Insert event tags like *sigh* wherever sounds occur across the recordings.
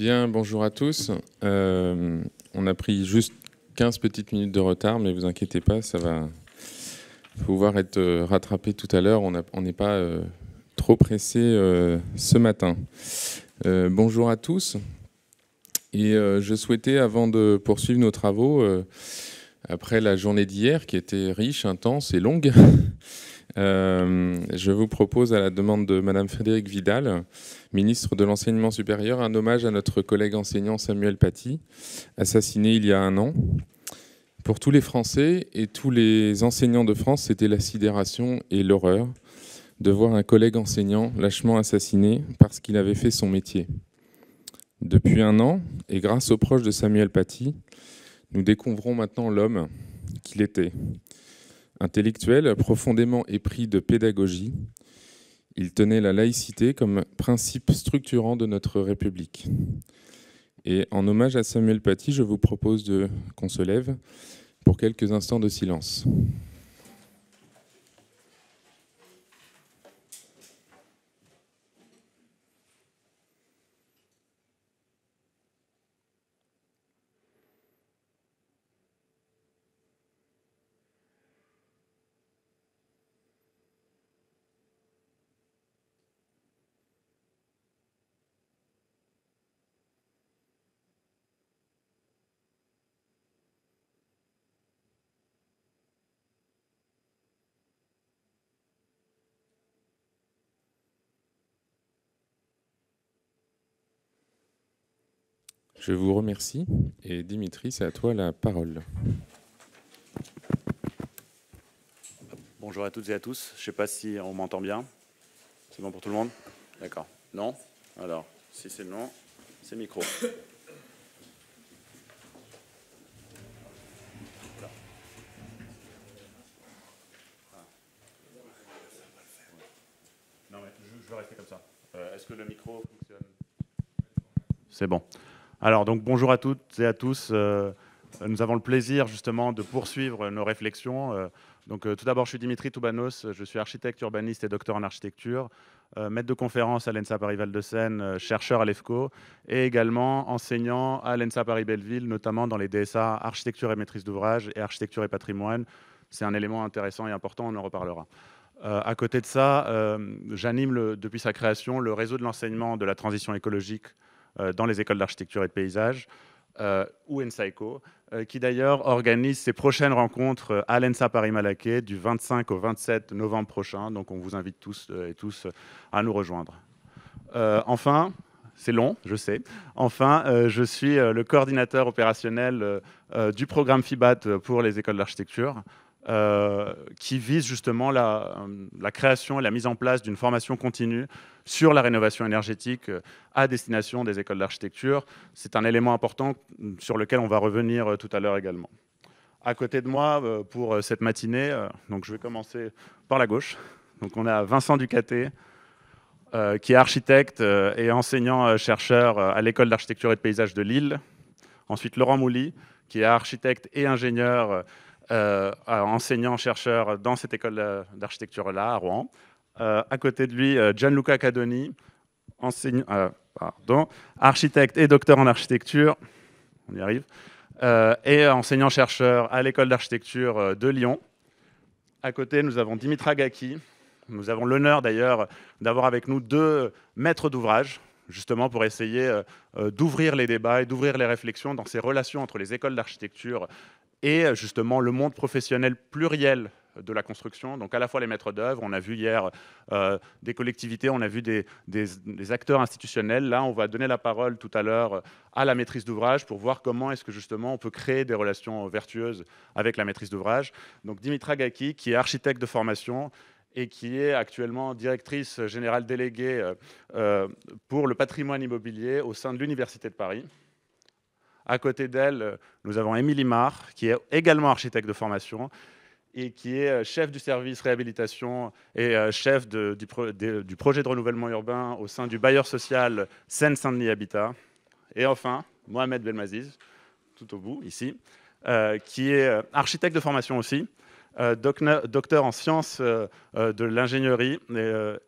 Bien, bonjour à tous. Euh, on a pris juste 15 petites minutes de retard, mais vous inquiétez pas, ça va pouvoir être euh, rattrapé tout à l'heure. On n'est pas euh, trop pressé ce matin. bonjour à tous. Et je souhaitais, avant de poursuivre nos travaux, après la journée d'hier, qui était riche, intense et longue, *laughs* Euh, je vous propose, à la demande de Madame Frédérique Vidal, ministre de l'Enseignement supérieur, un hommage à notre collègue enseignant Samuel Paty, assassiné il y a un an. Pour tous les Français et tous les enseignants de France, c'était la sidération et l'horreur de voir un collègue enseignant lâchement assassiné parce qu'il avait fait son métier. Depuis un an, et grâce aux proches de Samuel Paty, nous découvrons maintenant l'homme qu'il était, Intellectuel profondément épris de pédagogie, il tenait la laïcité comme principe structurant de notre République. Et en hommage à Samuel Paty, je vous propose qu'on se lève pour quelques instants de silence. Je vous remercie et Dimitri, c'est à toi la parole. Bonjour à toutes et à tous. Je ne sais pas si on m'entend bien. C'est bon pour tout le monde D'accord. Non Alors, si c'est non, c'est micro. Non, mais je, vais rester comme ça. Euh, est-ce que le micro fonctionne C'est bon. Alors, donc, bonjour à toutes et à tous. Euh, nous avons le plaisir, justement, de poursuivre nos réflexions. Euh, donc, euh, tout d'abord, je suis Dimitri Toubanos, je suis architecte urbaniste et docteur en architecture, maître de conférence à l'ENSA Paris-Val de Seine, chercheur à l'EFCO et également enseignant à l'ENSA Paris-Belleville, notamment dans les DSA architecture et maîtrise d'ouvrage et architecture et patrimoine. C'est un élément intéressant et important, on en reparlera. à côté de ça, j'anime depuis sa création le réseau de l'enseignement de la transition écologique euh, dans les écoles d'architecture et de paysage, euh, ou EnsaiCo, euh, qui d'ailleurs organise ses prochaines rencontres à l'ENSA Paris-Malaquais du 25 au 27 novembre prochain. Donc on vous invite tous et tous à nous rejoindre. enfin, c'est long, je sais. Enfin, je suis le coordinateur opérationnel du programme FIBAT pour les écoles d'architecture. Euh, qui vise justement euh, la, création et la mise en place d'une formation continue sur la rénovation énergétique euh, à destination des écoles d'architecture. C'est un élément important sur lequel on va revenir tout à l'heure également. À côté de moi, pour cette matinée, donc je vais commencer par la gauche. Donc on a Vincent Ducaté, qui est architecte et enseignant-chercheur à l'école d'architecture et de paysage de Lille. Ensuite, Laurent Mouly, qui est architecte et ingénieur euh, enseignant-chercheur dans cette école euh, d'architecture-là, à Rouen. Euh, à côté de lui, Gianluca Cadoni, architecte et docteur en architecture, on y arrive, et enseignant-chercheur à l'école d'architecture de Lyon. À côté, nous avons Dimitra Gaki. Nous avons l'honneur d'ailleurs d'avoir avec nous deux maîtres d'ouvrage, justement pour essayer d'ouvrir les débats et d'ouvrir les réflexions dans ces relations entre les écoles d'architecture et euh, justement le monde professionnel pluriel de la construction, donc à la fois les maîtres d'œuvre, on a vu hier euh, des collectivités, on a vu des, acteurs institutionnels. Là, on va donner la parole tout à l'heure euh, à la maîtrise d'ouvrage pour voir comment est-ce que justement on peut créer des relations vertueuses avec la maîtrise d'ouvrage. Donc Dimitra Gaki, qui est architecte de formation et qui est actuellement directrice générale déléguée pour le patrimoine immobilier au sein de l'Université de Paris. À côté d'elle, euh, nous avons Émilie Mar, qui est également architecte de formation et qui est euh, chef du service réhabilitation et euh, chef du, projet de renouvellement urbain au sein du bailleur social Seine-Saint-Denis Habitat. Et enfin, Mohamed Belmaziz, tout au bout, ici, qui est architecte de formation aussi, docteur en sciences de l'ingénierie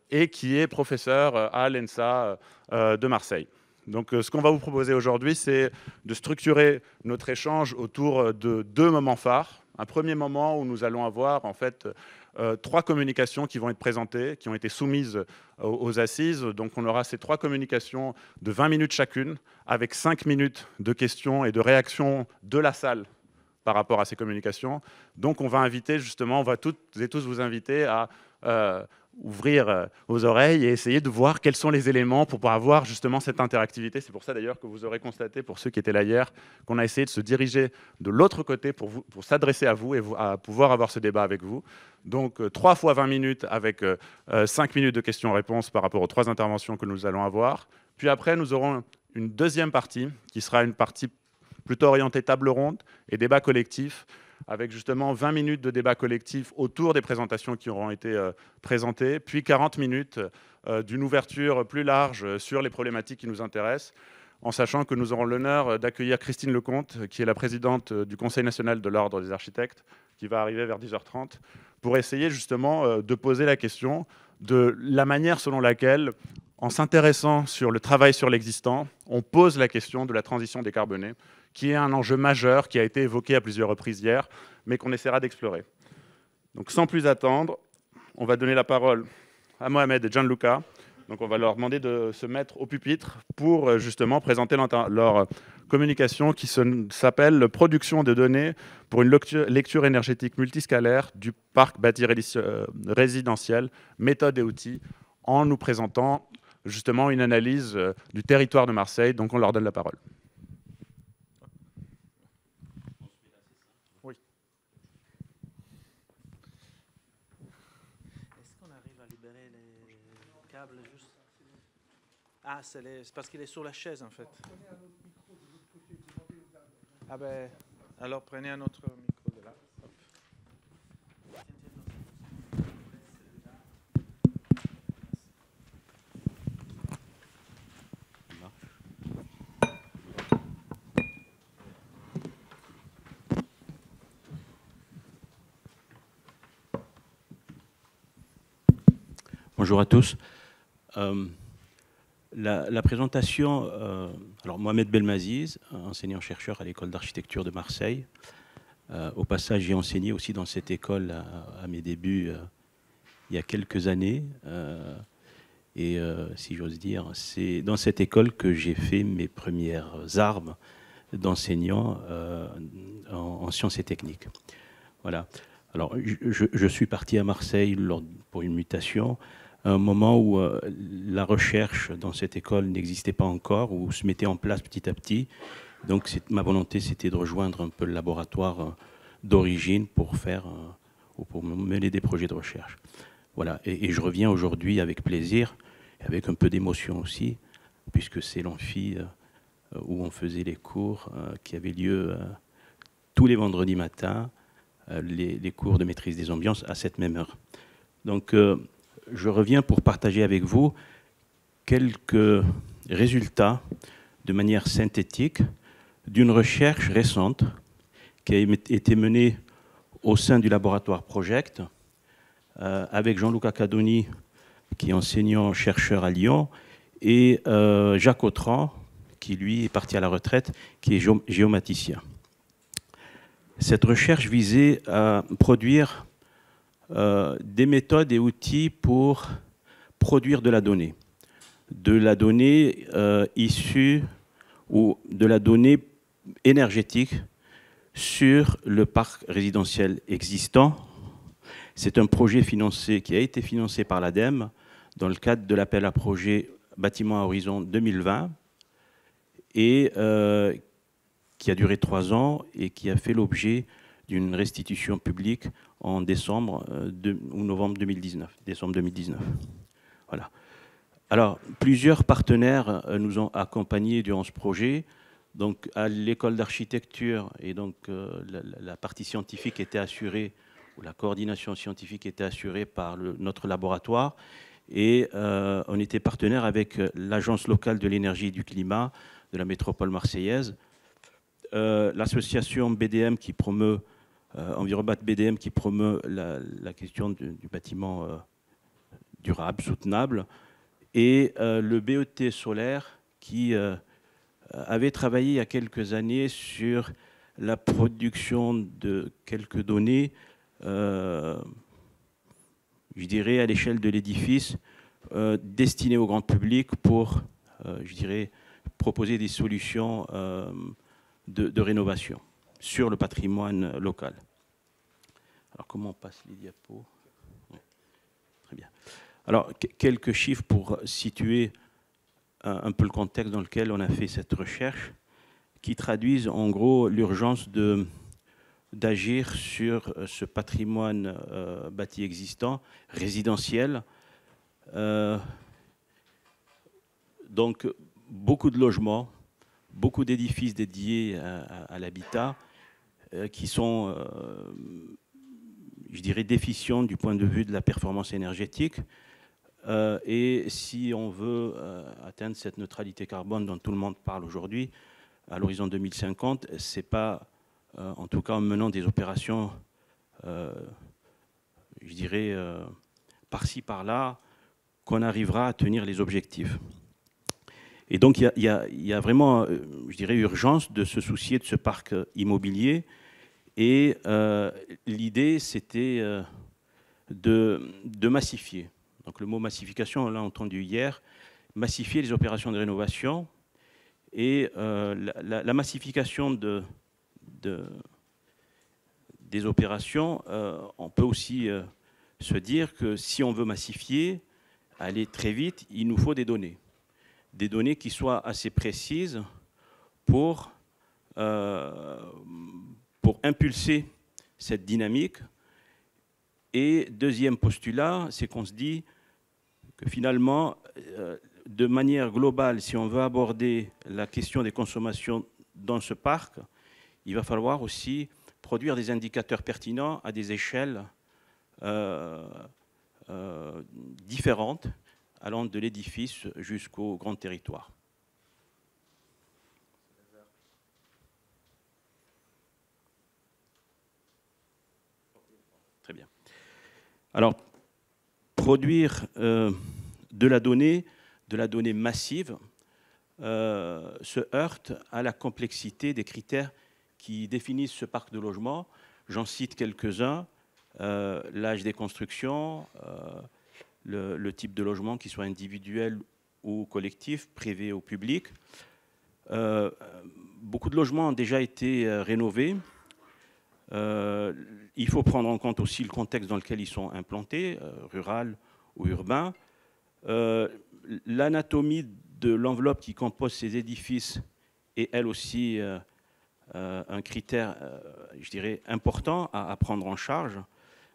et, qui est professeur à l'ENSA de Marseille. Donc euh, ce qu'on va vous proposer aujourd'hui, c'est de structurer notre échange autour euh, de deux moments phares. Un premier moment où nous allons avoir en fait euh, trois communications qui vont être présentées, qui ont été soumises aux, assises. Donc on aura ces trois communications de 20 minutes chacune, avec 5 minutes de questions et de réactions de la salle par rapport à ces communications. Donc on va inviter justement, on va toutes et tous vous inviter à ouvrir vos euh, oreilles et essayer de voir quels sont les éléments pour pouvoir avoir justement cette interactivité. C'est pour ça d'ailleurs que vous aurez constaté, pour ceux qui étaient là hier, qu'on a essayé de se diriger de l'autre côté pour, s'adresser à vous et à pouvoir avoir ce débat avec vous. Donc euh, trois 3 fois 20 minutes avec euh, cinq 5 minutes de questions-réponses par rapport aux trois interventions que nous allons avoir. Puis après, nous aurons une deuxième partie qui sera une partie plutôt orientée table ronde et débat collectif avec justement 20 minutes de débat collectif autour des présentations qui auront été euh, présentées, puis 40 minutes euh, d'une ouverture plus large sur les problématiques qui nous intéressent, en sachant que nous aurons l'honneur d'accueillir Christine Lecomte, qui est la présidente euh, du Conseil national de l'ordre des architectes, qui va arriver vers 10h30, pour essayer justement de poser la question de la manière selon laquelle, en s'intéressant sur le travail sur l'existant, on pose la question de la transition décarbonée qui est un enjeu majeur qui a été évoqué à plusieurs reprises hier, mais qu'on essaiera d'explorer. Donc sans plus attendre, on va donner la parole à Mohamed et Gianluca. Donc on va leur demander de se mettre au pupitre pour euh, justement présenter leur euh, communication qui s'appelle Production de données pour une lecture énergétique multiscalaire du parc bâti euh, résidentiel, méthode et outils, en nous présentant justement une analyse du territoire de Marseille. Donc on leur donne la parole. Ah, c'est parce qu'il est sur la chaise en fait. Ah ben, alors prenez un autre micro de là. Bonjour à tous. Euh, la, présentation, euh, alors Mohamed Belmaziz, enseignant-chercheur à l'école d'architecture de Marseille. Euh, au passage, j'ai enseigné aussi dans cette école à, mes débuts euh, il y a quelques années. et si j'ose dire, c'est dans cette école que j'ai fait mes premières armes d'enseignant en, sciences et techniques. Voilà. Alors, je, suis parti à Marseille pour une mutation un moment où euh, la recherche dans cette école n'existait pas encore, où se mettait en place petit à petit. Donc ma volonté, c'était de rejoindre un peu le laboratoire euh, d'origine pour faire euh, ou pour mener des projets de recherche. Voilà, et, je reviens aujourd'hui avec plaisir, et avec un peu d'émotion aussi, puisque c'est l'amphi où on faisait les cours qui avaient lieu tous les vendredis matins, les, cours de maîtrise des ambiances à cette même heure. Donc, je reviens pour partager avec vous quelques résultats de manière synthétique d'une recherche récente qui a été menée au sein du laboratoire Project euh, avec Jean-Luc Acadoni, qui est enseignant-chercheur à Lyon, et euh, Jacques Autran, qui lui est parti à la retraite, qui est géomaticien. Cette recherche visait à produire euh, des méthodes et outils pour produire de la donnée, de la donnée euh, issue ou de la donnée énergétique sur le parc résidentiel existant. C'est un projet financé qui a été financé par l'ADEME dans le cadre de l'appel à projet bâtiment à horizon 2020 et euh, qui a duré trois ans et qui a fait l'objet d'une restitution publique en décembre euh, ou novembre 2019. Décembre 2019. Voilà. Alors, plusieurs partenaires euh, nous ont accompagnés durant ce projet. Donc, à l'école d'architecture, et donc euh, la, partie scientifique était assurée, ou la coordination scientifique était assurée par notre laboratoire. Et on était partenaire avec l'Agence locale de l'énergie et du climat de la métropole marseillaise, l'association BDM qui promeut euh, Envirobat BDM qui promeut la, question du, bâtiment euh, durable, soutenable, et euh, le BET solaire qui avait travaillé il y a quelques années sur la production de quelques données, je dirais, à l'échelle de l'édifice, destinées au grand public pour, je dirais, proposer des solutions de rénovation sur le patrimoine local. Alors comment on passe les diapos Très bien. Alors quelques chiffres pour situer un peu le contexte dans lequel on a fait cette recherche, qui traduisent en gros l'urgence de d'agir sur euh, ce patrimoine euh, bâti existant, résidentiel. Euh, donc beaucoup de logements, beaucoup d'édifices dédiés à l'habitat, euh, qui sont, euh, je dirais, déficients du point de vue de la performance énergétique. Euh, et si on veut atteindre cette neutralité carbone dont tout le monde parle aujourd'hui, à l'horizon 2050, ce n'est pas, en tout cas en menant des opérations, je dirais, par-ci, par-là, qu'on arrivera à tenir les objectifs. Et donc, il y, a, il y a, vraiment, je dirais, urgence de se soucier de ce parc immobilier et euh, l'idée, c'était euh, de, massifier. Donc le mot massification, on l'a entendu hier, massifier les opérations de rénovation. Et euh, la, massification des opérations, on peut aussi se dire que si on veut massifier, aller très vite, il nous faut des données. Des données qui soient assez précises pour, pour impulser cette dynamique. Et deuxième postulat, c'est qu'on se dit que finalement, euh, de manière globale, si on veut aborder la question des consommations dans ce parc, il va falloir aussi produire des indicateurs pertinents à des échelles euh, euh, différentes, allant de l'édifice jusqu'au grand territoire. Alors, produire euh, de la donnée, de la donnée massive, euh, se heurte à la complexité des critères qui définissent ce parc de logement. J'en cite quelques-uns, euh, l'âge des constructions, le, le, type de logement qui soit individuel ou collectif, privé ou public. beaucoup de logements ont déjà été rénovés. Il faut prendre en compte aussi le contexte dans lequel ils sont implantés, euh, rural ou urbain. Euh, l'anatomie de l'enveloppe qui compose ces édifices est elle aussi euh, un critère, je dirais, important à, prendre en charge.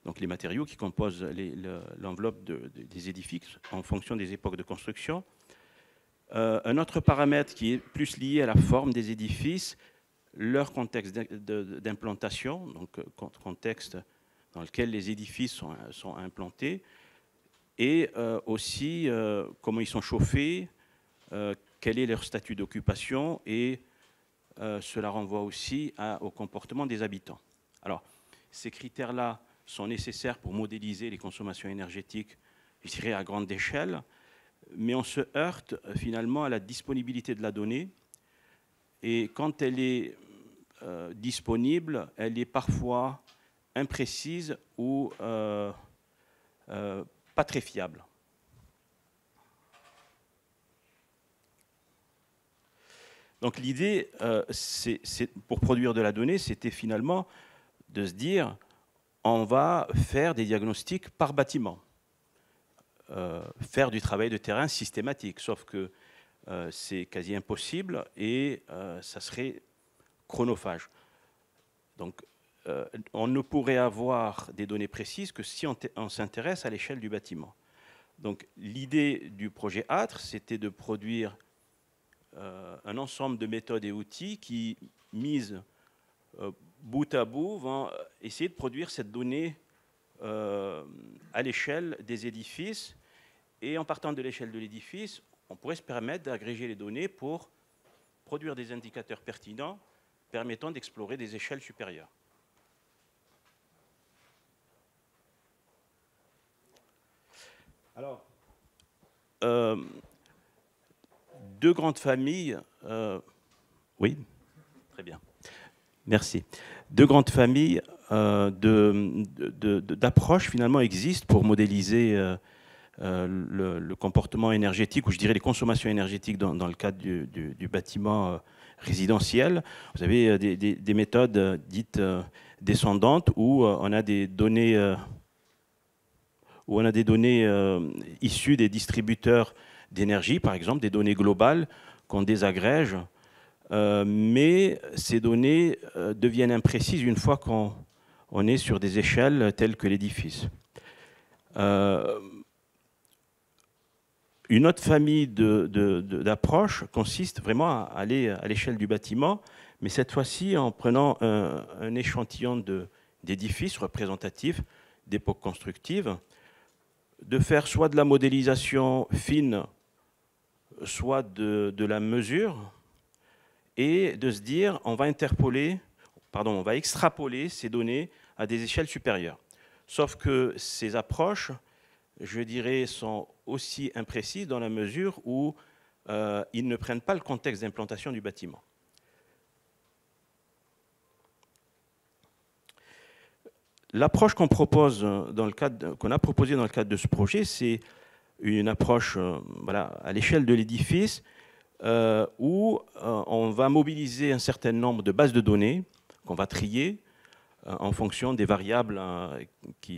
Donc les matériaux qui composent l'enveloppe des édifices en fonction des époques de construction. un autre paramètre qui est plus lié à la forme des édifices, leur contexte d'implantation, donc euh, contexte dans lequel les édifices sont, euh, implantés, et euh, aussi comment ils sont chauffés, quel est leur statut d'occupation, et cela renvoie aussi au comportement des habitants. Alors, ces critères-là sont nécessaires pour modéliser les consommations énergétiques, je dirais, à grande échelle, mais on se heurte finalement à la disponibilité de la donnée, et quand elle est euh, disponible, elle est parfois imprécise ou euh, euh, pas très fiable. Donc l'idée, pour produire de la donnée, c'était finalement de se dire, on va faire des diagnostics par bâtiment, faire du travail de terrain systématique, sauf que euh, c'est quasi impossible et euh, ça serait chronophage. Donc, euh, on ne pourrait avoir des données précises que si on, s'intéresse à l'échelle du bâtiment. Donc, l'idée du projet ATRE, c'était de produire un ensemble de méthodes et outils qui, mises bout à bout, vont essayer de produire cette donnée à l'échelle des édifices. Et en partant de l'échelle de l'édifice, on pourrait se permettre d'agréger les données pour produire des indicateurs pertinents permettant d'explorer des échelles supérieures. Alors, euh, deux grandes familles, euh, oui, très bien, merci. Deux grandes familles euh, d'approches finalement existent pour modéliser euh, le, comportement énergétique, ou je dirais les consommations énergétiques dans, le cadre du, du, bâtiment euh, résidentiel. Vous avez euh, des, méthodes dites descendantes où on a des données, où on a des données issues des distributeurs d'énergie, par exemple, des données globales qu'on désagrège, mais ces données deviennent imprécises une fois qu'on on est sur des échelles telles que l'édifice. Euh, une autre famille d'approches consiste vraiment à aller à l'échelle du bâtiment, mais cette fois-ci en prenant un, échantillon d'édifices représentatifs d'époque constructive, de faire soit de la modélisation fine, soit de, de la mesure, et de se dire on va interpoler, pardon, on va extrapoler ces données à des échelles supérieures. Sauf que ces approches je dirais, sont aussi imprécis dans la mesure où euh, ils ne prennent pas le contexte d'implantation du bâtiment. L'approche qu'on propose dans le cadre, qu'on a proposée dans le cadre de ce projet, c'est une approche euh, à l'échelle de l'édifice euh, où on va mobiliser un certain nombre de bases de données qu'on va trier en fonction des variables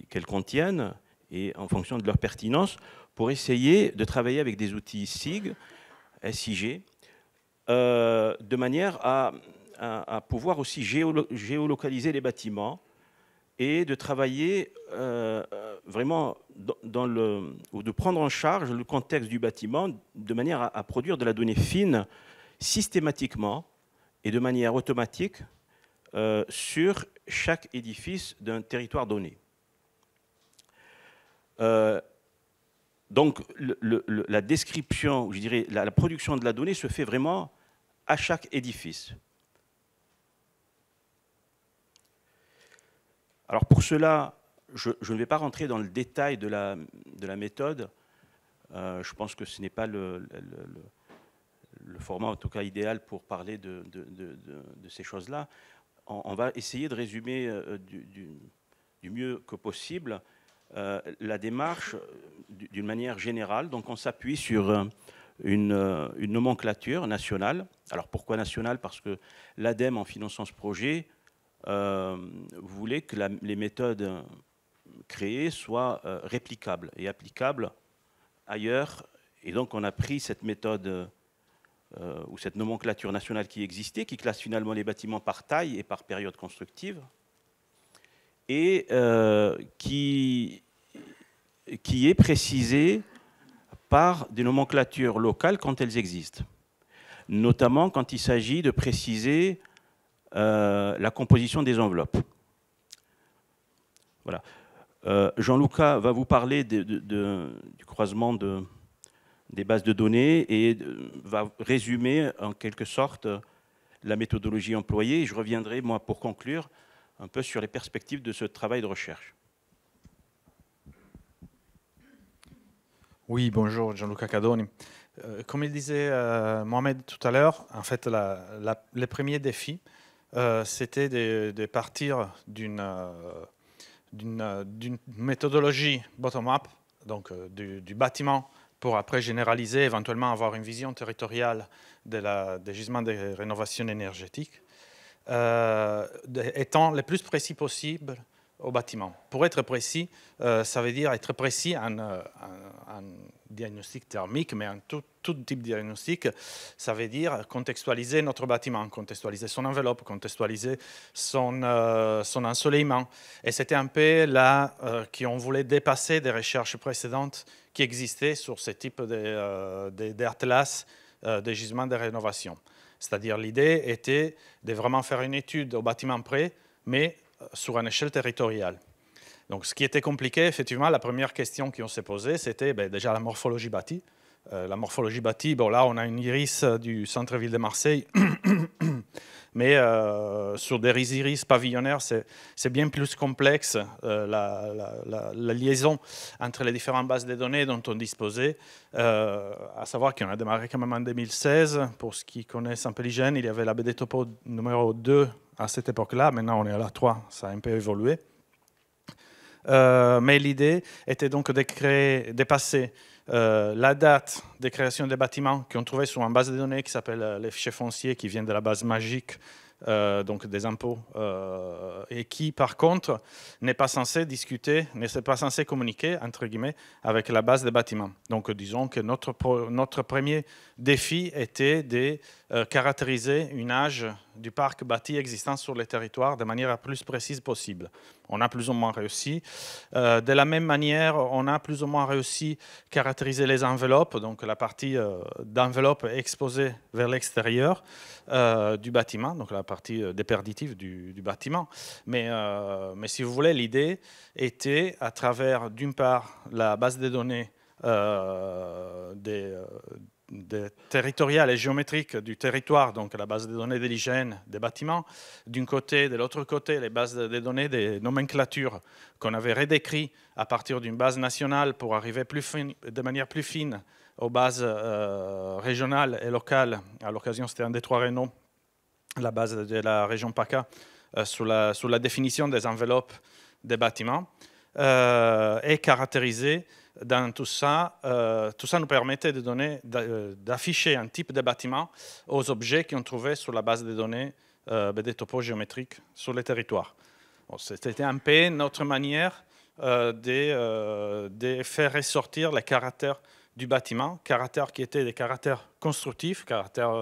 qu'elles contiennent et en fonction de leur pertinence, pour essayer de travailler avec des outils SIG, SIG, euh, de manière à, pouvoir aussi géolocaliser les bâtiments et de travailler euh, vraiment dans, le, ou de prendre en charge le contexte du bâtiment de manière à, produire de la donnée fine systématiquement et de manière automatique euh, sur chaque édifice d'un territoire donné. Euh, donc la description, je dirais, la, production de la donnée se fait vraiment à chaque édifice. Alors pour cela, je, ne vais pas rentrer dans le détail de la, méthode. Euh, je pense que ce n'est pas le, format, en tout cas idéal, pour parler de, ces choses-là. On, va essayer de résumer euh, du mieux que possible euh, la démarche, euh, d'une manière générale, donc on s'appuie sur euh, une, nomenclature nationale. Alors pourquoi nationale Parce que l'ADEME, en finançant ce projet, voulait que les méthodes créées soient réplicables et applicables ailleurs. Et donc on a pris cette méthode ou cette nomenclature nationale qui existait, qui classe finalement les bâtiments par taille et par période constructive et euh, qui, qui est précisée par des nomenclatures locales quand elles existent, notamment quand il s'agit de préciser euh, la composition des enveloppes. Voilà. Euh, jean luca va vous parler de, du croisement des bases de données et va résumer en quelque sorte la méthodologie employée. Je reviendrai, moi, pour conclure, un peu sur les perspectives de ce travail de recherche. Oui, bonjour, Gianluca Cadoni. Euh, comme il disait euh, Mohamed tout à l'heure, en fait, le premier défi, euh, c'était de, partir d'une méthodologie bottom-up, donc du, bâtiment, pour après généraliser, éventuellement avoir une vision territoriale de des gisements de rénovation énergétique euh, étant le plus précis possible au bâtiment. Pour être précis, euh, ça veut dire être précis en, euh, diagnostic thermique, mais en tout, type de diagnostic. Ça veut dire contextualiser notre bâtiment, contextualiser son enveloppe, contextualiser son, euh, son ensoleillement. Et c'était un peu là qui qu'on voulait dépasser des recherches précédentes qui existaient sur ce type d'atlas de, de gisements de rénovation. C'est-à-dire l'idée était de vraiment faire une étude au bâtiment près, mais euh, sur une échelle territoriale. Donc ce qui était compliqué, effectivement, la première question qui qu'on s'est posée, c'était ben, déjà la morphologie bâtie. Euh, la morphologie bâtie, bon là on a une iris euh, du centre-ville de Marseille mais euh, sur des risiris pavillonnaires, c'est bien plus complexe euh, la, liaison entre les différentes bases de données dont on disposait. Euh, à savoir qu'on a démarré quand même en 2016. Pour ceux qui connaissent un peu l'hygiène, il y avait la BD Topo numéro 2 à cette époque-là. Maintenant, on est à la 3. Ça a un peu évolué. Euh, mais l'idée était donc de créer, de passer euh, la date de création des bâtiments qu'on trouvait sur une base de données qui s'appelle euh, les fichiers fonciers, qui vient de la base magique euh, donc des impôts, et qui, par contre, n'est pas censé discuter, n'est pas censé communiquer, entre guillemets, avec la base des bâtiments. Donc, disons que notre, notre premier défi était de euh, caractériser une âge du parc bâti existant sur le territoire de manière la plus précise possible. On a plus ou moins réussi. Euh, de la même manière, on a plus ou moins réussi à caractériser les enveloppes, donc la partie euh, d'enveloppe exposée vers l'extérieur du bâtiment, donc la partie déperditive du, du, bâtiment. Mais, mais si vous voulez, l'idée était, à travers d'une part la base des données des de et géométrique du territoire, donc la base de données de l'hygiène des bâtiments, d'un côté, de l'autre côté, les bases de données des nomenclatures qu'on avait redécrites à partir d'une base nationale pour arriver de manière plus fine aux bases euh, régionales et locales. À l'occasion, c'était un des trois la base de la région PACA, euh, sous la, définition des enveloppes des bâtiments, est euh, et dans tout ça, euh, tout ça nous permettait de donner, euh, d'afficher un type de bâtiment aux objets qu'on trouvait sur la base des données euh, ben, des topos géométriques sur le territoire. C'était un peu notre manière de, faire ressortir les caractères du bâtiment, caractères qui étaient des caractères constructifs, caractères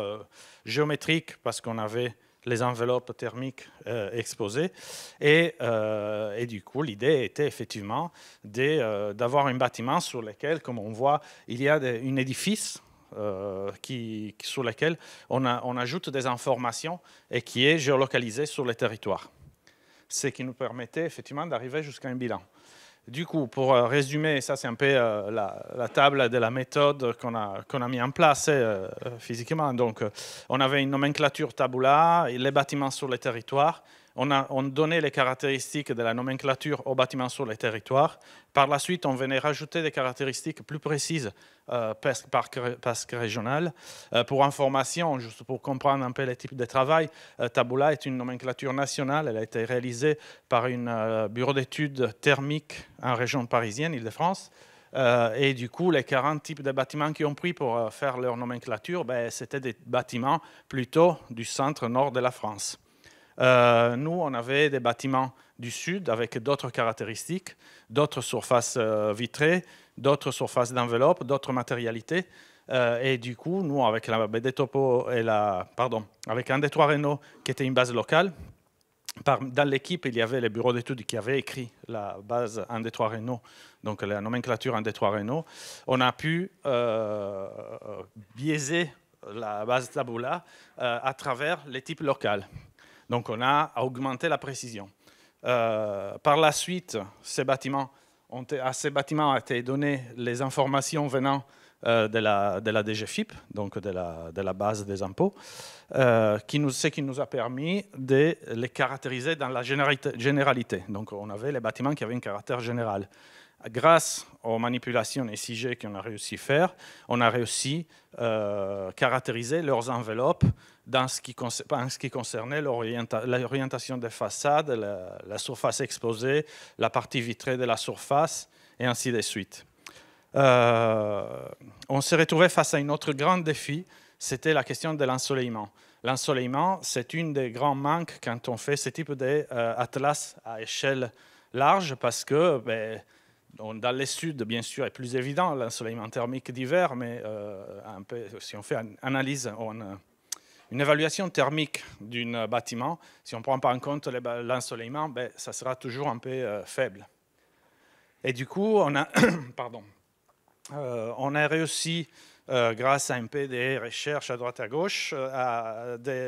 géométriques, parce qu'on avait les enveloppes thermiques euh, exposées. Euh, et, du coup, l'idée était effectivement euh, d'avoir un bâtiment sur lequel, comme on voit, il y a un édifice qui, sur lequel on, on, ajoute des informations et qui est géolocalisé sur le territoire. Ce qui nous permettait effectivement d'arriver jusqu'à un bilan. Du coup, pour euh, résumer, ça c'est un peu euh, la, table de la méthode qu'on a, qu'on mis en place euh, physiquement. Donc, on avait une nomenclature tabula, les bâtiments sur les territoires, on, a, donnait les caractéristiques de la nomenclature aux bâtiments sur les territoires. Par la suite, on venait rajouter des caractéristiques plus précises euh, par euh, pour information, juste pour comprendre un peu les types de travail, euh, Tabula est une nomenclature nationale. Elle a été réalisée par un euh, bureau d'études thermiques en région parisienne, Île-de-France. Euh, et du coup, les 40 types de bâtiments qui ont pris pour faire leur nomenclature, ben, c'était des bâtiments plutôt du centre-nord de la France. Euh, nous, on avait des bâtiments du sud avec d'autres caractéristiques, d'autres surfaces euh, vitrées, d'autres surfaces d'enveloppe, d'autres matérialités. Euh, et du coup, nous, avec la BD et la, pardon, avec un des trois Renault qui était une base locale, dans l'équipe, il y avait les bureaux d'études qui avaient écrit la base 1 des 3 Renault, donc la nomenclature 1 des 3 Renault. On a pu biaiser la base Tabula à travers les types locales. Donc on a augmenté la précision. Euh, par la suite, ces bâtiments ont, à ces bâtiments ont été données les informations venant euh, de, la, DGFIP, donc de la, base des impôts, euh, ce qui nous a permis de les caractériser dans la généralité. Donc on avait les bâtiments qui avaient un caractère général grâce aux manipulations SIG qu'on a réussi à faire, on a réussi à euh, caractériser leurs enveloppes dans ce qui, en ce qui concernait l'orientation des façades, la, surface exposée, la partie vitrée de la surface, et ainsi de suite. Euh, on s'est retrouvé face à un autre grand défi, c'était la question de l'ensoleillement. L'ensoleillement, c'est une des grands manques quand on fait ce type d'atlas à échelle large, parce que... Ben, dans le sud, bien sûr, est plus évident l'ensoleillement thermique d'hiver, mais euh, un peu, si on fait une analyse, euh, une évaluation thermique d'un euh, bâtiment, si on ne prend pas en compte l'ensoleillement, ben, ça sera toujours un peu faible. Et du coup, on a, *coughs* pardon, réussi, grâce à un peu des recherches à droite et à gauche,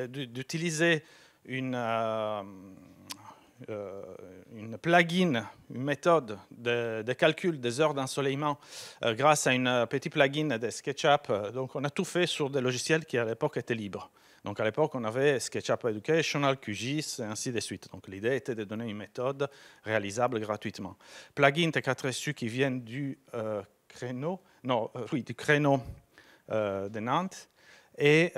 d'utiliser une, euh, une plugin, une méthode de, calcul des heures d'ensoleillement euh, grâce à une euh, petite plugin de SketchUp. Donc, on a tout fait sur des logiciels qui, à l'époque, étaient libres. Donc, à l'époque, on avait SketchUp Educational, QGIS, et ainsi de suite. Donc, l'idée était de donner une méthode réalisable gratuitement. Plugin t 4 su qui vient du créneau, non, oui, du créneau de Nantes et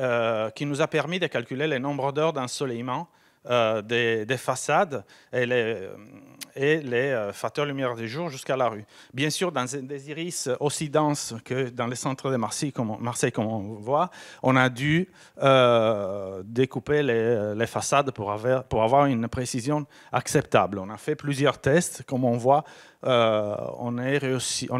qui nous a permis de calculer les nombre d'heures d'ensoleillement euh, des, façades et les, euh, et les euh, facteurs lumière du jour jusqu'à la rue. Bien sûr, dans des iris aussi denses que dans le centre de Marseille, comme, on voit, on a dû découper les, façades pour avoir, une précision acceptable. On a fait plusieurs tests, comme on voit, on a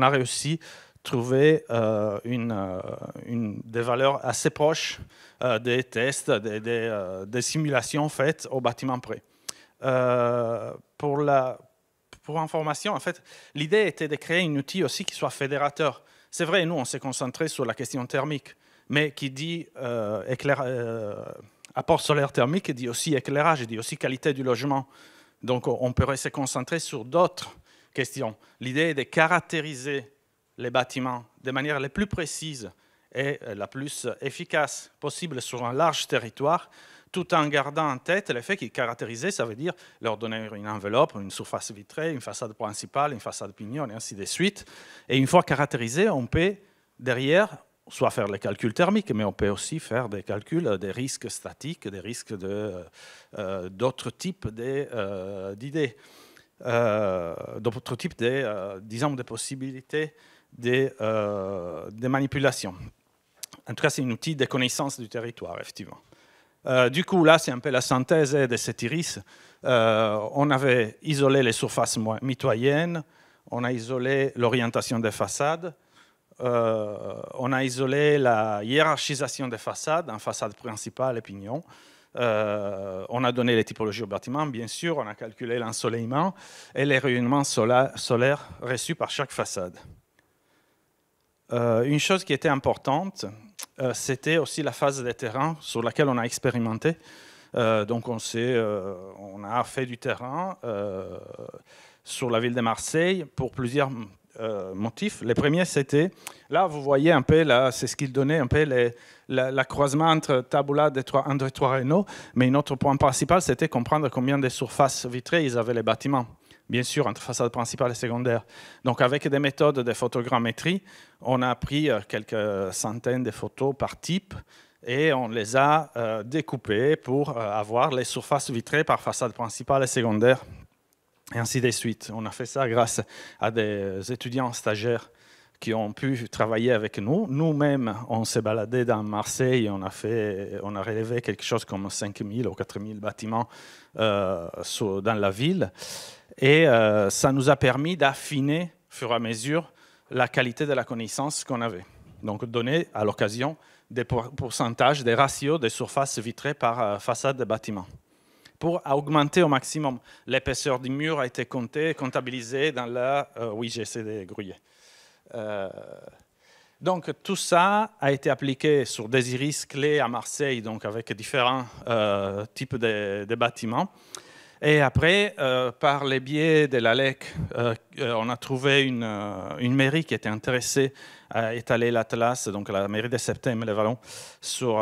réussi trouver euh, euh, une, des valeurs assez proches euh, des tests, des, simulations faites au bâtiment près. pour, la, pour information, en fait, l'idée était de créer un outil aussi qui soit fédérateur. C'est vrai, nous, on s'est concentré sur la question thermique, mais qui dit éclair, apport solaire thermique dit aussi éclairage, dit aussi qualité du logement. Donc, on pourrait se concentrer sur d'autres questions. L'idée est de caractériser les bâtiments de manière la plus précise et euh, la plus efficace possible sur un large territoire, tout en gardant en tête l'effet qui caractérisait, ça veut dire leur donner une enveloppe, une surface vitrée, une façade principale, une façade pignon, et ainsi de suite. Et une fois caractérisé, on peut, derrière, soit faire les calculs thermiques, mais on peut aussi faire des calculs euh, des risques statiques, des risques d'autres de, d'autres types d'idées, d'autres types de, euh, disons, de possibilités euh, des, manipulations. En tout cas, c'est un outil de connaissance du territoire, effectivement. Euh, du coup, là, c'est un peu la synthèse de cet iris. Euh, on avait isolé les surfaces mitoyennes, on a isolé l'orientation des façades, on a isolé la hiérarchisation des façades, en façade principale et pignon. on a donné les typologies au bâtiment, bien sûr, on a calculé l'ensoleillement et les rayonnements solaires reçus par chaque façade. Euh, une chose qui était importante, euh, c'était aussi la phase des terrains sur laquelle on a expérimenté. Euh, donc on, on a fait du terrain sur la ville de Marseille pour plusieurs motifs. Le premier, c'était, là vous voyez un peu, c'est ce qu'il donnait un peu les, la, croisement entre Tabula, Détroit, André, Trois Renault, mais autre point principal, c'était comprendre combien de surfaces vitrées ils avaient les bâtiments bien sûr, entre façade principale et secondaire. Donc, avec des méthodes de photogrammétrie, on a pris euh, quelques centaines de photos par type et on les a euh, découpées pour euh, avoir les surfaces vitrées par façade principale et secondaire, et ainsi de suite. On a fait ça grâce à des étudiants stagiaires qui ont pu travailler avec nous. Nous-mêmes, on s'est baladé dans Marseille, on a, fait, on a relevé quelque chose comme 5000 ou 4000 bâtiments euh, dans la ville. Et euh, ça nous a permis d'affiner, au fur et à mesure, la qualité de la connaissance qu'on avait. Donc, donner à l'occasion des pourcentages, des ratios des surfaces vitrées par euh, façade de bâtiment pour augmenter au maximum. L'épaisseur du mur a été comptée comptabilisée dans la Oui, j'essaie de grouiller. Euh, donc tout ça a été appliqué sur des iris clés à Marseille, donc avec différents euh, types de bâtiments. Et après, euh, par les biais de l'ALEC, euh, euh, on a trouvé une, mairie qui était intéressée à étaler l'Atlas, donc la mairie de septembre les vallons sur,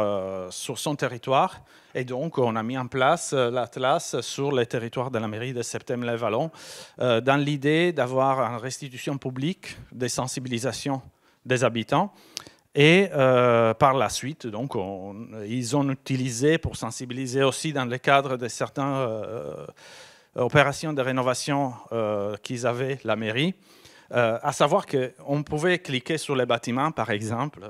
sur son territoire. Et donc, on a mis en place l'Atlas sur les territoires de la mairie de septembre les vallons dans l'idée d'avoir une restitution publique des sensibilisations des habitants et euh, par la suite, donc, ils ont utilisé pour sensibiliser aussi dans le cadre de certaines euh, euh, opérations de rénovation qu'ils avaient, la mairie, à savoir qu'on pouvait cliquer sur les bâtiments, par exemple,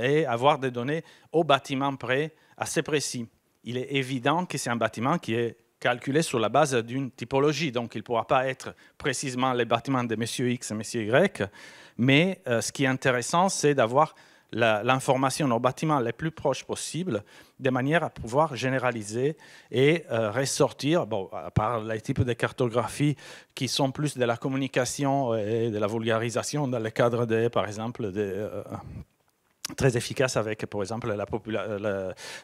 et avoir des données au bâtiment près, assez précis. Il est évident que c'est un bâtiment qui est calculé sur la base d'une typologie. Donc, il ne pourra pas être précisément les bâtiments de monsieur X et monsieur Y, mais ce qui est intéressant, c'est d'avoir l'information au bâtiments les plus proches possible, de manière à pouvoir généraliser et euh, ressortir, bon, par les types de cartographies qui sont plus de la communication euh, et de la vulgarisation dans le cadre, de, par exemple, des... Euh, très efficace avec, par exemple, la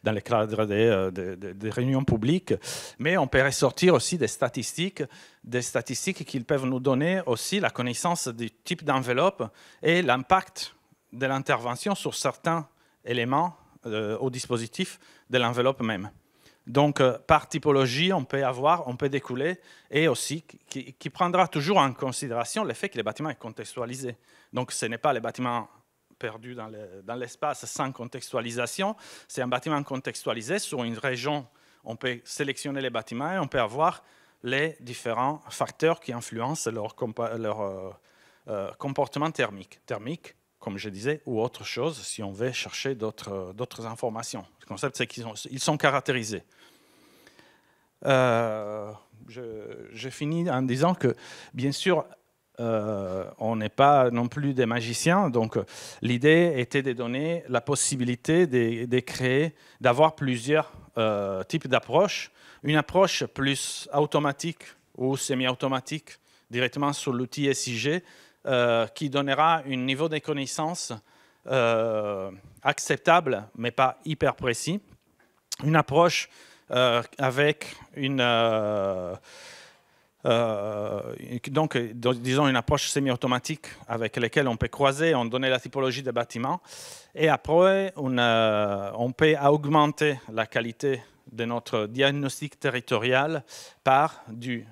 dans le cadre des, des, réunions publiques, mais on peut ressortir aussi des statistiques, des statistiques qui peuvent nous donner aussi la connaissance du type d'enveloppe et l'impact de l'intervention sur certains éléments euh, au dispositif de l'enveloppe même. Donc, euh, par typologie, on peut avoir, on peut découler, et aussi qui, prendra toujours en considération le fait que les bâtiments est contextualisé. Donc, ce n'est pas les bâtiments perdus dans l'espace sans contextualisation, c'est un bâtiment contextualisé sur une région. On peut sélectionner les bâtiments et on peut avoir les différents facteurs qui influencent leur, leur euh, comportement thermique. thermique comme je disais, ou autre chose si on veut chercher d'autres euh, informations. Le concept, c'est qu'ils sont, caractérisés. Euh, je, finis en disant que, bien sûr, euh, on n'est pas non plus des magiciens, donc l'idée était de donner la possibilité de, créer, d'avoir plusieurs types d'approches. Une approche plus automatique ou semi-automatique directement sur l'outil SIG, euh, qui donnera un niveau de connaissance euh, acceptable, mais pas hyper précis. Une approche euh, avec une... donc, disons une approche semi-automatique avec laquelle on peut croiser, on donne la typologie des bâtiments, et après, on, peut augmenter la qualité de notre diagnostic territorial par du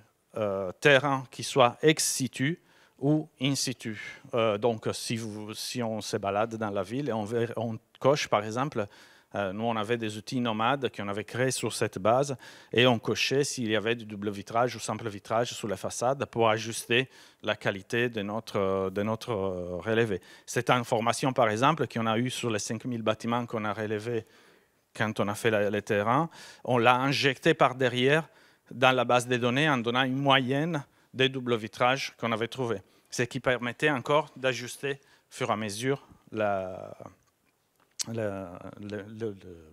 terrain qui soit ex situ ou in situ. Euh, donc, si, on se balade dans la ville et on, on coche, par exemple, euh, nous, on avait des outils nomades qu'on avait créés sur cette base et on cochait s'il y avait du double vitrage ou simple vitrage sur la façade pour ajuster la qualité de notre, de notre euh, relevé. Cette information, par exemple, qu'on a eue sur les 5000 bâtiments qu'on a relevés quand on a fait les terrains, on l'a injectée par derrière dans la base des données en donnant une moyenne des doubles vitrages qu'on avait trouvés, ce qui permettait encore d'ajuster fur et à mesure le,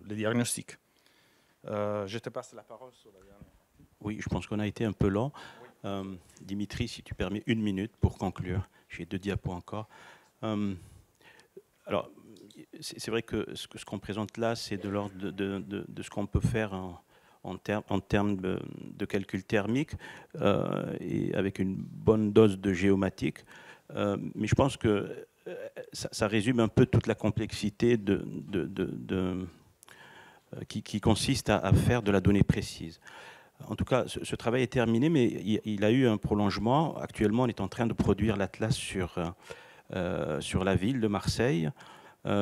diagnostic. Euh, je te passe la parole sur Oui, je pense qu'on a été un peu lent. Euh, Dimitri, si tu permets une minute pour conclure. J'ai deux diapos encore. Euh, alors, c'est vrai que ce qu'on présente là, c'est de l'ordre de, de, ce qu'on peut faire en, en, termes de, calcul thermique euh, et avec une bonne dose de géomatique. Euh, mais je pense que euh, ça, résume un peu toute la complexité de, de, qui, consiste à, faire de la donnée précise. En tout cas, ce, travail est terminé, mais il, a eu un prolongement. Actuellement, on est en train de produire l'atlas sur, sur la ville de Marseille.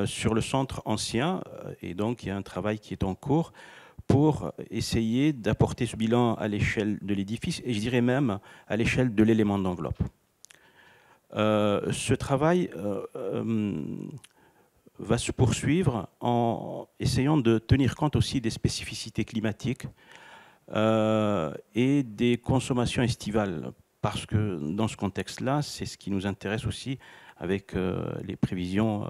sur le centre ancien, et donc il y a un travail qui est en cours pour essayer d'apporter ce bilan à l'échelle de l'édifice et je dirais même à l'échelle de l'élément d'enveloppe. Euh, ce travail euh, euh, va se poursuivre en essayant de tenir compte aussi des spécificités climatiques et des consommations estivales, parce que dans ce contexte-là, c'est ce qui nous intéresse aussi avec les prévisions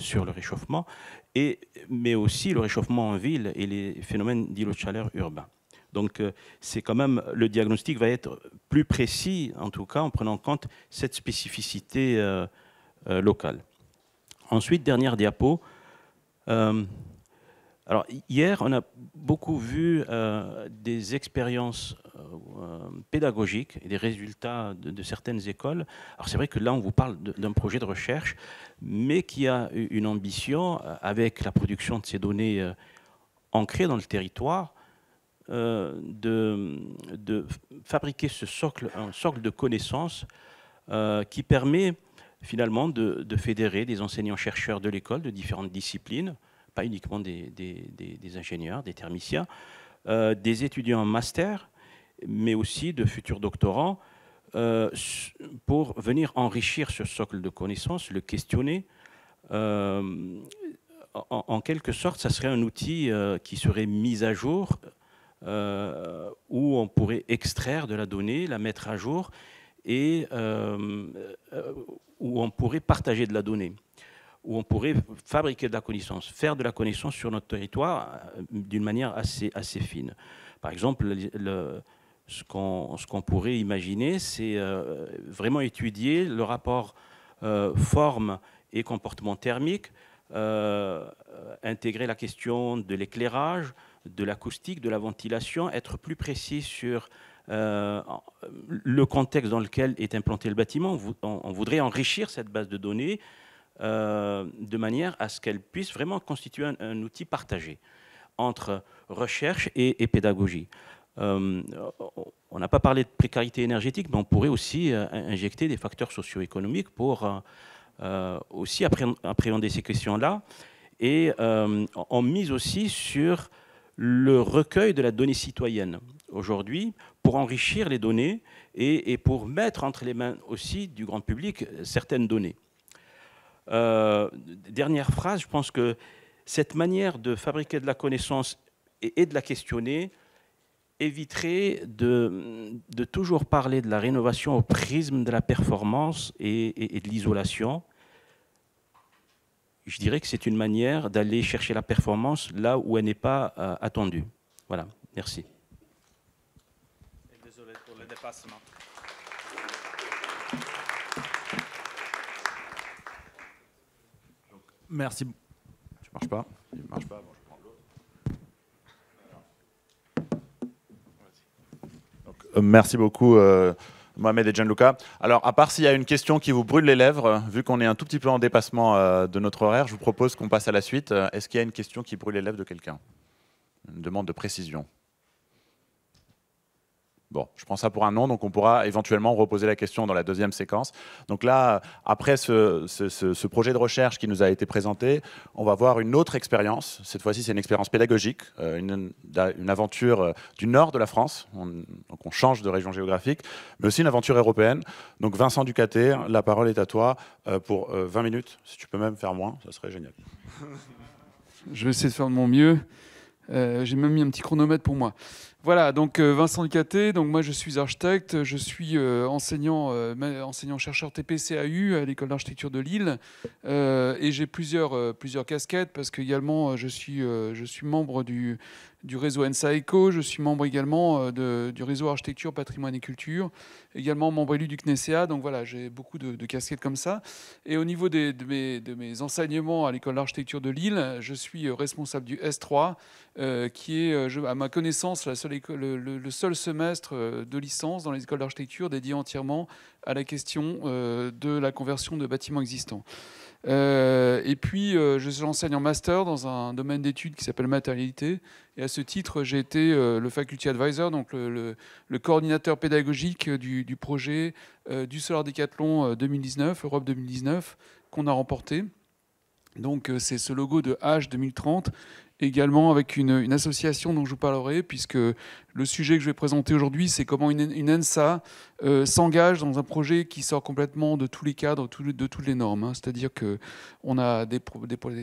sur le réchauffement, et, mais aussi le réchauffement en ville et les phénomènes d'îlots de chaleur urbains. Donc euh, c'est quand même le diagnostic va être plus précis en tout cas en prenant en compte cette spécificité euh, euh, locale. Ensuite dernière diapo. alors hier on a beaucoup vu des expériences pédagogiques et des résultats de, certaines écoles. Alors c'est vrai que là on vous parle d'un projet de recherche, mais qui a une ambition, euh, avec la production de ces données euh, ancrées dans le territoire, euh, de, fabriquer ce socle, un socle de connaissances qui permet finalement de, fédérer des enseignants-chercheurs de l'école de différentes disciplines, pas uniquement des, des ingénieurs, des thermiciens, des étudiants en master, mais aussi de futurs doctorants euh, pour venir enrichir ce socle de connaissances, le questionner. Euh, en, quelque sorte, ça serait un outil euh, qui serait mis à jour, où on pourrait extraire de la donnée, la mettre à jour, et où on pourrait partager de la donnée où on pourrait fabriquer de la connaissance, faire de la connaissance sur notre territoire d'une manière assez, assez fine. Par exemple, le, ce qu'on pourrait imaginer, c'est euh, vraiment étudier le rapport euh, forme et comportement thermique, euh, intégrer la question de l'éclairage, de l'acoustique, de la ventilation, être plus précis sur le contexte dans lequel est implanté le bâtiment. On, voudrait enrichir cette base de données de manière à ce qu'elle puisse vraiment constituer un, outil partagé entre recherche et pédagogie. Euh, on n'a pas parlé de précarité énergétique, mais on pourrait aussi euh, injecter des facteurs socio-économiques pour euh, aussi appréhender ces questions-là. Et on mise aussi sur le recueil de la donnée citoyenne aujourd'hui pour enrichir les données et, pour mettre entre les mains aussi du grand public certaines données. dernière phrase, je pense que cette manière de fabriquer de la connaissance et de la questionner éviterait de, de, toujours parler de la rénovation au prisme de la performance et, de l'isolation. Je dirais que c'est une manière d'aller chercher la performance là où elle n'est pas euh, attendue. Voilà, merci. désolé pour le dépassement. Merci. Tu marches pas marche pas. Euh, merci beaucoup. Euh, Mohamed et Gianluca. Alors, à part s'il y a une question qui vous brûle les lèvres, vu qu'on est un tout petit peu en dépassement euh, de notre horaire, je vous propose qu'on passe à la suite. Est-ce qu'il y a une question qui brûle les lèvres de quelqu'un Une demande de précision. Bon, je prends ça pour un nom, donc on pourra éventuellement reposer la question dans la deuxième séquence. Donc là, après ce, projet de recherche qui nous a été présenté, on va voir une autre expérience. Cette fois-ci, c'est une expérience pédagogique, euh, une, aventure euh, du nord de la France. On, donc on change de région géographique, mais aussi une aventure européenne. Donc Vincent Ducaté, la parole est à toi euh, pour 20 minutes. Si tu peux même faire moins, ça serait génial. Je vais essayer de faire de mon mieux. J'ai même mis un petit chronomètre pour moi. Voilà, donc euh, Vincent Ducaté, donc moi je suis architecte, je suis euh, enseignant, euh, enseignant chercheur TPCAU à l'école d'architecture de Lille et j'ai plusieurs, plusieurs casquettes parce que également je suis, je suis membre du, du réseau ENSA Je suis membre également euh, du réseau Architecture, Patrimoine et Culture, également membre élu du CNESEA. Donc voilà, j'ai beaucoup de, casquettes comme ça. Et au niveau de, mes, enseignements à l'école d'architecture de Lille, je suis euh, responsable du S3, euh, qui est, à ma connaissance, le, seul semestre de licence dans les écoles d'architecture dédié entièrement à la question de la conversion de bâtiments existants. Euh, et puis, euh, je l'enseigne en master dans un domaine d'études qui s'appelle matérialité. Et à ce titre, j'ai été euh, le faculty advisor, donc le, coordinateur pédagogique du, du projet du Solar Decathlon 2019, Europe 2019, qu'on a remporté. Donc, c'est ce logo de H 2030 également avec une, association dont je vous parlerai, puisque le sujet que je vais présenter aujourd'hui, c'est comment une, une ENSA euh, s'engage dans un projet qui sort complètement de tous les cadres, de toutes les normes. Hein. C'est-à-dire qu'on a des,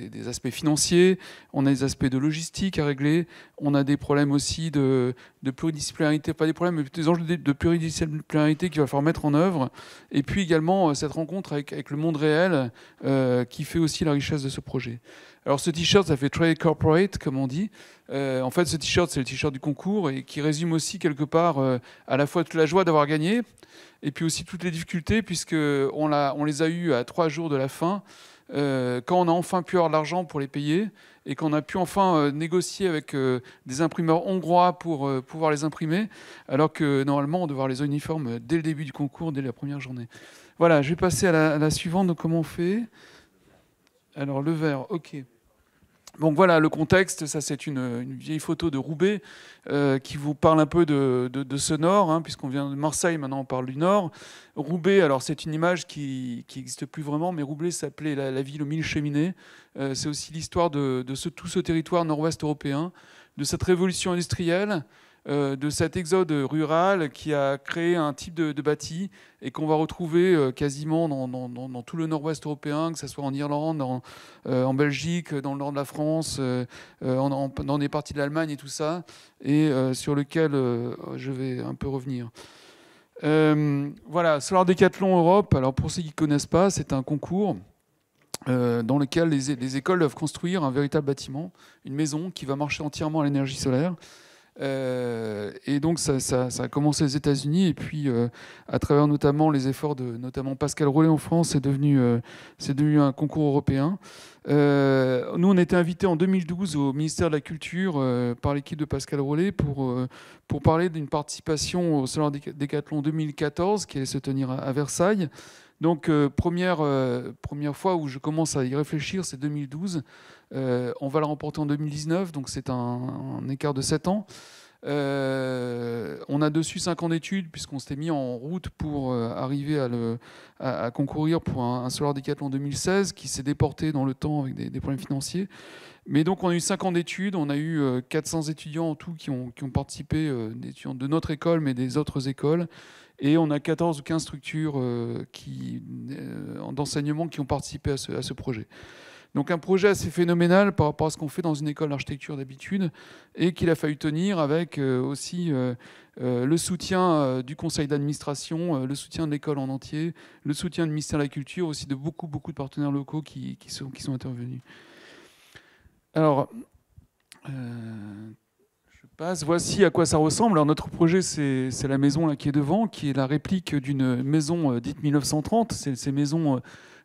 des, aspects financiers, on a des aspects de logistique à régler, on a des problèmes aussi de, pluridisciplinarité, pas des problèmes, mais des enjeux de, pluridisciplinarité qu'il va falloir mettre en œuvre. Et puis également euh, cette rencontre avec, le monde réel euh, qui fait aussi la richesse de ce projet. Alors ce t-shirt, ça fait Trade Corporate, comme on dit. Euh, en fait, ce t-shirt, c'est le t-shirt du concours et qui résume aussi quelque part euh, à la fois toute la joie d'avoir gagné et puis aussi toutes les difficultés, puisque on, les a eues à trois jours de la fin. Euh, quand on a enfin pu avoir de l'argent pour les payer et qu'on a pu enfin négocier avec des imprimeurs hongrois pour pouvoir les imprimer, alors que normalement on devait avoir les uniformes dès le début du concours, dès la première journée. Voilà, je vais passer à la, suivante. Donc, comment on fait Alors, le vert, ok. Donc voilà, le contexte, ça c'est une, vieille photo de Roubaix euh, qui vous parle un peu de, ce nord, hein, puisqu'on vient de Marseille, maintenant on parle du nord. Roubaix, alors c'est une image qui n'existe plus vraiment, mais Roubaix s'appelait la, ville aux mille cheminées. Euh, c'est aussi l'histoire de, tout ce territoire nord-ouest européen, de cette révolution industrielle, euh, de cet exode rural qui a créé un type de, bâti et qu'on va retrouver euh, quasiment dans, tout le nord-ouest européen, que ce soit en Irlande, euh, en, Belgique, dans le nord de la France, dans des parties de l'Allemagne et tout ça, et sur lequel je vais un peu revenir. voilà, Solar Decathlon Europe, alors pour ceux qui ne connaissent pas, c'est un concours dans lequel les, écoles doivent construire un véritable bâtiment, une maison qui va marcher entièrement à l'énergie solaire. Euh, et donc ça, a commencé aux États-Unis et puis euh, à travers notamment les efforts de notamment Pascal Rollet en France, c'est devenu, euh, c'est devenu un concours européen. nous, on était invités en 2012 au ministère de la Culture par l'équipe de Pascal Rollet pour, pour parler d'une participation au Salon Décathlon 2014 qui allait se tenir à Versailles. Donc, euh, euh, première, fois où je commence à y réfléchir, c'est 2012. Euh, on va la remporter en 2019, donc c'est un, écart de 7 ans. on a dessus 5 ans d'études, puisqu'on s'était mis en route pour arriver à, concourir pour un, Solar Decathlon 2016, qui s'est déporté dans le temps avec des, problèmes financiers. Mais donc, on a eu 5 ans d'études, on a eu 400 étudiants en tout qui ont, qui ont participé, des étudiants de notre école, mais des autres écoles. Et on a 14 ou 15 structures euh, euh, d'enseignement qui ont participé à ce, projet. Donc un projet assez phénoménal par rapport à ce qu'on fait dans une école d'architecture d'habitude et qu'il a fallu tenir avec euh, aussi le soutien du conseil d'administration, le soutien de l'école en entier, le soutien du ministère de la Culture, aussi de beaucoup, beaucoup de partenaires locaux qui, sont, intervenus. Alors, Voici à quoi ça ressemble. Alors, notre projet, c'est la maison là, qui est devant, qui est la réplique d'une maison euh, dite 1930. C'est ces maisons euh,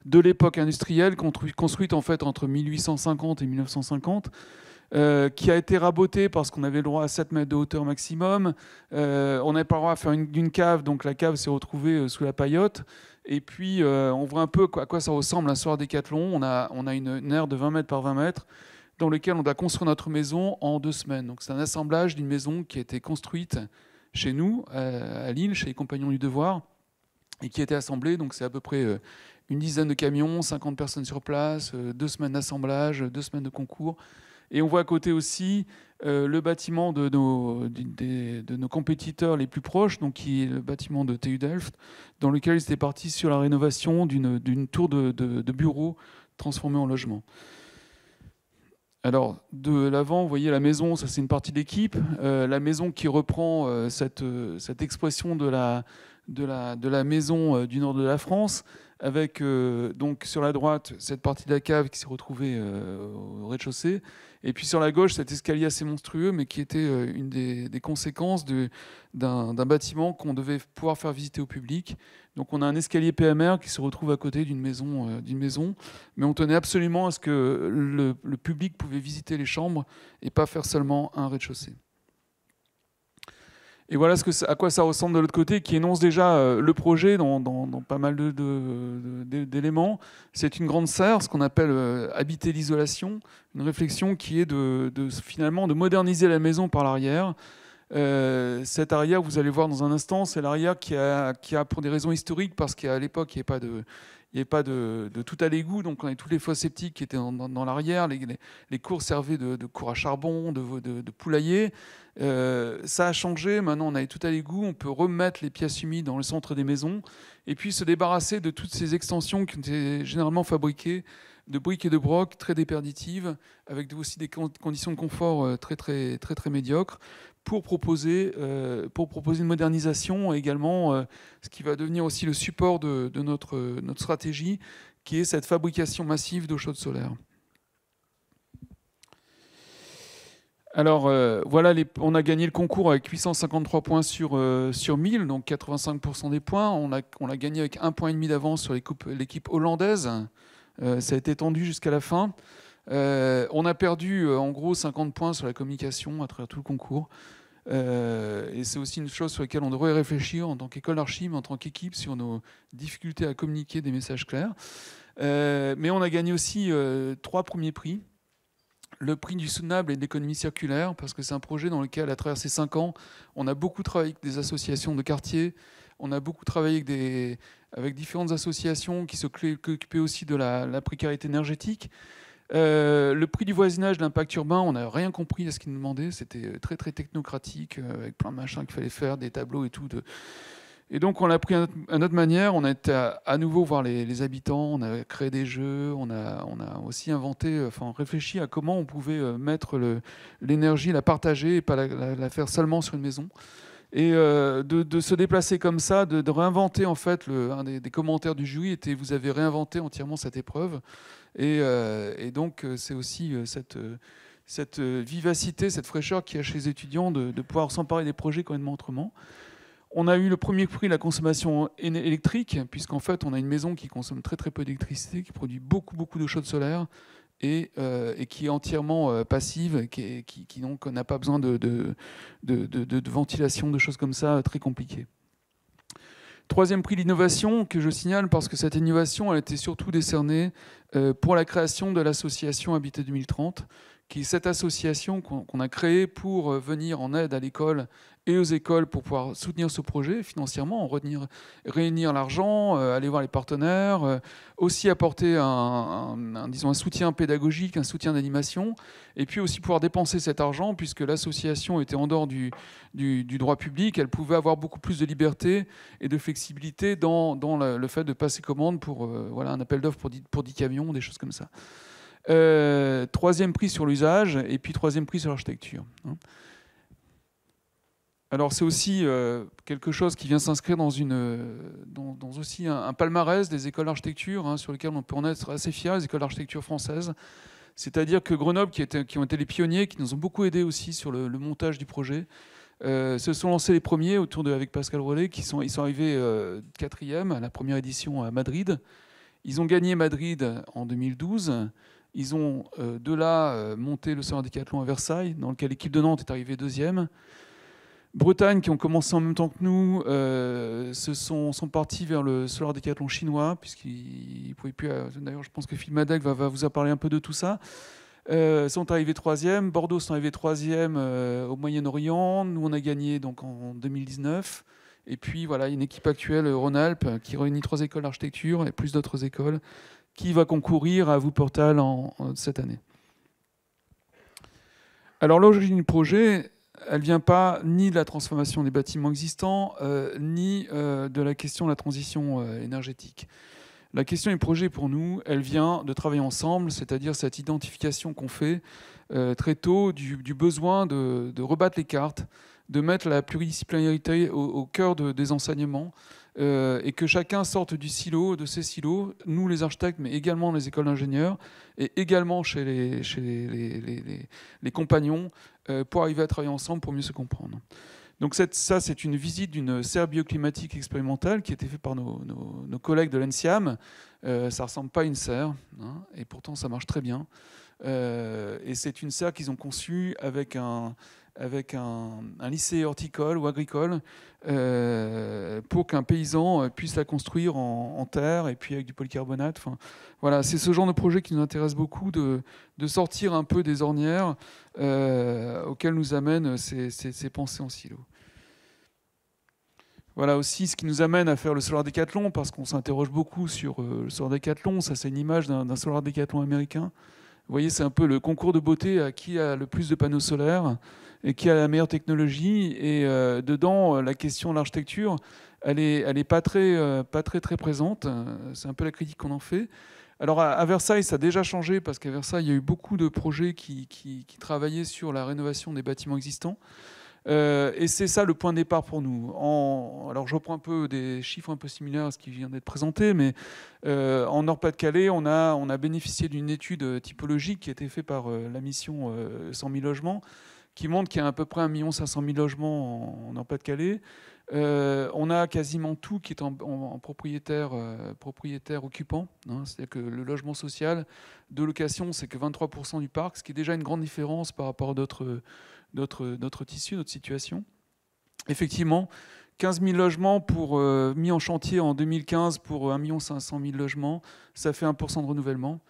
de l'époque industrielle, construites en fait entre 1850 et 1950. Euh, qui a été rabotée parce qu'on avait le droit à 7 mètres de hauteur maximum. on n'avait pas le droit à faire une, cave, donc la cave s'est retrouvée sous la paillote. Et puis, on voit un peu à quoi ça ressemble un soir décathlon. On a, une, une aire de 20 mètres par 20 mètres dans lequel on a construit notre maison en deux semaines. Donc c'est un assemblage d'une maison qui a été construite chez nous, à Lille, chez les Compagnons du Devoir, et qui a été assemblée. Donc c'est à peu près euh, une dizaine de camions, 50 personnes sur place, euh, deux semaines d'assemblage, deux semaines de concours. Et on voit à côté aussi euh, le bâtiment de nos, nos, compétiteurs les plus proches, donc qui est le bâtiment de TU Delft, dans lequel ils étaient partis sur la rénovation d'une tour de, de bureaux transformée en logement. Alors, de l'avant, vous voyez la maison, ça c'est une partie de l'équipe. Euh, la maison qui reprend euh, euh, cette, expression de la, maison du nord de la France, avec donc sur la droite cette partie de la cave qui s'est retrouvée au rez-de-chaussée, et puis sur la gauche cet escalier assez monstrueux, mais qui était une des, conséquences d'un bâtiment qu'on devait pouvoir faire visiter au public donc on a un escalier PMR qui se retrouve à côté d'une maison, euh, maison, mais on tenait absolument à ce que le, public pouvait visiter les chambres et pas faire seulement un rez-de-chaussée. Et voilà ce à quoi ça ressemble de l'autre côté, qui énonce déjà euh, le projet dans, pas mal d'éléments. De, C'est une grande serre, ce qu'on appelle euh, habiter l'isolation, une réflexion qui est finalement de moderniser la maison par l'arrière, euh, cette arrière vous allez voir dans un instant, c'est l'arrière qui a, qui a, pour des raisons historiques, parce qu'à l'époque, il n'y avait pas de, il pas de, tout à l'égout, donc on avait tous les fosses septiques qui étaient dans, l'arrière, les, cours servaient de, cours à charbon, de, de poulailler. Euh, ça a changé, maintenant on a tout à l'égout, on peut remettre les pièces humides dans le centre des maisons, et puis se débarrasser de toutes ces extensions qui étaient généralement fabriquées de briques et de brocs très déperditives, avec aussi des conditions de confort euh, très très très très médiocres pour proposer, euh, pour proposer une modernisation également, euh, ce qui va devenir aussi le support de, notre, notre stratégie, qui est cette fabrication massive d'eau chaude solaire. Alors euh, voilà, les, on a gagné le concours avec 853 points sur, sur 1000, donc 85% des points. On a, on gagné avec 1,5 point d'avance sur l'équipe hollandaise. ça a été tendu jusqu'à la fin. Euh, on a perdu euh, en gros 50 points sur la communication à travers tout le concours. Euh, et c'est aussi une chose sur laquelle on devrait réfléchir en tant qu'école d'archives, en tant qu'équipe, sur nos difficultés à communiquer des messages clairs. mais on a gagné aussi trois premiers prix. Le prix du soutenable et de l'économie circulaire, parce que c'est un projet dans lequel, à travers ces cinq ans, on a beaucoup travaillé avec des associations de quartier, on a beaucoup travaillé avec, différentes associations qui se occupaient aussi de la précarité énergétique. Euh, le prix du voisinage, l'impact urbain, on n'a rien compris à ce qu'ils nous demandaient. C'était euh, très très technocratique, euh, avec plein de machins qu'il fallait faire, des tableaux et tout. Et donc on l'a pris à notre manière. On a été à, nouveau voir les, habitants, on a créé des jeux, on a, on a aussi inventé, enfin réfléchi à comment on pouvait mettre l'énergie, la partager et pas la, faire seulement sur une maison. Et de, se déplacer comme ça, de, réinventer en fait, le, un des, des, commentaires du jury était vous avez réinventé entièrement cette épreuve. Euh, et, donc, euh, c'est aussi euh, cette, vivacité, cette fraîcheur qu'il y a chez les étudiants de, pouvoir s'emparer des projets complètement autrement. On a eu le premier prix de la consommation électrique, puisqu'en fait, on a une maison qui consomme très très peu d'électricité, qui produit beaucoup beaucoup de chaude solaire et, qui est entièrement passive, qui, qui, donc n'a pas besoin de de ventilation, de choses comme ça très compliquées. Troisième prix, l'innovation, que je signale parce que cette innovation, a été surtout décernée euh, pour la création de l'association Habité 2030, qui est cette association qu'on a créée pour euh, venir en aide à l'école et aux écoles pour pouvoir soutenir ce projet financièrement, retenir, réunir l'argent, euh, aller voir les partenaires, euh, aussi apporter un, disons un soutien pédagogique, un soutien d'animation, et puis aussi pouvoir dépenser cet argent, puisque l'association était en dehors du, du, droit public, elle pouvait avoir beaucoup plus de liberté et de flexibilité dans, le, fait de passer commande pour euh, voilà, un appel d'offres pour 10, pour camions, des choses comme ça. troisième prix sur l'usage, et puis troisième prix sur l'architecture. Hein. Alors c'est aussi euh, quelque chose qui vient s'inscrire dans, euh, aussi un, palmarès des écoles d'architecture hein, sur lesquelles on peut en être assez fier, les écoles d'architecture françaises. C'est-à-dire que Grenoble, qui, ont été les pionniers, qui nous ont beaucoup aidés aussi sur le, montage du projet, euh, se sont lancés les premiers autour de, avec Pascal Rollet, qui sont, ils sont arrivés quatrième à la première édition à Madrid. Ils ont gagné Madrid en 2012. Ils ont de là monté le salon décathlon à Versailles, dans lequel l'équipe de Nantes est arrivée deuxième. Bretagne, qui ont commencé en même temps que nous, euh, se sont, partis vers le Solar décathlon chinois, puisqu'ils pouvaient plus. Euh, d'ailleurs, je pense que Phil Madec va, vous en parler un peu de tout ça. Euh, sont arrivés troisième. Bordeaux sont arrivés troisième au Moyen-Orient. Nous, on a gagné donc en 2019. Et puis voilà, une équipe actuelle Rhône-Alpes qui réunit trois écoles d'architecture et plus d'autres écoles qui va concourir à vous Portal cette année. Alors l'origine du projet, elle vient pas ni de la transformation des bâtiments existants, euh, ni euh, de la question de la transition euh, énergétique. La question des projets pour nous, elle vient de travailler ensemble, c'est-à-dire cette identification qu'on fait très tôt du, besoin de, rebattre les cartes, de mettre la pluridisciplinarité au, cœur des enseignements. et que chacun sorte du silo, de ses silos, nous les architectes, mais également les écoles d'ingénieurs, et également chez les compagnons euh, pour arriver à travailler ensemble pour mieux se comprendre. Donc cette, ça, c'est une visite d'une serre bioclimatique expérimentale qui a été faite par nos, collègues de l'ENSIAM. Euh, ça ne ressemble pas à une serre, hein, et pourtant ça marche très bien. Euh, et c'est une serre qu'ils ont conçue avec un, avec un, lycée horticole ou agricole euh, pour qu'un paysan euh, puisse la construire en, terre et puis avec du polycarbonate. voilà, c'est ce genre de projet qui nous intéresse beaucoup, de, sortir un peu des ornières euh, auxquelles nous amènent ces, pensées en silo. Voilà aussi ce qui nous amène à faire le Solar Decathlon, parce qu'on s'interroge beaucoup sur le Solar Decathlon. Ça, c'est une image d'un Solar décathlon américain. Vous voyez, c'est un peu le concours de beauté à qui a le plus de panneaux solaires et qui a la meilleure technologie. Et euh, dedans, euh, la question de l'architecture, elle n'est elle est pas, très, euh, pas très, très présente. C'est un peu la critique qu'on en fait. Alors à, Versailles, ça a déjà changé parce qu'à Versailles, il y a eu beaucoup de projets qui, qui travaillaient sur la rénovation des bâtiments existants. Euh, et c'est ça le point de départ pour nous. En, alors je reprends un peu des chiffres un peu similaires à ce qui vient d'être présenté, mais euh, en Nord-Pas-de-Calais, on a, on a bénéficié d'une étude typologique qui a été faite par euh, la mission 100 000 logements, qui montre qu'il y a à peu près 1 500 000 logements en, Nord-Pas-de-Calais. on a quasiment tout qui est en, propriétaire, propriétaire occupant. Hein. C'est-à-dire que le logement social de location, c'est que 23% du parc, ce qui est déjà une grande différence par rapport à d'autres notre, notre tissu, notre situation. Effectivement, 15 000 logements pour, euh, mis en chantier en 2015 pour 1 500 000 logements, ça fait 1% de renouvellement.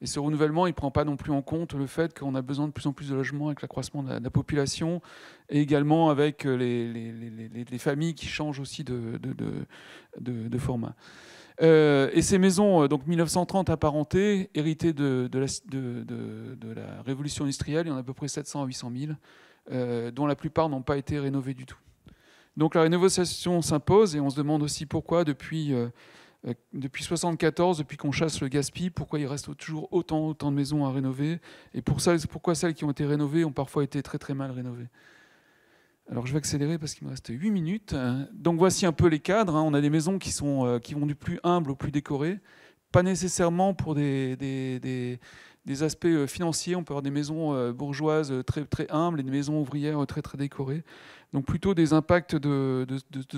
Et ce renouvellement, il ne prend pas non plus en compte le fait qu'on a besoin de plus en plus de logements avec l'accroissement de, la, population et également avec euh, les, les, familles qui changent aussi de, de, format. Euh, et ces maisons, donc 1930 apparentées, héritées de, la, Révolution industrielle, il y en a à peu près 700 à 800 000. Euh, dont la plupart n'ont pas été rénovées du tout. Donc la rénovation s'impose et on se demande aussi pourquoi depuis, 1974, euh, euh, depuis 74, depuis qu'on chasse le gaspillage, pourquoi il reste toujours autant, autant de maisons à rénover et pour ça, pourquoi celles qui ont été rénovées ont parfois été très très mal rénovées. Alors je vais accélérer parce qu'il me reste 8 minutes. Donc voici un peu les cadres. Hein. On a des maisons qui, sont, qui vont du plus humble au plus décoré, pas nécessairement pour des, des des aspects euh, financiers. On peut avoir des maisons euh, bourgeoises euh, très, très humbles et des maisons ouvrières très, très décorées. Donc plutôt des impacts de,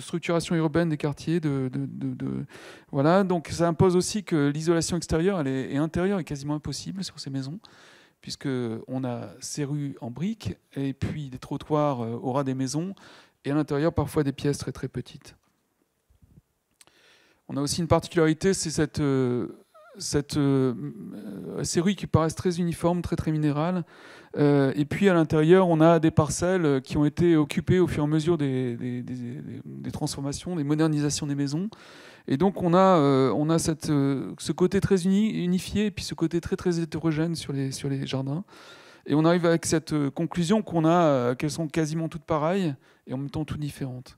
structuration urbaine des quartiers. De, voilà. Donc ça impose aussi que l'isolation extérieure et intérieure est quasiment impossible sur ces maisons puisque on a ces rues en briques et puis des trottoirs au ras des maisons et à l'intérieur parfois des pièces très très petites. On a aussi une particularité, c'est cette cette, série euh, euh, ces rues qui paraissent très uniformes, très très minérales. Euh, et puis à l'intérieur, on a des parcelles qui ont été occupées au fur et à mesure des, transformations, des modernisations des maisons. Et donc on a, on a cette, ce côté très unifié et puis ce côté très très hétérogène sur les, sur les jardins. Et on arrive avec cette conclusion qu'on a qu'elles sont quasiment toutes pareilles et en même temps toutes différentes.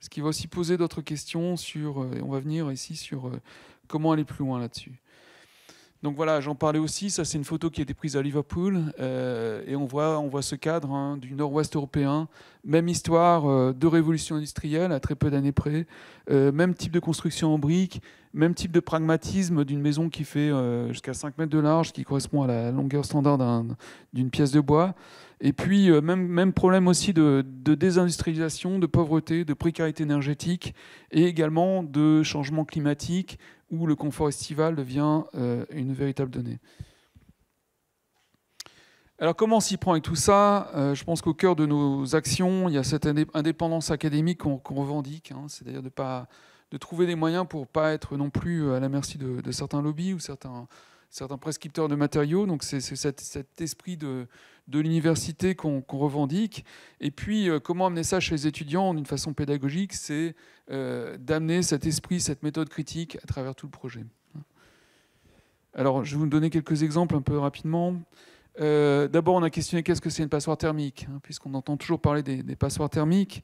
Ce qui va aussi poser d'autres questions sur, et on va venir ici sur comment aller plus loin là-dessus. Donc voilà, j'en parlais aussi. Ça, c'est une photo qui a été prise à Liverpool. Euh, et on voit, on voit ce cadre hein, du nord-ouest européen. Même histoire euh, de révolution industrielle à très peu d'années près. Euh, même type de construction en briques. Même type de pragmatisme d'une maison qui fait jusqu'à 5 mètres de large, qui correspond à la longueur standard d'une pièce de bois. Et puis, même, même problème aussi de désindustrialisation, de pauvreté, de précarité énergétique et également de changement climatique où le confort estival devient euh, une véritable donnée. Alors comment on s'y prend avec tout ça euh, Je pense qu'au cœur de nos actions, il y a cette indépendance académique qu'on revendique, hein. c'est-à-dire de, de trouver des moyens pour ne pas être non plus à la merci de, de certains lobbies ou certains, certains prescripteurs de matériaux. Donc c'est cet, esprit de, l'université qu'on revendique. Et puis euh, comment amener ça chez les étudiants d'une façon pédagogique, c'est euh, d'amener cet esprit, cette méthode critique à travers tout le projet. Alors je vais vous donner quelques exemples un peu rapidement. Euh, d'abord, on a questionné qu'est-ce que c'est une passoire thermique, hein, puisqu'on entend toujours parler des, des passoires thermiques.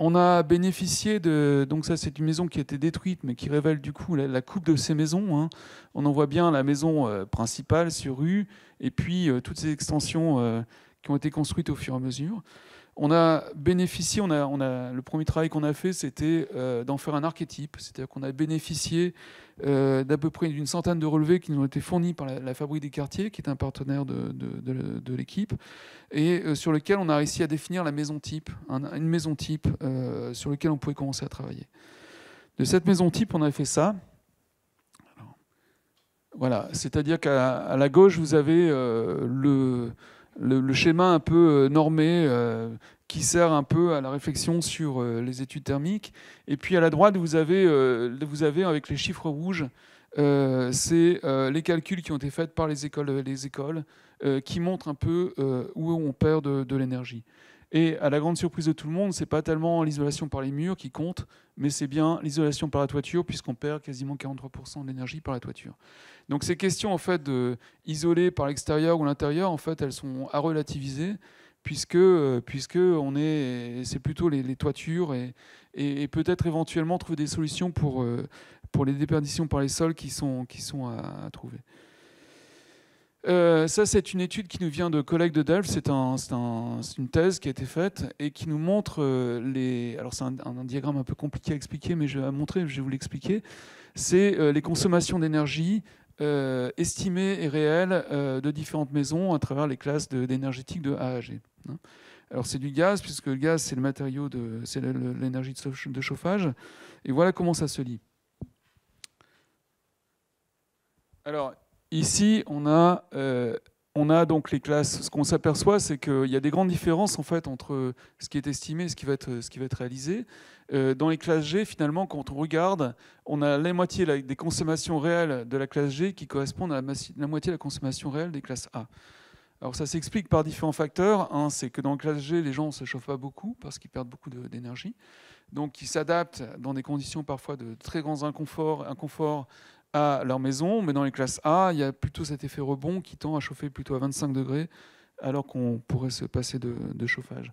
On a bénéficié de. Donc, ça, c'est une maison qui a été détruite, mais qui révèle du coup la, coupe de ces maisons. Hein. On en voit bien la maison euh, principale sur rue, et puis euh, toutes ces extensions euh, qui ont été construites au fur et à mesure. On a bénéficié, on a, le premier travail qu'on a fait, c'était euh, d'en faire un archétype, c'est-à-dire qu'on a bénéficié euh, d'à peu près d'une centaine de relevés qui nous ont été fournis par la, Fabrique des Quartiers, qui est un partenaire de, l'équipe, et euh, sur lequel on a réussi à définir la maison type, une maison type sur laquelle on pouvait commencer à travailler. De cette maison type, on a fait ça. voilà, c'est-à-dire qu'à la gauche, vous avez le le, schéma un peu euh, normé euh, qui sert un peu à la réflexion sur euh, les études thermiques. Et puis à la droite, vous avez, avec les chiffres rouges, c'est les calculs qui ont été faits par les écoles, qui montrent un peu où on perd de l'énergie. Et à la grande surprise de tout le monde, c'est pas tellement l'isolation par les murs qui compte, mais c'est bien l'isolation par la toiture, puisqu'on perd quasiment 43% de l'énergie par la toiture. Donc ces questions en fait isolées par l'extérieur ou l'intérieur, en fait, elles sont à relativiser, puisque euh, puisque on est, c'est plutôt les, toitures et, peut-être éventuellement trouver des solutions euh, pour les déperditions par les sols qui sont à trouver. Euh, ça, c'est une étude qui nous vient de collègues de Delft. C'est une thèse qui a été faite et qui nous montre euh, les. Alors, c'est un, diagramme un peu compliqué à expliquer, mais je vais montrer, je vais vous l'expliquer. C'est euh, les consommations d'énergie estimées et réelles de différentes maisons à travers les classes d'énergétique de, de, A à G. Hein. Alors, c'est du gaz, puisque le gaz, c'est le matériau de. C'est l'énergie de chauffage. Et voilà comment ça se lit. Alors, Ici, on a, euh, on a donc les classes. Ce qu'on s'aperçoit, c'est qu'il y a des grandes différences en fait entre ce qui est estimé et ce qui va être, ce qui va être réalisé. Euh, dans les classes G, finalement, quand on regarde, on a la moitié des consommations réelles de la classe G qui correspondent à la moitié de la consommation réelle des classes A. Alors ça s'explique par différents facteurs. Un, hein. c'est que dans la classe G, les gens ne se chauffent pas beaucoup parce qu'ils perdent beaucoup d'énergie. Donc ils s'adaptent dans des conditions parfois de très grands inconforts, inconforts à leur maison, mais dans les classes A, il y a plutôt cet effet rebond qui tend à chauffer plutôt à 25 degrés, alors qu'on pourrait se passer de, chauffage.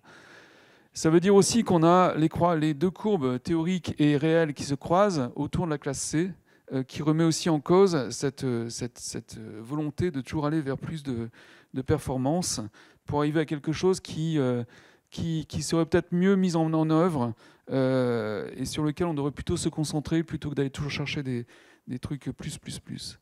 Ça veut dire aussi qu'on a les, les, deux courbes théoriques et réelles qui se croisent autour de la classe C, euh, qui remet aussi en cause cette, euh, cette, euh, volonté de toujours aller vers plus de, de performance pour arriver à quelque chose qui... qui, serait peut-être mieux mis en, en œuvre et sur lequel on devrait plutôt se concentrer plutôt que d'aller toujours chercher des, des trucs plus, plus, plus.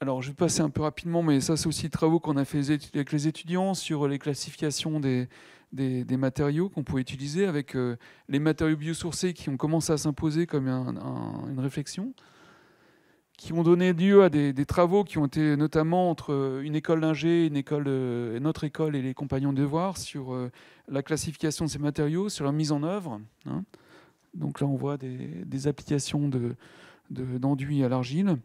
Alors, je vais passer un peu rapidement, mais ça, c'est aussi des travaux qu'on a fait avec les étudiants sur les classifications des, des, matériaux qu'on pouvait utiliser, avec euh, les matériaux biosourcés qui ont commencé à s'imposer comme une réflexion, qui ont donné lieu à des, travaux qui ont été notamment entre une école d'ingé, une école, notre école et les compagnons de devoir sur euh, la classification de ces matériaux, sur la mise en œuvre. Hein. Donc là, on voit des, applications d'enduit à l'argile.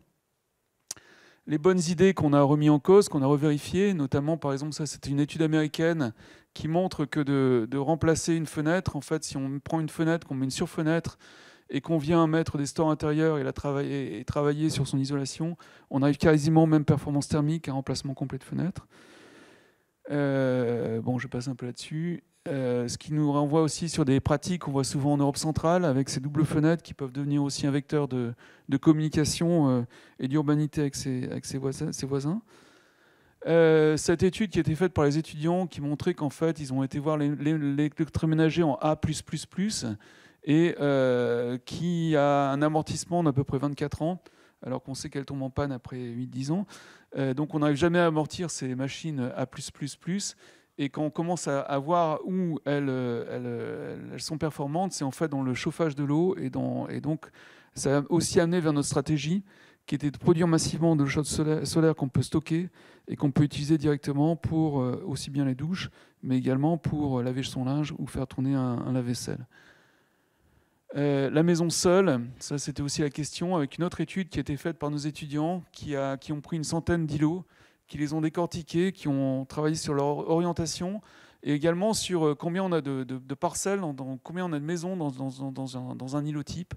Les bonnes idées qu'on a remises en cause, qu'on a revérifiées, notamment par exemple, ça c'était une étude américaine qui montre que de, remplacer une fenêtre, en fait, si on prend une fenêtre, qu'on met une surfenêtre et qu'on vient mettre des stores intérieurs et, la travailler, sur son isolation, on arrive quasiment même performance thermique à remplacement complet de fenêtre. Euh, bon, je passe un peu là-dessus. Euh, ce qui nous renvoie aussi sur des pratiques qu'on voit souvent en Europe centrale, avec ces doubles fenêtres qui peuvent devenir aussi un vecteur de, communication euh, et d'urbanité avec, ses, voisins, euh, cette étude qui a été faite par les étudiants qui montrait qu'en fait, ils ont été voir l'électroménager en A et qui a un amortissement d'à peu près 24 ans, alors qu'on sait qu'elle tombe en panne après 8-10 ans. donc on n'arrive jamais à amortir ces machines A et quand on commence à, voir où euh, euh, elles, sont performantes, c'est en fait dans le chauffage de l'eau. Et, et donc, ça a aussi amené vers notre stratégie qui était de produire massivement de l'eau solaire, qu'on peut stocker et qu'on peut utiliser directement pour euh, aussi bien les douches, mais également pour laver son linge ou faire tourner un, lave-vaisselle. la maison seule, ça c'était aussi la question, avec une autre étude qui a été faite par nos étudiants qui, a, qui ont pris une centaine d'îlots qui les ont décortiqués, qui ont travaillé sur leur orientation et également sur euh, combien on a de, parcelles, dans, combien on a de maisons dans, un, dans îlotype.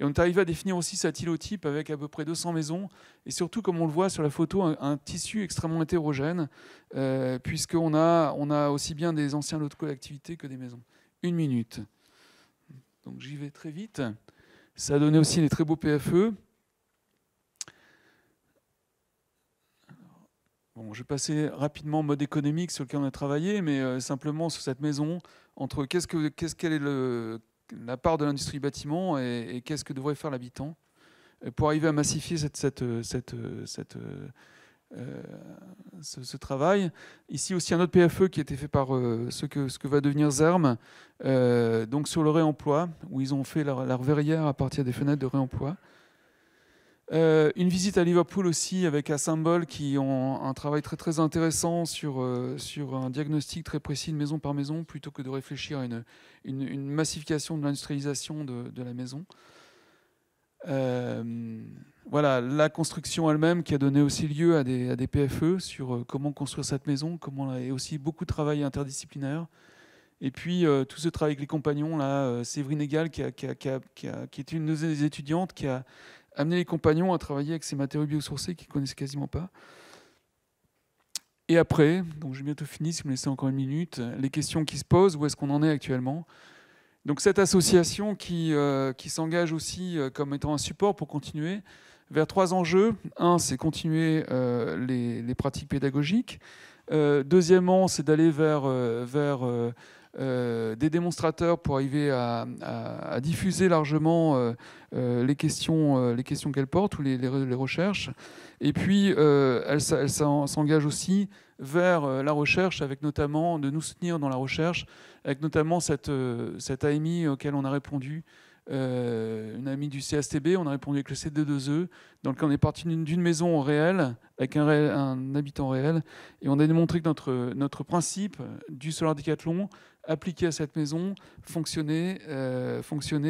Et on est arrivé à définir aussi cet îlotype avec à peu près 200 maisons, et surtout, comme on le voit sur la photo, un, tissu extrêmement hétérogène, euh, puisqu'on a, on a aussi bien des anciens lots de collectivité que des maisons. Une minute. Donc j'y vais très vite. Ça a donné aussi des très beaux PFE. Bon, je vais passer rapidement en mode économique sur lequel on a travaillé, mais euh, simplement sur cette maison, entre qu'est-ce qu'elle est la part de l'industrie bâtiment et, qu'est-ce que devrait faire l'habitant euh, pour arriver à massifier euh, ce, travail. Ici aussi un autre PFE qui a été fait par ce, que, va devenir ZERM, donc sur le réemploi, où ils ont fait la, la verrière à partir des fenêtres de réemploi. Euh, une visite à Liverpool aussi avec Assemble qui ont un travail très très intéressant sur, euh, sur un diagnostic très précis de maison par maison plutôt que de réfléchir à une, une, massification de l'industrialisation de, la maison. Euh, voilà, la construction elle-même qui a donné aussi lieu à des, à des PFE sur comment construire cette maison, comment, et aussi beaucoup de travail interdisciplinaire. Et puis tout ce travail avec les compagnons, là, Séverine Egal qui, qui, est une des étudiantes qui a amener les compagnons à travailler avec ces matériaux biosourcés qu'ils connaissent quasiment pas. Et après, donc j'ai bientôt fini, si vous me laissez encore une minute, les questions qui se posent, où est-ce qu'on en est actuellement Donc cette association qui, euh, qui s'engage aussi euh, comme étant un support pour continuer vers trois enjeux. Un, c'est continuer euh, les, pratiques pédagogiques. deuxièmement, c'est d'aller vers, vers euh, des démonstrateurs pour arriver à, diffuser largement euh, euh, les questions, les questions qu'elles portent ou les, recherches. Et puis, elle, s'engage aussi vers la recherche, avec notamment de nous soutenir dans la recherche, avec notamment cette, cette AMI auquel on a répondu euh, une amie du CSTB, on a répondu avec le CD2E. donc lequel on est parti d'une maison réelle, avec un, habitant réel, et on a démontré que notre, principe du Solar Decathlon, appliqué à cette maison, fonctionnait, euh,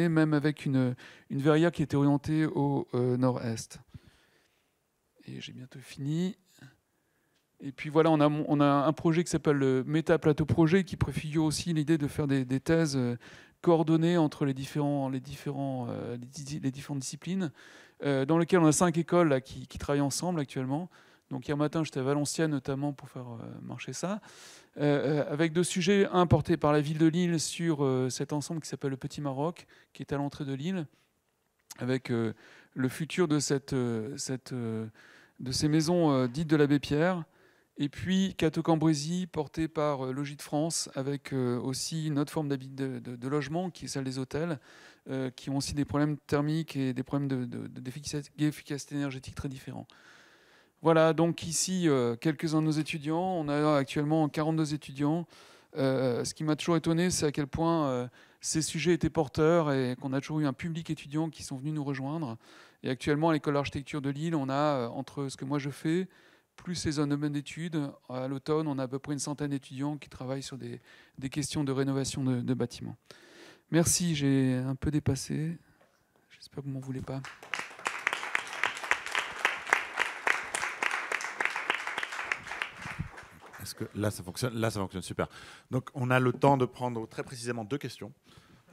même avec une, verrière qui était orientée au euh, nord-est. Et j'ai bientôt fini. Et puis voilà, on a, on un projet qui s'appelle le méta Plateau Projet, qui préfigure aussi l'idée de faire des thèses coordonnée entre les, différents, les, différents, euh, les, différentes disciplines, euh, dans lequel on a cinq écoles qui, travaillent ensemble actuellement. Donc hier matin, j'étais à Valenciennes notamment pour faire euh, marcher ça, avec deux sujets, un porté par la ville de Lille sur cet ensemble qui s'appelle le Petit Maroc, qui est à l'entrée de Lille, avec le futur de, cette, cette, de ces maisons dites de l'abbé Pierre, et puis Cato Cambrésis, porté par euh, Logis de France, avec euh, aussi une autre forme de, de, logement qui est celle des hôtels, euh, qui ont aussi des problèmes thermiques et des problèmes d'efficacité de, énergétique très différents. Voilà, donc ici, quelques-uns de nos étudiants. On a actuellement 42 étudiants. ce qui m'a toujours étonné, c'est à quel point ces sujets étaient porteurs et qu'on a toujours eu un public étudiant qui sont venus nous rejoindre. Et actuellement, à l'école d'architecture de Lille, on a, entre ce que moi je fais, plus un domaine d'études. À l'automne, on a à peu près une centaine d'étudiants qui travaillent sur des, questions de rénovation de, bâtiments. Merci, j'ai un peu dépassé. J'espère que vous m'en voulez pas. Est-ce que là ça fonctionne Là ça fonctionne super. Donc on a le temps de prendre très précisément deux questions.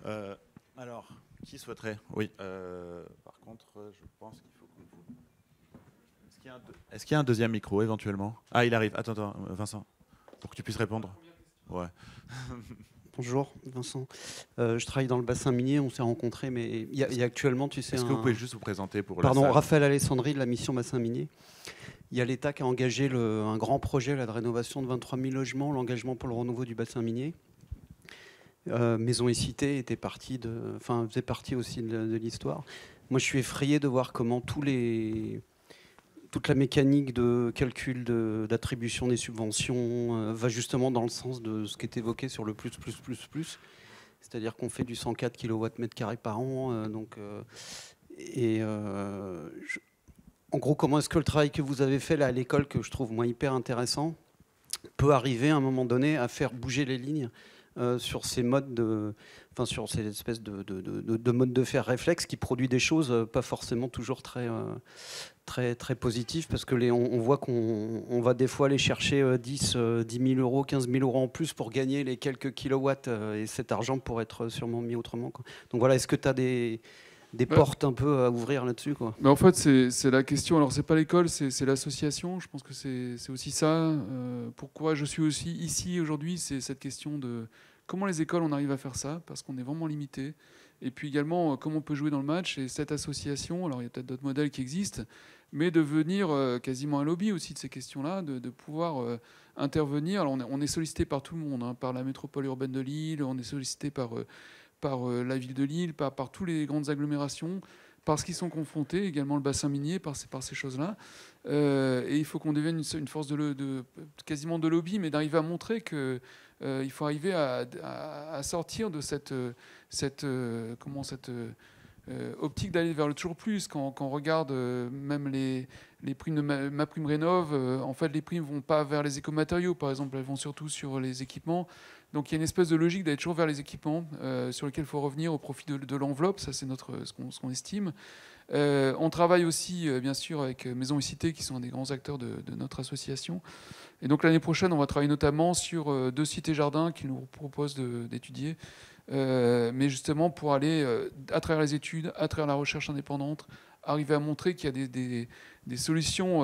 Euh, alors, qui souhaiterait Oui. Euh, par contre, je pense qu'il faut qu'on vous est-ce qu'il y, a un deuxième micro éventuellement Ah, il arrive. Attends, attends, euh, Vincent, pour que tu puisses répondre. Ouais. *laughs* Bonjour Vincent, euh, je travaille dans le bassin minier, on s'est rencontrés, mais il y, a actuellement, tu sais... Est-ce que vous pouvez juste vous présenter pour... Pardon, Raphaël Alessandri de la mission bassin minier. Il y a l'État qui a engagé un grand projet de rénovation de 23 000 logements, l'engagement pour le renouveau du bassin minier. Euh, Maison et Cité était partie de, enfin, faisait partie aussi de l'histoire. Moi, je suis effrayé de voir comment tous les toute la mécanique de calcul d'attribution des subventions euh, va justement dans le sens de ce qui est évoqué sur le plus, plus, plus, plus. C'est-à-dire qu'on fait du 104 kWm par an. Euh, donc, euh, et en gros, comment est-ce que le travail que vous avez fait là à l'école, que je trouve moi hyper intéressant, peut arriver à un moment donné à faire bouger les lignes euh, sur ces modes de, enfin sur ces espèces de, de, de, modes de faire réflexe qui produit des choses euh, pas forcément toujours très euh, très très positives parce que les, on, voit qu'on on va des fois aller chercher 10 000 euros 15 000 euros en plus pour gagner les quelques kilowatts et cet argent pour être sûrement mis autrement. Donc voilà, est-ce que tu as des des portes un peu à ouvrir là-dessus. Quoi. Mais en fait, c'est la question. Alors, c'est pas l'école, c'est l'association. Je pense que c'est aussi ça. Euh, pourquoi je suis aussi ici aujourd'hui, c'est cette question de comment les écoles, on arrive à faire ça, parce qu'on est vraiment limité. Et puis également, euh, comment on peut jouer dans le match et cette association. Alors, il y a peut-être d'autres modèles qui existent, mais devenir venir euh, quasiment un lobby aussi de ces questions-là, de, pouvoir intervenir. Alors, on, est sollicité par tout le monde, hein. par la métropole urbaine de Lille, on est sollicité par par euh, la ville de Lille, par, par toutes les grandes agglomérations, parce qu'ils sont confrontés, également le bassin minier, par ces, choses-là. Euh, et il faut qu'on devienne une, force de, quasiment de lobby, mais d'arriver à montrer qu'il euh, faut arriver à, sortir de cette, cette, comment, cette optique d'aller vers le toujours plus. Quand, on regarde même les, les primes de ma, prime rénov, en fait, les primes vont pas vers les écomatériaux, par exemple, elles vont surtout sur les équipements. Donc il y a une espèce de logique d'aller toujours vers les équipements euh, sur lesquels il faut revenir au profit de, l'enveloppe, ça c'est notre ce qu'on estime. Euh, on travaille aussi euh, bien sûr avec Maison et Cité qui sont un des grands acteurs de, notre association. Et donc l'année prochaine on va travailler notamment sur deux cités jardins qu'ils nous proposent d'étudier, mais justement pour aller à travers les études, à travers la recherche indépendante, arriver à montrer qu'il y a des solutions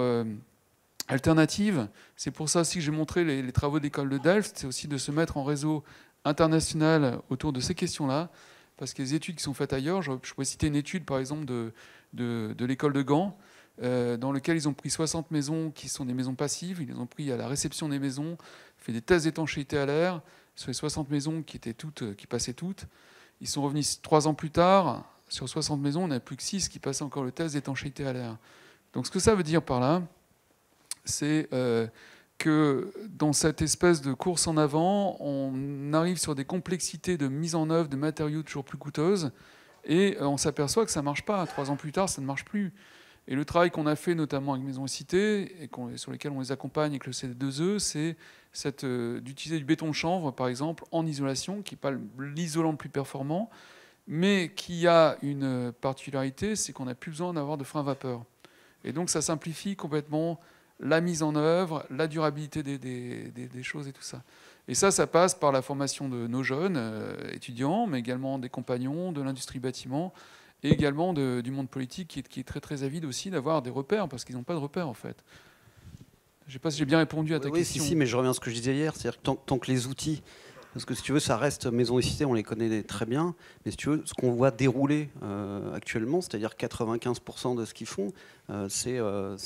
alternative. C'est pour ça aussi que j'ai montré les, travaux de l'école de Delft, c'est aussi de se mettre en réseau international autour de ces questions-là, parce que les études qui sont faites ailleurs, je, pourrais citer une étude par exemple de, de, l'école de Gand, euh, dans laquelle ils ont pris 60 maisons qui sont des maisons passives, ils les ont pris à la réception des maisons, fait des tests d'étanchéité à l'air, sur les 60 maisons qui, étaient toutes, qui passaient toutes. Ils sont revenus trois ans plus tard, sur 60 maisons, on n'a plus que 6 qui passaient encore le test d'étanchéité à l'air. Donc ce que ça veut dire par là, c'est euh, que dans cette espèce de course en avant, on arrive sur des complexités de mise en œuvre de matériaux toujours plus coûteuses, et euh, on s'aperçoit que ça ne marche pas. Trois ans plus tard, ça ne marche plus. Et le travail qu'on a fait notamment avec Maison et Cité, et sur lesquels on les accompagne avec le CD2E, c'est euh, d'utiliser du béton chanvre, par exemple, en isolation, qui n'est pas l'isolant le plus performant, mais qui a une particularité, c'est qu'on n'a plus besoin d'avoir de frein vapeur. Et donc ça simplifie complètement la mise en œuvre, la durabilité des, choses et tout ça. Et ça, ça passe par la formation de nos jeunes euh, étudiants, mais également des compagnons, de l'industrie bâtiment, et également du monde politique qui est, très très avide aussi d'avoir des repères, parce qu'ils n'ont pas de repères en fait. Je ne sais pas si j'ai bien répondu à ta question. Oui, si, mais je reviens à ce que je disais hier, c'est-à-dire que tant que les outils parce que si tu veux, ça reste Maison et Cité, on les connaît très bien. Mais si tu veux, ce qu'on voit dérouler euh, actuellement, c'est-à-dire 95% de ce qu'ils font, euh, c'est euh,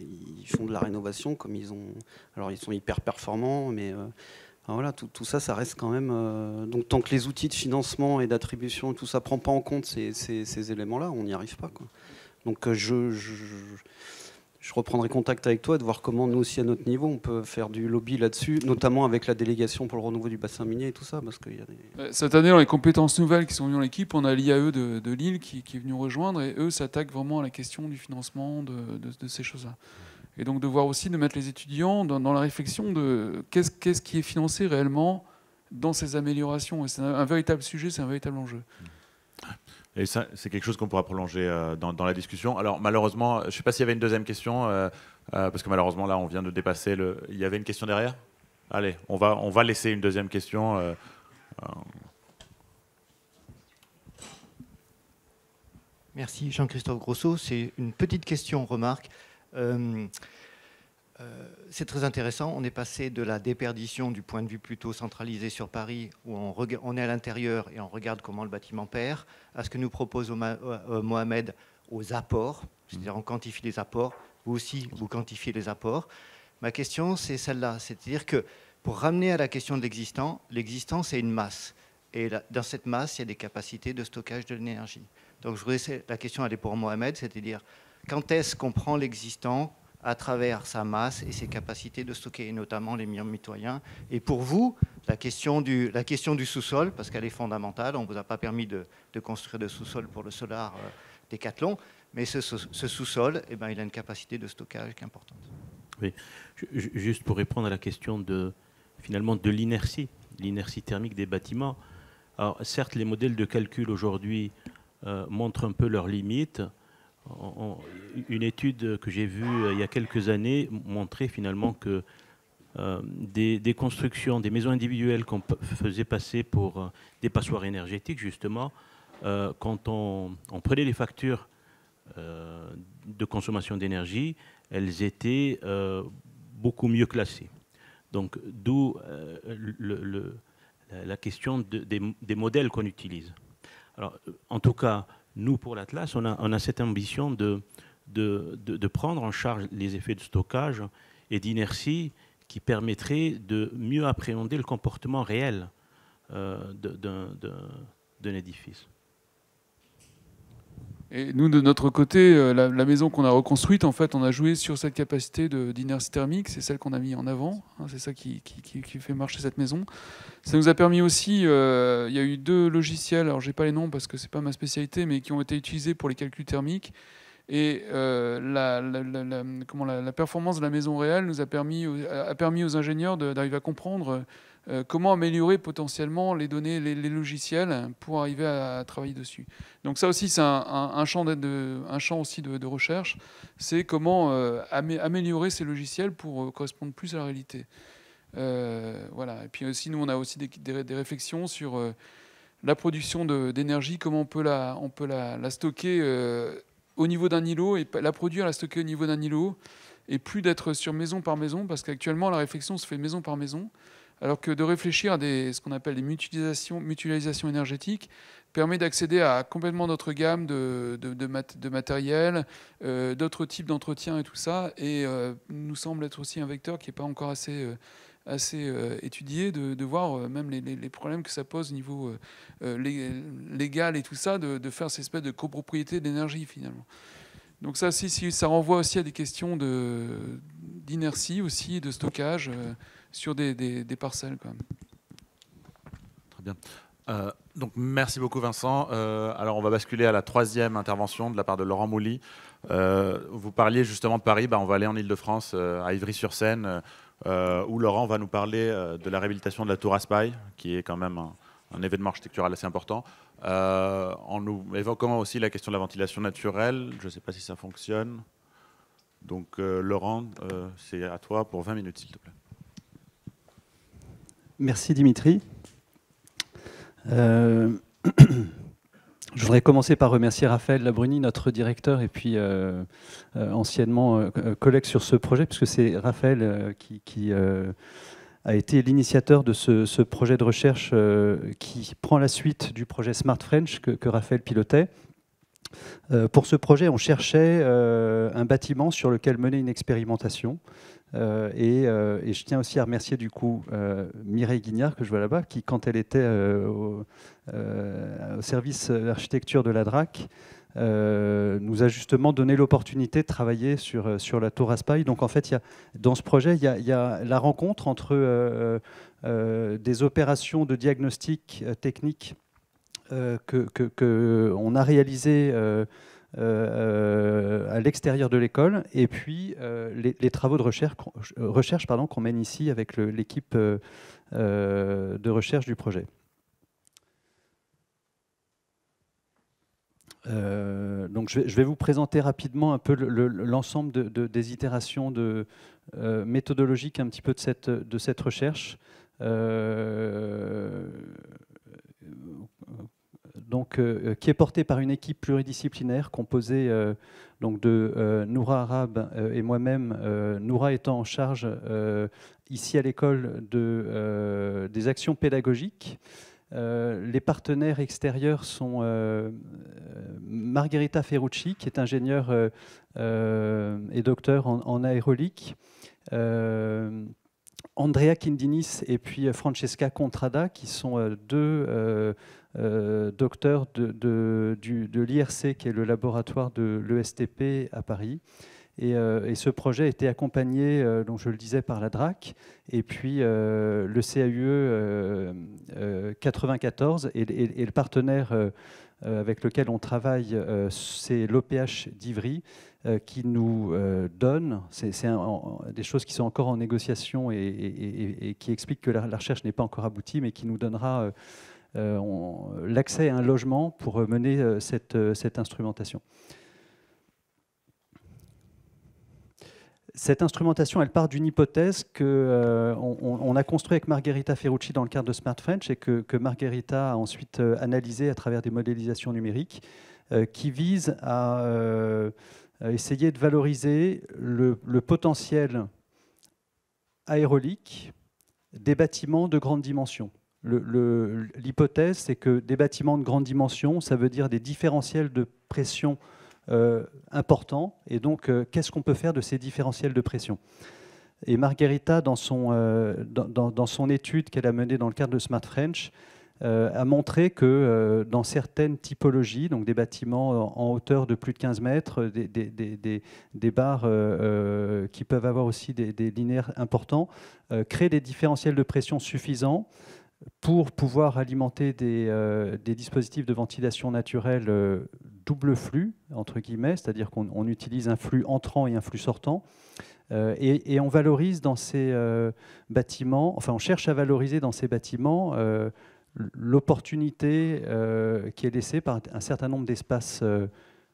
ils font de la rénovation comme ils ont. Alors ils sont hyper performants, mais voilà, tout, ça, ça reste quand même. donc tant que les outils de financement et d'attribution, tout ça ne prend pas en compte ces, ces, éléments-là, on n'y arrive pas. Donc je je reprendrai contact avec toi de voir comment nous aussi à notre niveau on peut faire du lobby là-dessus, notamment avec la délégation pour le renouveau du bassin minier et tout ça. Parce euh, Cette année, dans les compétences nouvelles qui sont venues dans l'équipe, on a l'IAE de, de Lille qui, est venu rejoindre et eux s'attaquent vraiment à la question du financement de, ces choses-là. Et donc de voir aussi de mettre les étudiants dans, la réflexion de qu'est-ce qui est financé réellement dans ces améliorations. Et c'est un, véritable sujet, c'est un véritable enjeu. Et c'est quelque chose qu'on pourra prolonger euh, dans, la discussion. Alors malheureusement, je ne sais pas s'il y avait une deuxième question, euh, euh, parce que malheureusement là, on vient de dépasser le... Il y avait une question derrière Allez, on va, on va laisser une deuxième question. Merci Jean-Christophe Grosso. C'est une petite question, remarque. Euh, c'est très intéressant. On est passé de la déperdition du point de vue plutôt centralisé sur Paris, où on, est à l'intérieur et on regarde comment le bâtiment perd, à ce que nous propose euh, euh, Mohamed aux apports, c'est-à-dire on quantifie les apports, vous aussi vous quantifiez les apports. Ma question, c'est celle-là, c'est-à-dire que pour ramener à la question de l'existant, l'existant, c'est une masse. Et dans cette masse, il y a des capacités de stockage de l'énergie. Donc je voudrais, la question, elle est pour Mohamed, c'est-à-dire quand est-ce qu'on prend l'existant à travers sa masse et ses capacités de stocker, notamment les mitoyens. Et pour vous, la question du, la question du sous-sol, parce qu'elle est fondamentale, on ne vous a pas permis de, construire de sous-sol pour le solar euh, Décathlon, mais ce, sous-sol, eh ben, il a une capacité de stockage importante. juste pour répondre à la question de, finalement, de l'inertie, l'inertie thermique des bâtiments. Alors, certes, les modèles de calcul aujourd'hui euh, montrent un peu leurs limites, une étude que j'ai vue euh, il y a quelques années montrait finalement que euh, des, constructions, des maisons individuelles qu'on faisait passer pour euh, des passoires énergétiques, justement, quand on, prenait les factures de consommation d'énergie, elles étaient beaucoup mieux classées. Donc, d'où la question des, des, modèles qu'on utilise. Alors, en tout cas, nous, pour l'Atlas, on a, cette ambition de, prendre en charge les effets de stockage et d'inertie qui permettraient de mieux appréhender le comportement réel euh, d'un édifice. Et nous, de notre côté, euh, la, maison qu'on a reconstruite, en fait, on a joué sur cette capacité d'inertie thermique. C'est celle qu'on a mis en avant. Hein, c'est ça qui, qui, fait marcher cette maison. Ça nous a permis aussi, euh, il y a eu deux logiciels, alors j'ai pas les noms parce que c'est pas ma spécialité, mais qui ont été utilisés pour les calculs thermiques. Et euh, la, comment, la, performance de la maison réelle nous a permis, a permis aux ingénieurs d'arriver à comprendre euh, comment améliorer potentiellement les données, les, logiciels pour arriver à, travailler dessus. Donc ça aussi, c'est un, champ, de, aussi de, recherche, c'est comment euh, améliorer ces logiciels pour euh, correspondre plus à la réalité. voilà. Et puis aussi, nous, on a aussi des, réflexions sur la production d'énergie, comment on peut la, on peut la, la stocker au niveau d'un îlot et la produire, la stocker au niveau d'un îlot et plus d'être sur maison par maison, parce qu'actuellement la réflexion se fait maison par maison. Alors que de réfléchir à ce qu'on appelle les mutualisations, énergétiques permet d'accéder à complètement d'autres gammes de, de, matériel, euh, d'autres types d'entretien et tout ça, et euh, nous semble être aussi un vecteur qui n'est pas encore assez... Euh, étudié de, voir même les, problèmes que ça pose au niveau légal et tout ça, de, faire ces espèce de copropriété d'énergie finalement. Donc ça, si, ça renvoie aussi à des questions d'inertie aussi, de stockage sur des, parcelles. Très bien. Euh, donc merci beaucoup Vincent. Euh, alors on va basculer à la troisième intervention de la part de Laurent Mouly. Euh, vous parliez justement de Paris, bah, on va aller en Ile-de-France, à Ivry-sur-Seine, où Laurent va nous parler de la réhabilitation de la Tour Aspaille qui est quand même un, événement architectural assez important, en nous évoquant aussi la question de la ventilation naturelle. Je ne sais pas si ça fonctionne. Donc Laurent, c'est à toi pour 20 minutes s'il te plaît. Merci Dimitri. Euh, *clears throat* je voudrais commencer par remercier Raphaël Labruni, notre directeur et puis euh, euh, anciennement collègue sur ce projet, puisque c'est Raphaël qui, a été l'initiateur de ce, projet de recherche qui prend la suite du projet Smart French que Raphaël pilotait. Euh, pour ce projet, on cherchait euh, un bâtiment sur lequel mener une expérimentation. Euh, et, je tiens aussi à remercier du coup Mireille Guignard, que je vois là-bas, qui, quand elle était au, service architecture de la DRAC, nous a justement donné l'opportunité de travailler sur, sur la tour Aspail. Donc en fait, y a, dans ce projet, il y, a la rencontre entre des opérations de diagnostic technique qu'on euh, que, a réalisé euh, euh, à l'extérieur de l'école, et puis les, travaux de recherche, recherche pardon, qu'on mène ici avec l'équipe de recherche du projet. donc je vais, vous présenter rapidement un peu l'ensemble des itérations de, méthodologiques un petit peu de cette, de cette recherche donc, euh, euh, qui est porté par une équipe pluridisciplinaire composée euh, donc de Noura Arab et moi-même, Noura étant en charge ici à l'école de, des actions pédagogiques. les partenaires extérieurs sont Margherita Ferrucci, qui est ingénieure et docteur en, en aérolique, Andrea Kindinis et puis Francesca Contrada, qui sont deux euh, docteur de, de, l'IRC, qui est le laboratoire de l'ESTP à Paris. Et, euh, ce projet a été accompagné, euh, dont je le disais, par la DRAC et puis le CAUE 94 et, le partenaire avec lequel on travaille, c'est l'OPH d'Ivry qui nous donne, c'est des choses qui sont encore en négociation et, qui expliquent que la, la recherche n'est pas encore aboutie, mais qui nous donnera euh, l'accès à un logement pour euh, mener euh, cette, instrumentation. Cette instrumentation, elle part d'une hypothèse qu'on on a construite avec Margherita Ferrucci dans le cadre de Smart French et que, Margherita a ensuite analysée à travers des modélisations numériques qui visent à essayer de valoriser le, le, potentiel aérolique des bâtiments de grande dimension. L'hypothèse, c'est que des bâtiments de grande dimension, ça veut dire des différentiels de pression euh, importants. Et donc, euh, qu'est-ce qu'on peut faire de ces différentiels de pression Et Margarita, dans son, euh, dans, son étude qu'elle a menée dans le cadre de Smart French, a montré que dans certaines typologies, donc des bâtiments en, hauteur de plus de 15 mètres, des, des, des, des barres qui peuvent avoir aussi des, linéaires importants, créent des différentiels de pression suffisants pour pouvoir alimenter euh, des, dispositifs de ventilation naturelle euh, double flux, entre guillemets, c'est-à-dire qu'on utilise un flux entrant et un flux sortant. Euh, et, on valorise dans ces bâtiments, enfin on cherche à valoriser dans ces bâtiments l'opportunité qui est laissée par un certain nombre d'espaces,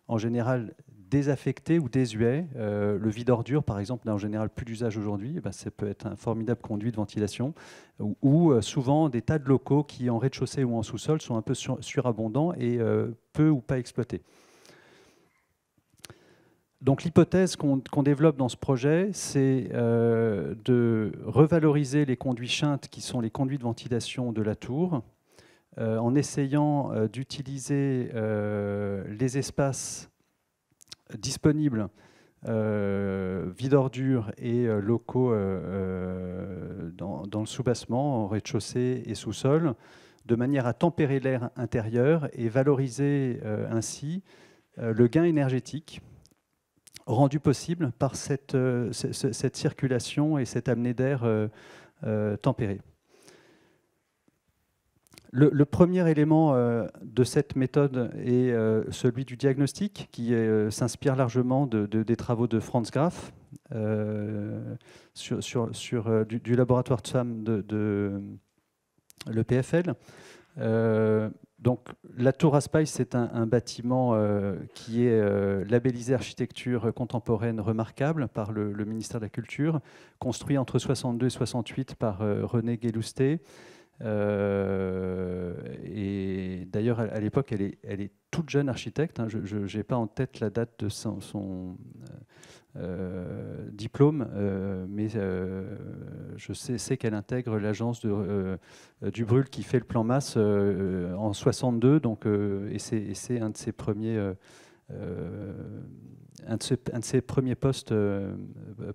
en général désaffecté ou désuet. Euh, le vide ordure, par exemple, n'a en général plus d'usage aujourd'hui. Eh ben, ça peut être un formidable conduit de ventilation. Ou, euh, souvent des tas de locaux qui, en rez-de-chaussée ou en sous-sol, sont un peu surabondants et euh, peu ou pas exploités. Donc l'hypothèse qu'on développe dans ce projet, c'est de revaloriser les conduits chintes, qui sont les conduits de ventilation de la tour, en essayant d'utiliser les espaces disponibles euh, vide et euh, locaux euh, euh, dans, le sous-bassement, rez-de-chaussée et sous-sol, de manière à tempérer l'air intérieur et valoriser ainsi le gain énergétique rendu possible par cette, cette circulation et cette amenée d'air tempérée. Le, premier élément euh, de cette méthode est euh, celui du diagnostic, qui euh, s'inspire largement des travaux de Franz Graf sur, du, laboratoire de de, de l'EPFL. donc, la Tour Aspice c'est un, bâtiment qui est labellisé architecture contemporaine remarquable par le, le, ministère de la Culture, construit entre 62 et 68 par René Guéloustet. Euh, et d'ailleurs, à l'époque, elle est, elle est, toute jeune architecte. Hein. je n'ai pas en tête la date de son, euh, euh, diplôme, mais je sais, qu'elle intègre l'agence de Brûle qui fait le plan masse en 62. Donc, et c'est un de ses premiers. de ses, premiers postes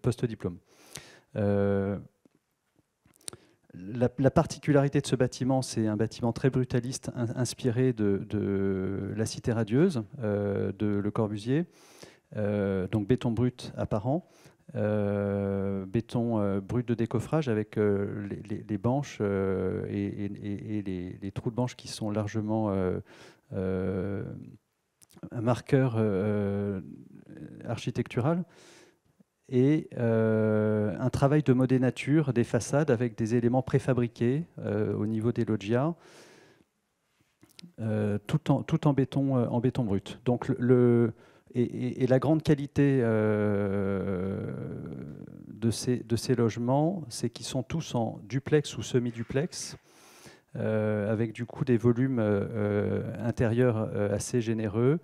post-diplôme. La, particularité de ce bâtiment, c'est un bâtiment très brutaliste, inspiré de, la Cité radieuse euh, de Le Corbusier, euh, donc béton brut apparent, euh, béton brut de décoffrage avec les, banches et, les, trous de banches qui sont largement un marqueur architectural et euh, un travail de modénature des façades avec des éléments préfabriqués euh, au niveau des loggias, euh, tout, en, en, béton, brut. Donc et, la grande qualité de, ces, de ces logements, c'est qu'ils sont tous en duplex ou semi-duplex. avec du coup des volumes intérieurs assez généreux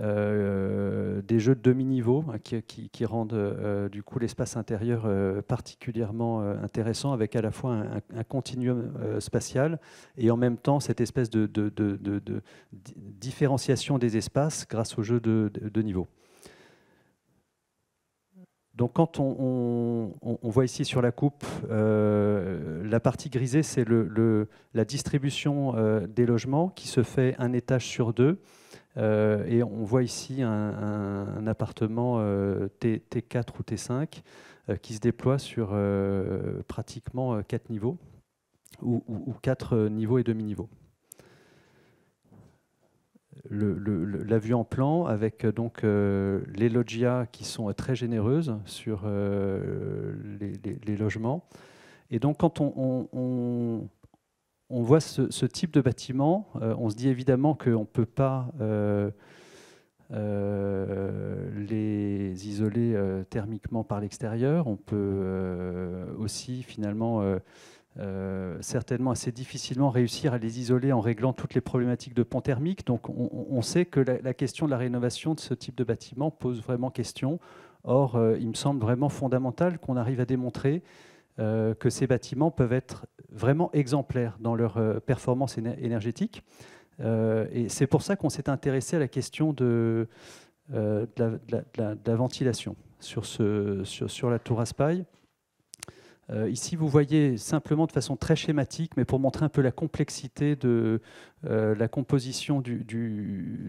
euh, des jeux de demi-niveau hein, qui, rendent euh, du coup l'espace intérieur euh, particulièrement intéressant avec à la fois un, continuum spatial et en même temps cette espèce de, différenciation des espaces grâce aux jeux de, niveau. Donc quand on, voit ici sur la coupe, la partie grisée, c'est le, la distribution des logements qui se fait un étage sur deux. Euh, et on voit ici un, appartement euh, T, 4 ou T5 euh, qui se déploie sur pratiquement quatre niveaux ou, ou, niveaux et demi-niveaux. la vue en plan avec donc les loggias qui sont très généreuses sur les, logements. Et donc quand on on voit ce, type de bâtiment, euh, on se dit évidemment qu'on ne peut pas euh, euh, les isoler thermiquement par l'extérieur. On peut aussi finalement certainement assez difficilement réussir à les isoler en réglant toutes les problématiques de pont thermique. Donc on, sait que la, question de la rénovation de ce type de bâtiment pose vraiment question. Or, il me semble vraiment fondamental qu'on arrive à démontrer que ces bâtiments peuvent être vraiment exemplaires dans leur euh, performance énergétique. Euh, et c'est pour ça qu'on s'est intéressé à la question de, euh, la, ventilation sur, la tour à Euh, ici, vous voyez simplement de façon très schématique, mais pour montrer un peu la complexité de la composition du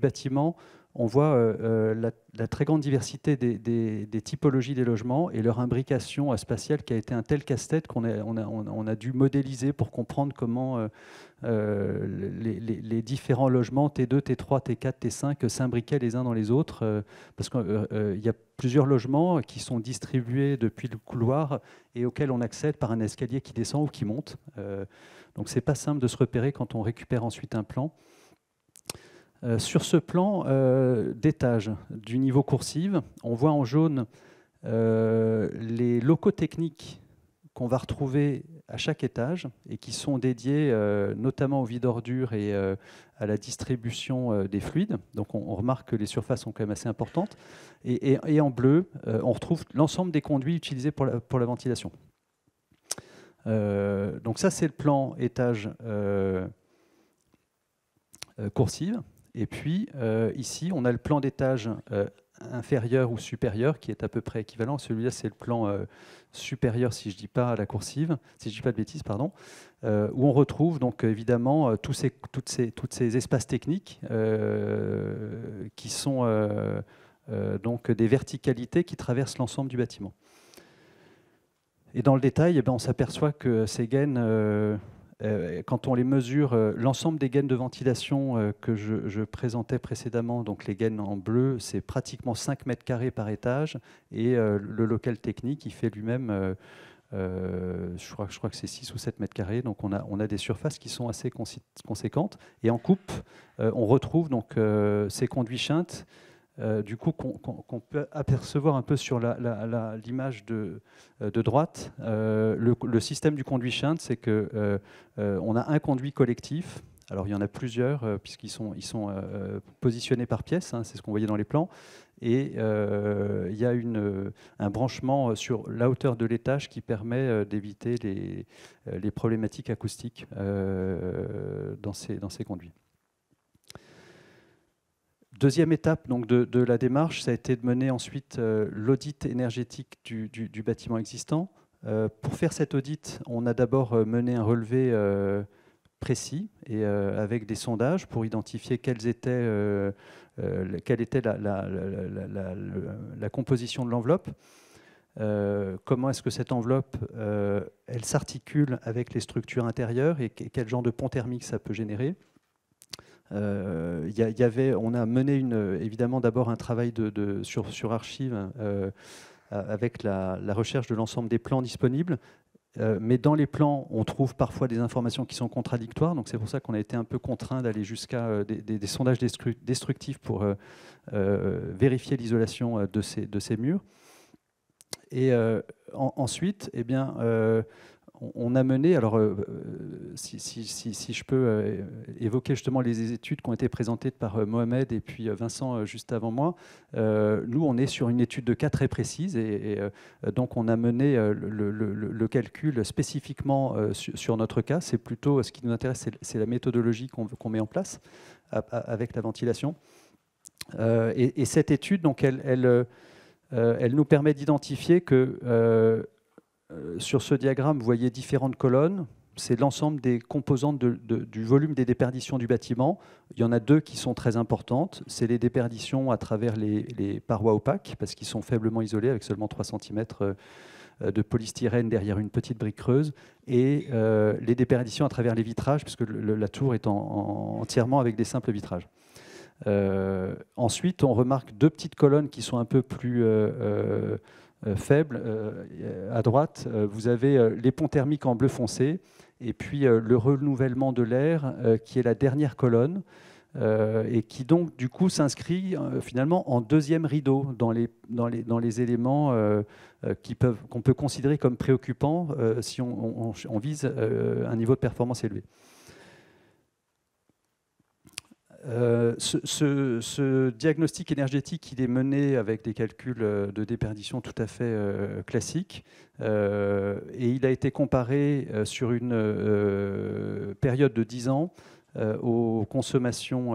bâtiment, on voit euh, euh, la, très grande diversité des, typologies des logements et leur imbrication spatiale qui a été un tel casse-tête qu'on a, dû modéliser pour comprendre comment euh, les, différents logements T2, T3, T4, T5 s'imbriquaient les uns dans les autres, parce qu'il y a plusieurs logements qui sont distribués depuis le couloir et auxquels on accède par un escalier qui descend ou qui monte. donc ce n'est pas simple de se repérer quand on récupère ensuite un plan. Euh, sur ce plan euh, d'étage du niveau coursive, on voit en jaune euh, les locaux techniques qu'on va retrouver à chaque étage et qui sont dédiés notamment aux vides d'ordure et à la distribution des fluides. Donc on, remarque que les surfaces sont quand même assez importantes. Et, en bleu, on retrouve l'ensemble des conduits utilisés pour la, pour la ventilation. donc ça, c'est le plan étage coursive. Et puis, euh, ici, on a le plan d'étage euh, inférieur ou supérieur qui est à peu près équivalent. Celui-là, c'est le plan euh, supérieur, si je dis pas à la coursive, si je dis pas de bêtises, pardon, où on retrouve donc évidemment tous ces, espaces techniques qui sont donc des verticalités qui traversent l'ensemble du bâtiment. Et dans le détail, eh ben, on s'aperçoit que ces gaines euh, quand on les mesure, euh, l'ensemble des gaines de ventilation euh, que je, présentais précédemment, donc les gaines en bleu, c'est pratiquement 5 mètres carrés par étage. Et le local technique, il fait lui-même, je, crois, que c'est 6 ou 7 mètres carrés. Donc on a, des surfaces qui sont assez conséquentes. Et en coupe, on retrouve donc ces conduits chintes euh, du coup, qu'on peut apercevoir un peu sur l'image de, euh, droite. Euh, le, système du conduit Shunt, c'est que on a un conduit collectif. Alors il y en a plusieurs puisqu'ils sont, ils sont positionnés par pièce, hein, c'est ce qu'on voyait dans les plans et il y a un branchement sur la hauteur de l'étage qui permet d'éviter les, problématiques acoustiques dans, dans ces conduits. Deuxième étape donc, de, la démarche, ça a été de mener ensuite euh, l'audit énergétique du, bâtiment existant. Euh, pour faire cet audit, on a d'abord euh, mené un relevé précis et avec des sondages pour identifier quelles étaient, quelle était la, composition de l'enveloppe. comment est-ce que cette enveloppe elle s'articule avec les structures intérieures et quel genre de pont thermique ça peut générer euh, y avait, on a mené évidemment d'abord un travail sur, archive euh, avec la, recherche de l'ensemble des plans disponibles. Euh, mais dans les plans, on trouve parfois des informations qui sont contradictoires. Donc c'est pour ça qu'on a été un peu contraint d'aller jusqu'à des, sondages destructifs pour vérifier l'isolation de ces, de ces murs. Et ensuite, eh bien, on a mené, alors euh, euh, si, je peux euh, évoquer justement les études qui ont été présentées par Mohamed et puis Vincent juste avant moi, nous on est sur une étude de cas très précise et, donc on a mené le, calcul spécifiquement sur, notre cas. C'est plutôt ce qui nous intéresse, c'est la méthodologie qu'on met en place avec la ventilation. Et, cette étude, donc elle nous permet d'identifier que euh, sur ce diagramme, vous voyez différentes colonnes. C'est l'ensemble des composantes du volume des déperditions du bâtiment. Il y en a deux qui sont très importantes. C'est les déperditions à travers les, parois opaques, parce qu'ils sont faiblement isolés, avec seulement 3 cm euh, de polystyrène derrière une petite brique creuse, et euh, les déperditions à travers les vitrages, puisque la tour est entièrement avec des simples vitrages. ensuite, on remarque deux petites colonnes qui sont un peu plus... Euh, faible, euh, à droite, euh, vous avez les ponts thermiques en bleu foncé et puis le renouvellement de l'air qui est la dernière colonne. et qui donc du coup s'inscrit finalement en deuxième rideau dans les, dans les, éléments qui peuvent, qu'on peut considérer comme préoccupants si on vise un niveau de performance élevé. Euh, ce, ce, diagnostic énergétique, il est mené avec des calculs euh, de déperdition tout à fait euh, classiques. et il a été comparé sur une période de 10 ans aux consommations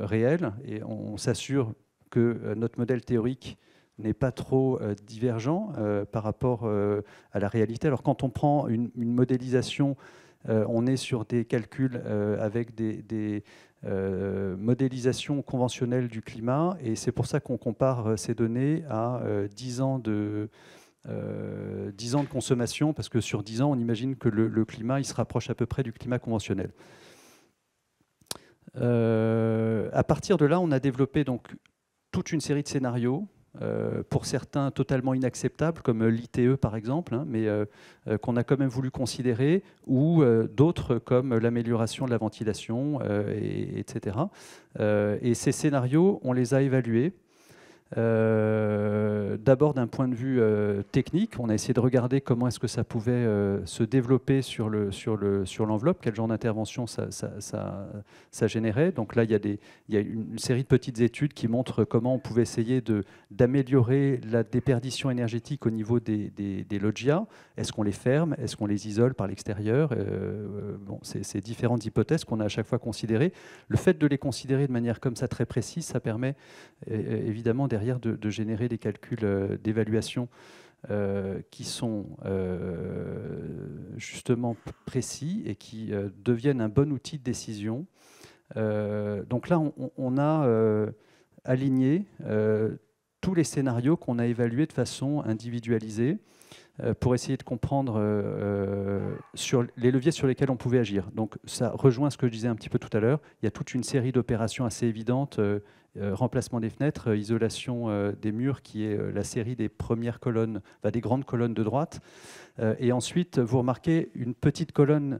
réelles. Et on, s'assure que notre modèle théorique n'est pas trop divergent par rapport à la réalité. Alors quand on prend une, modélisation on est sur des calculs avec des, euh, modélisation conventionnelle du climat. Et c'est pour ça qu'on compare euh, ces données à 10 euh, ans de... ans de consommation, parce que sur 10 ans, on imagine que le, climat il se rapproche à peu près du climat conventionnel. à partir de là, on a développé donc toute une série de scénarios euh, pour certains totalement inacceptables, comme l'ITE par exemple, hein, mais euh, euh, qu'on a quand même voulu considérer, ou d'autres comme l'amélioration de la ventilation, etc. et ces scénarios, on les a évalués euh, d'abord d'un point de vue euh, technique, on a essayé de regarder comment est-ce que ça pouvait euh, se développer sur l'enveloppe, le, sur le, sur quel genre d'intervention ça, générait. Donc là, il y, a des, il une série de petites études qui montrent comment on pouvait essayer d'améliorer la déperdition énergétique au niveau des, des, loggias. Est-ce qu'on les ferme Est-ce qu'on les isole par l'extérieur bon, C'est différentes hypothèses qu'on a à chaque fois considérées. Le fait de les considérer de manière comme ça très précise, ça permet évidemment des derrière de, générer des calculs euh, d'évaluation euh, qui sont euh, justement précis et qui deviennent un bon outil de décision. donc là, on a aligné tous les scénarios qu'on a évalués de façon individualisée euh, pour essayer de comprendre euh, euh, sur les leviers sur lesquels on pouvait agir. Donc ça rejoint ce que je disais un petit peu tout à l'heure. Il y a toute une série d'opérations assez évidentes. remplacement des fenêtres, isolation des murs, qui est la série des premières colonnes, des grandes colonnes de droite. et ensuite, vous remarquez une petite colonne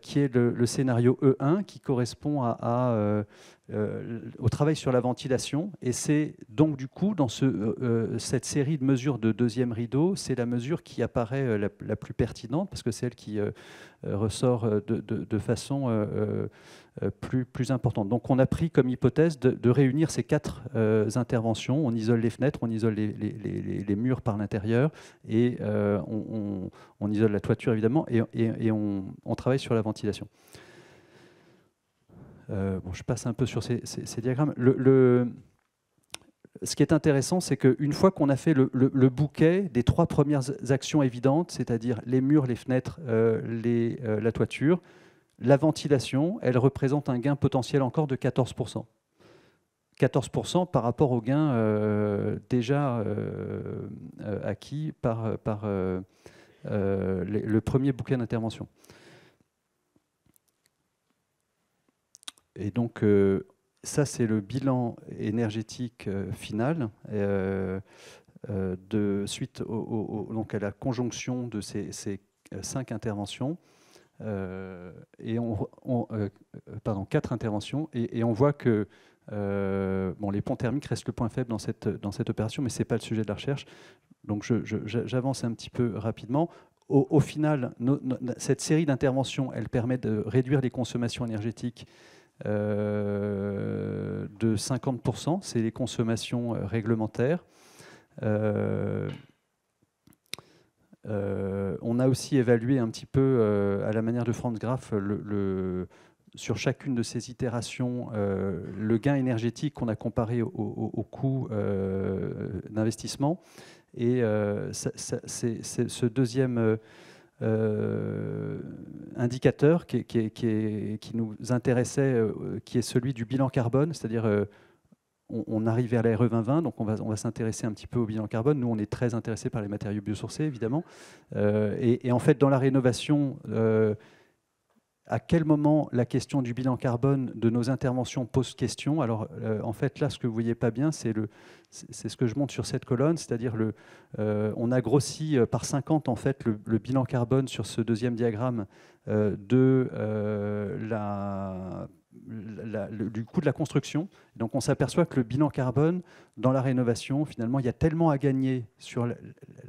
qui est le, scénario E1, qui correspond à euh, au travail sur la ventilation. Et c'est donc du coup dans euh, euh, cette série de mesures de deuxième rideau, c'est la mesure qui apparaît la, plus pertinente parce que c'est elle qui ressort de, façon plus, importante. Donc on a pris comme hypothèse de, réunir ces quatre interventions. On isole les fenêtres, on isole les, murs par l'intérieur et on, isole la toiture évidemment et, on travaille sur la ventilation. Euh, je passe un peu sur ces, diagrammes. ce qui est intéressant, c'est qu'une fois qu'on a fait le, bouquet des trois premières actions évidentes, c'est-à-dire les murs, les fenêtres, euh, euh, la toiture, la ventilation, elle représente un gain potentiel encore de 14%. 14% par rapport au gain déjà acquis par, le premier bouquet d'intervention. Et donc, euh, ça, c'est le bilan énergétique euh, final euh, de, suite donc à la conjonction de ces, cinq interventions. et on, pardon, quatre interventions, et, on voit que bon, les ponts thermiques restent le point faible dans cette, dans cette opération, mais ce n'est pas le sujet de la recherche. Donc j'avance un petit peu rapidement. Au, final, cette série d'interventions, elle permet de réduire les consommations énergétiques euh, de 50%, c'est les consommations euh, réglementaires. Euh, on a aussi évalué un petit peu, à la manière de Franz Graff, le, sur chacune de ces itérations, le gain énergétique qu'on a comparé au, coût d'investissement. Et c'est ce deuxième euh, indicateur qui, nous intéressait, euh, qui est celui du bilan carbone, c'est-à-dire euh, on, on, arrive vers la 2020, e donc on va, on va s'intéresser un petit peu au bilan carbone. Nous, on est très intéressé par les matériaux biosourcés, évidemment. Et, et, en fait, dans la rénovation à quel moment la question du bilan carbone de nos interventions pose question. Alors, euh, en fait, là, ce que vous voyez pas bien, c'est le, c'est ce que je montre sur cette colonne, c'est-à-dire le, euh, on a grossi euh, par 50 en fait le, bilan carbone sur ce deuxième diagramme de la du coût de la construction. Donc on s'aperçoit que le bilan carbone dans la rénovation, finalement, il y a tellement à gagner sur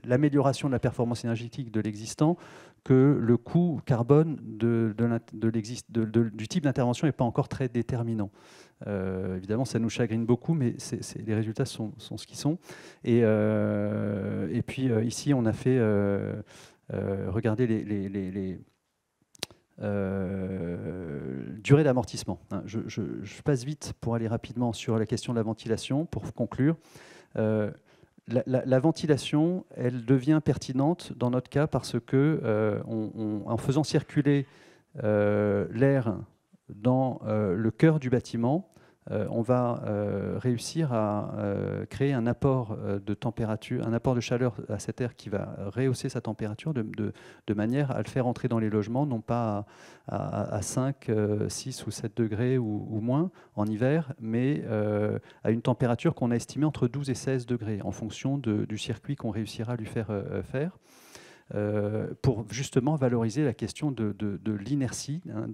l'amélioration de la performance énergétique de l'existant que le coût carbone de, de, du type d'intervention n'est pas encore très déterminant. Euh, évidemment, ça nous chagrine beaucoup, mais les résultats sont, ce qu'ils sont. Et, euh, et puis euh, ici, on a fait, regarder les, les, d'amortissement. Hein, je, je, passe vite pour aller rapidement sur la question de la ventilation, pour conclure la, ventilation, elle devient pertinente dans notre cas parce que, euh, en faisant circuler euh, l'air dans euh, le cœur du bâtiment, euh, on va euh, réussir à euh, créer un apport de température, un apport de chaleur à cette air qui va rehausser sa température de, manière à le faire entrer dans les logements, non pas à, 5, 6 ou 7 degrés ou, moins en hiver, mais à une température qu'on a estimée entre 12 et 16 degrés en fonction du circuit qu'on réussira à lui faire faire. Euh, pour justement valoriser la question de, l'inertie hein,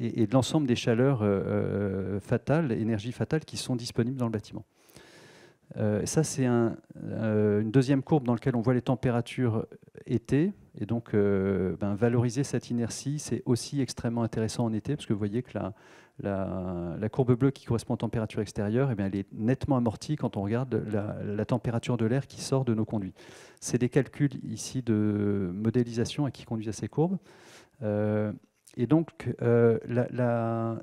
et, de l'ensemble des chaleurs euh, euh, fatales, énergies fatales qui sont disponibles dans le bâtiment. ça, c'est une deuxième courbe dans laquelle on voit les températures été, et donc, euh, ben, valoriser cette inertie, c'est aussi extrêmement intéressant en été, parce que vous voyez que la, la, courbe bleue qui correspond à température extérieure, et eh bien, elle est nettement amortie quand on regarde la, température de l'air qui sort de nos conduits. C'est des calculs ici de modélisation qui conduisent à ces courbes. Euh, et donc, euh, la,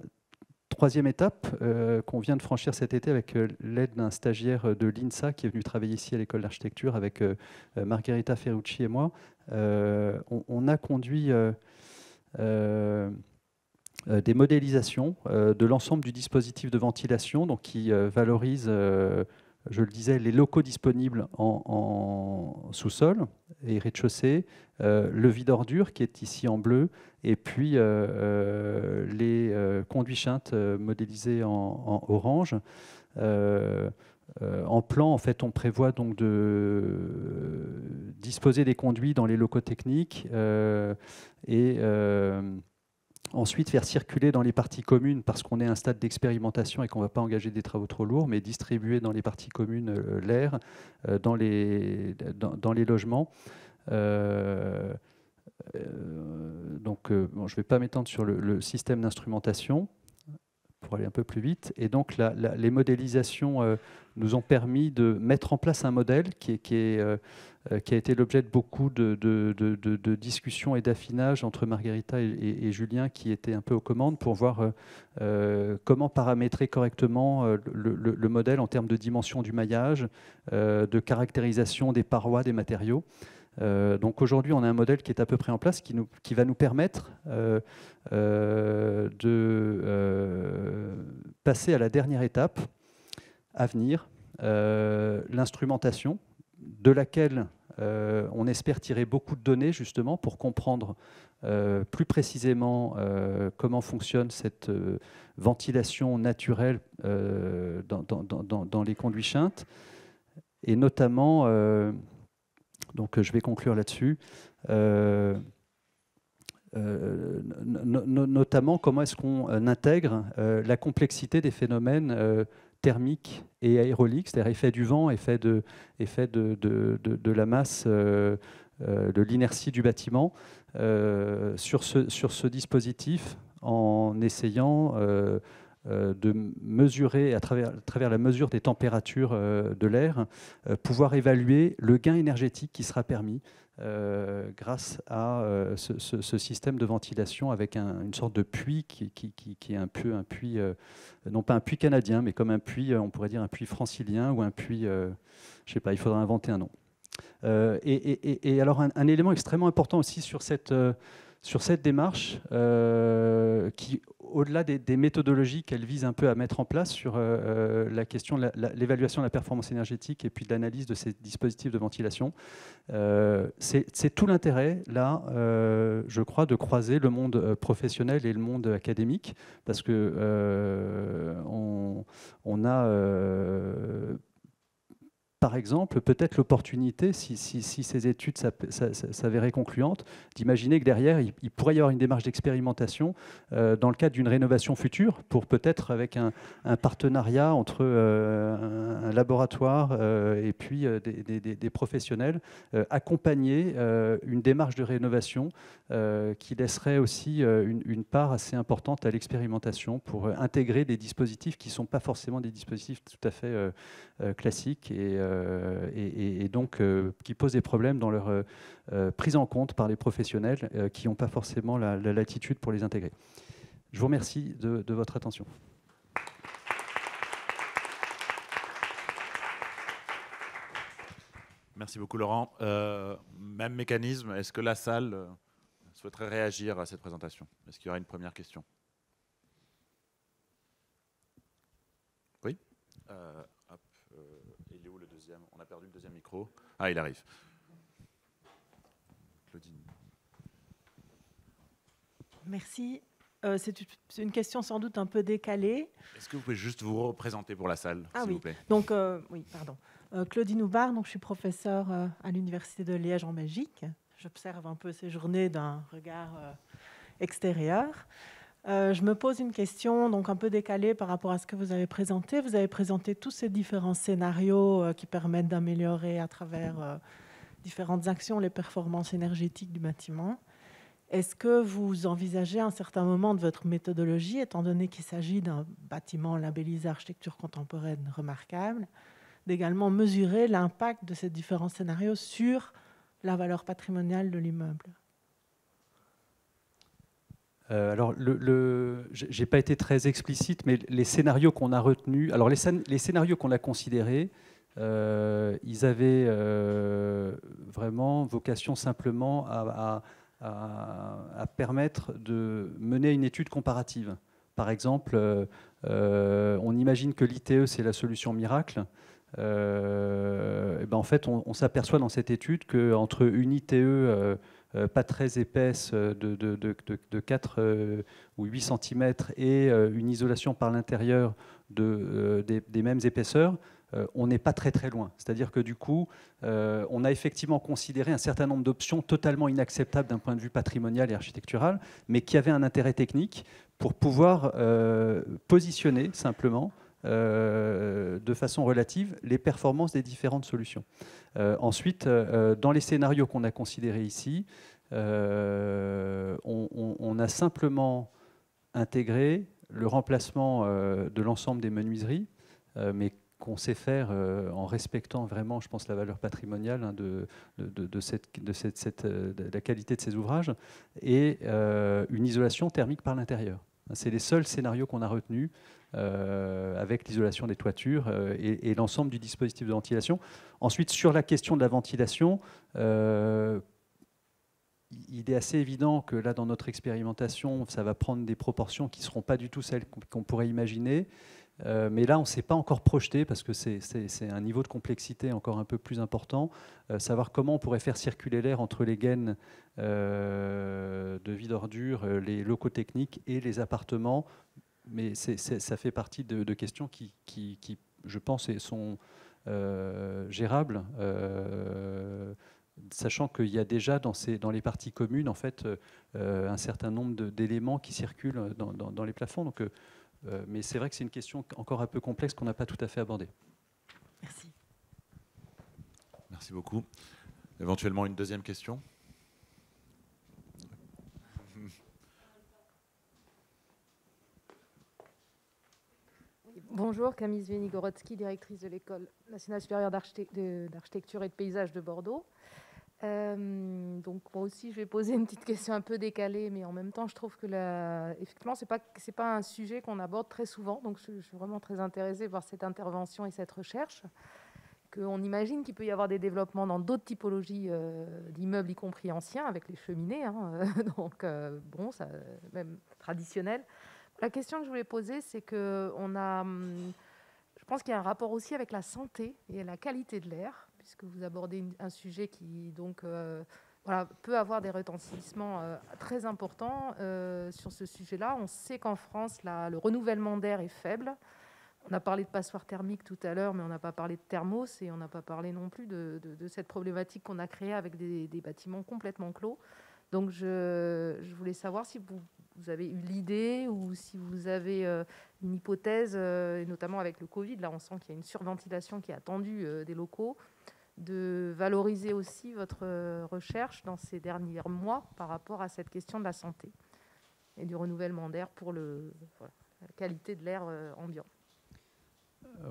troisième étape euh, qu'on vient de franchir cet été avec euh, l'aide d'un stagiaire euh, de l'INSA qui est venu travailler ici à l'école d'architecture avec Margherita Ferrucci et moi, on, a conduit des modélisations de l'ensemble du dispositif de ventilation donc qui valorise je le disais, les locaux disponibles en, sous-sol et rez-de-chaussée, euh, le vide ordure qui est ici en bleu, et puis euh, euh, les conduits chintes modélisés en, orange. en plan, en fait, on prévoit donc de disposer des conduits dans les locaux techniques et Ensuite, faire circuler dans les parties communes, parce qu'on est à un stade d'expérimentation et qu'on ne va pas engager des travaux trop lourds, mais distribuer dans les parties communes euh, l'air, euh, dans, les, dans, les logements. Euh, donc, je ne vais pas m'étendre sur le système d'instrumentation pour aller un peu plus vite. Et donc, les modélisations euh, nous ont permis de mettre en place un modèle qui, euh, euh, a été l'objet de beaucoup de, discussions et d'affinages entre Margarita et, Julien, qui étaient un peu aux commandes, pour voir comment paramétrer correctement le, modèle en termes de dimension du maillage, de caractérisation des parois des matériaux. Euh, donc aujourd'hui, on a un modèle qui est à peu près en place, qui, nous, qui va nous permettre euh, euh, de passer à la dernière étape à venir, l'instrumentation, de laquelle on espère tirer beaucoup de données justement pour comprendre plus précisément comment fonctionne cette ventilation naturelle dans, les conduits chintes, et notamment donc euh, je vais conclure là-dessus. Euh, euh, notamment, comment est-ce qu'on intègre la complexité des phénomènes thermiques et aéroliques, c'est-à-dire effet du vent, effet de, la masse, de l'inertie du bâtiment, sur ce dispositif en essayant euh, de mesurer, à travers, la mesure des températures euh, de l'air, euh, pouvoir évaluer le gain énergétique qui sera permis grâce à ce, système de ventilation avec une sorte de puits qui, est un peu un puits, non pas un puits canadien, mais comme un puits, on pourrait dire un puits francilien ou un puits, je ne sais pas, il faudra inventer un nom. Et, alors un, élément extrêmement important aussi sur cette sur cette démarche euh, qui, au-delà des, méthodologies qu'elle vise un peu à mettre en place sur euh, euh, la question de l'évaluation de la performance énergétique et puis de l'analyse de ces dispositifs de ventilation, c'est tout l'intérêt, là, je crois, de croiser le monde professionnel et le monde académique, parce que on, a par exemple, peut-être l'opportunité, si, ces études s'avéraient concluantes, d'imaginer que derrière, il, pourrait y avoir une démarche d'expérimentation euh, dans le cadre d'une rénovation future, pour peut-être avec un, partenariat entre euh, un, laboratoire euh, et puis des, professionnels, accompagner une démarche de rénovation qui laisserait aussi une, une, part assez importante à l'expérimentation pour intégrer des dispositifs qui ne sont pas forcément des dispositifs tout à fait euh, classiques euh, et, donc euh, qui posent des problèmes dans leur prise en compte par les professionnels qui n'ont pas forcément la, latitude pour les intégrer. Je vous remercie de, votre attention. Merci beaucoup Laurent. même mécanisme, est-ce que la salle souhaiterait réagir à cette présentation Est-ce qu'il y aura une première question Oui ah, il arrive. Claudine. Merci. Euh, c'est une question sans doute un peu décalée. Est-ce que vous pouvez juste vous représenter pour la salle, ah s'il vous plaît Donc, euh, oui, pardon. Euh, Claudine Houbard, donc je suis professeure à l'Université de Liège en Belgique. J'observe un peu ces journées d'un regard extérieur. Euh, je me pose une question donc un peu décalée par rapport à ce que vous avez présenté. Vous avez présenté tous ces différents scénarios euh, qui permettent d'améliorer à travers euh, différentes actions les performances énergétiques du bâtiment. Est-ce que vous envisagez à un certain moment de votre méthodologie, étant donné qu'il s'agit d'un bâtiment labellisé architecture contemporaine remarquable, d'également mesurer l'impact de ces différents scénarios sur la valeur patrimoniale de l'immeuble euh, alors, le, n'ai j'ai pas été très explicite, mais les scénarios qu'on a retenus, alors les, scénarios qu'on a considérés, euh, ils avaient euh, vraiment vocation simplement à, permettre de mener une étude comparative. Par exemple, on imagine que l'ITE, c'est la solution miracle. Et ben en fait, on, on s'aperçoit dans cette étude qu'entre une ITE euh, pas très épaisse euh, de, 4 euh, ou 8 cm et une isolation par l'intérieur des, des, mêmes épaisseurs, on n'est pas très très loin. C'est-à-dire que du coup, on a effectivement considéré un certain nombre d'options totalement inacceptables d'un point de vue patrimonial et architectural, mais qui avaient un intérêt technique pour pouvoir positionner simplement euh, de façon relative les performances des différentes solutions. Euh, ensuite, euh, dans les scénarios qu'on a considérés ici, on, a simplement intégré le remplacement de l'ensemble des menuiseries, mais qu'on sait faire en respectant vraiment, je pense, la valeur patrimoniale de, la qualité de ces ouvrages, et une isolation thermique par l'intérieur. C'est les seuls scénarios qu'on a retenus euh, avec l'isolation des toitures euh, et, l'ensemble du dispositif de ventilation. Ensuite, sur la question de la ventilation, euh, il est assez évident que là, dans notre expérimentation, ça va prendre des proportions qui ne seront pas du tout celles qu'on pourrait imaginer. mais là, on ne s'est pas encore projeté parce que c'est un niveau de complexité encore un peu plus important. savoir comment on pourrait faire circuler l'air entre les gaines de vie d'ordure, les locaux techniques et les appartements mais ça fait partie de, questions qui, je pense, sont euh, gérables, euh, sachant qu'il y a déjà dans, les parties communes, en fait, euh, un certain nombre d'éléments qui circulent dans, les plafonds. mais c'est vrai que c'est une question encore un peu complexe qu'on n'a pas tout à fait abordée. Merci. Merci beaucoup. Éventuellement une deuxième question Bonjour, Camille Zvenigorodski, directrice de l'École nationale supérieure d'architecture et de paysage de Bordeaux. Euh, donc moi aussi, je vais poser une petite question un peu décalée, mais en même temps, je trouve que la... effectivement, c'est pas pas un sujet qu'on aborde très souvent. Donc je, suis vraiment très intéressée par cette intervention et cette recherche. Qu'on imagine qu'il peut y avoir des développements dans d'autres typologies euh, d'immeubles, y compris anciens, avec les cheminées, hein. *laughs* donc euh, bon, ça, même traditionnel. La question que je voulais poser, c'est que on a, hum, je pense qu'il y a un rapport aussi avec la santé et la qualité de l'air, puisque vous abordez un sujet qui donc euh, voilà, peut avoir des retentissements euh, très importants euh, sur ce sujet-là. On sait qu'en France, le renouvellement d'air est faible. On a parlé de passoires thermiques tout à l'heure, mais on n'a pas parlé de thermos et on n'a pas parlé non plus de, cette problématique qu'on a créée avec des, bâtiments complètement clos. Donc je, voulais savoir si vous vous avez eu l'idée ou si vous avez euh, une hypothèse, euh, notamment avec le Covid, là on sent qu'il y a une surventilation qui est attendue euh, des locaux, de valoriser aussi votre recherche dans ces derniers mois par rapport à cette question de la santé et du renouvellement d'air pour la qualité de l'air ambiant.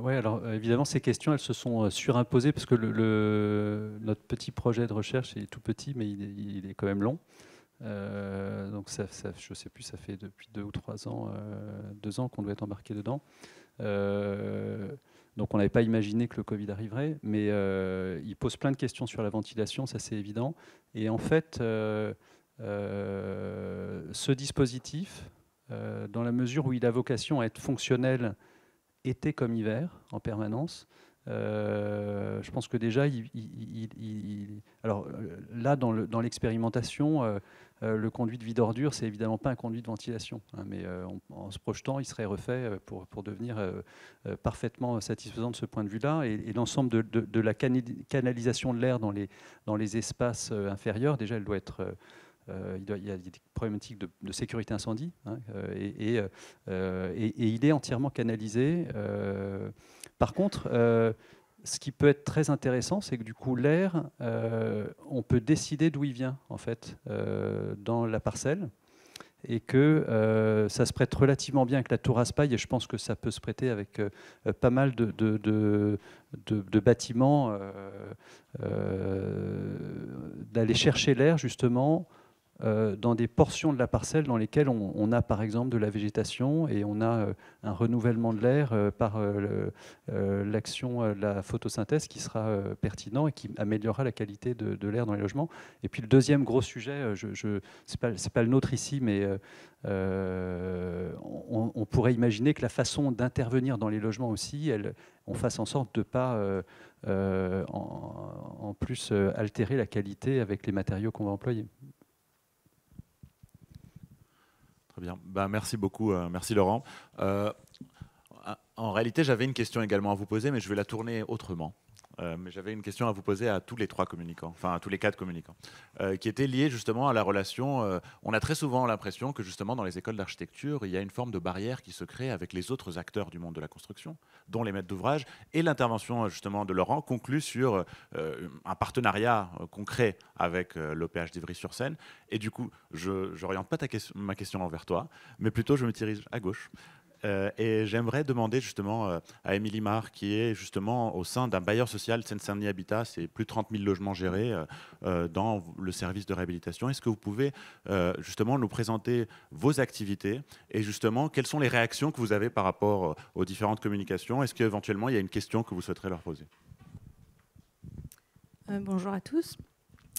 Oui, alors évidemment, ces questions, elles se sont surimposées parce que notre petit projet de recherche est tout petit, mais il est quand même long. Euh, donc ça, ça, je sais plus, ça fait depuis deux ou trois ans, euh, deux ans qu'on doit être embarqué dedans. Euh, donc on n'avait pas imaginé que le Covid arriverait, mais il pose plein de questions sur la ventilation, ça c'est évident. Et en fait, ce dispositif, dans la mesure où il a vocation à être fonctionnel été comme hiver en permanence, je pense que déjà, il, alors là, dans l'expérimentation, euh, le conduit de vie d'ordure, c'est évidemment pas un conduit de ventilation, hein, mais euh, en se projetant, il serait refait euh, pour, pour devenir parfaitement satisfaisant de ce point de vue-là. Et, l'ensemble de, de, la canalisation de l'air dans les, dans les espaces inférieurs, déjà, elle doit être il, y a des problématiques de, sécurité incendie, hein, et, et, il est entièrement canalisé. par contre, ce qui peut être très intéressant, c'est que du coup, l'air, euh, on peut décider d'où il vient, en fait, euh, dans la parcelle, et que euh, ça se prête relativement bien avec la tour à Spaille, et je pense que ça peut se prêter avec pas mal de bâtiments, d'aller chercher l'air, justement, euh, dans des portions de la parcelle dans lesquelles on, a par exemple de la végétation et on a euh, un renouvellement de l'air euh, par l'action de la photosynthèse qui sera pertinent et qui améliorera la qualité de, l'air dans les logements. Et puis le deuxième gros sujet, je, je c'est pas, le nôtre ici, mais on, pourrait imaginer que la façon d'intervenir dans les logements aussi, on fasse en sorte de ne pas en, plus altérer la qualité avec les matériaux qu'on va employer. Très bien. Bah, merci beaucoup. Euh, merci Laurent. Euh, en réalité, j'avais une question également à vous poser, mais je vais la tourner autrement. Euh, mais j'avais une question à vous poser à tous les trois communicants, enfin à tous les quatre communicants, euh, qui était liée justement à la relation. Euh, on a très souvent l'impression que justement dans les écoles d'architecture, il y a une forme de barrière qui se crée avec les autres acteurs du monde de la construction, dont les maîtres d'ouvrage. Et l'intervention justement de Laurent conclut sur un partenariat concret avec l'OPH d'Ivry-sur-Seine. Et du coup, je n'oriente pas ta ma question envers toi, mais plutôt je me dirige à gauche. Euh, et j'aimerais demander justement euh, à Émilie Mar, qui est justement au sein d'un bailleur social Seine-Saint-Denis Habitat, c'est plus de 30 000 logements gérés euh, dans le service de réhabilitation. Est-ce que vous pouvez justement nous présenter vos activités et justement quelles sont les réactions que vous avez par rapport aux différentes communications Est-ce qu'éventuellement il y a une question que vous souhaiterez leur poser Bonjour à tous.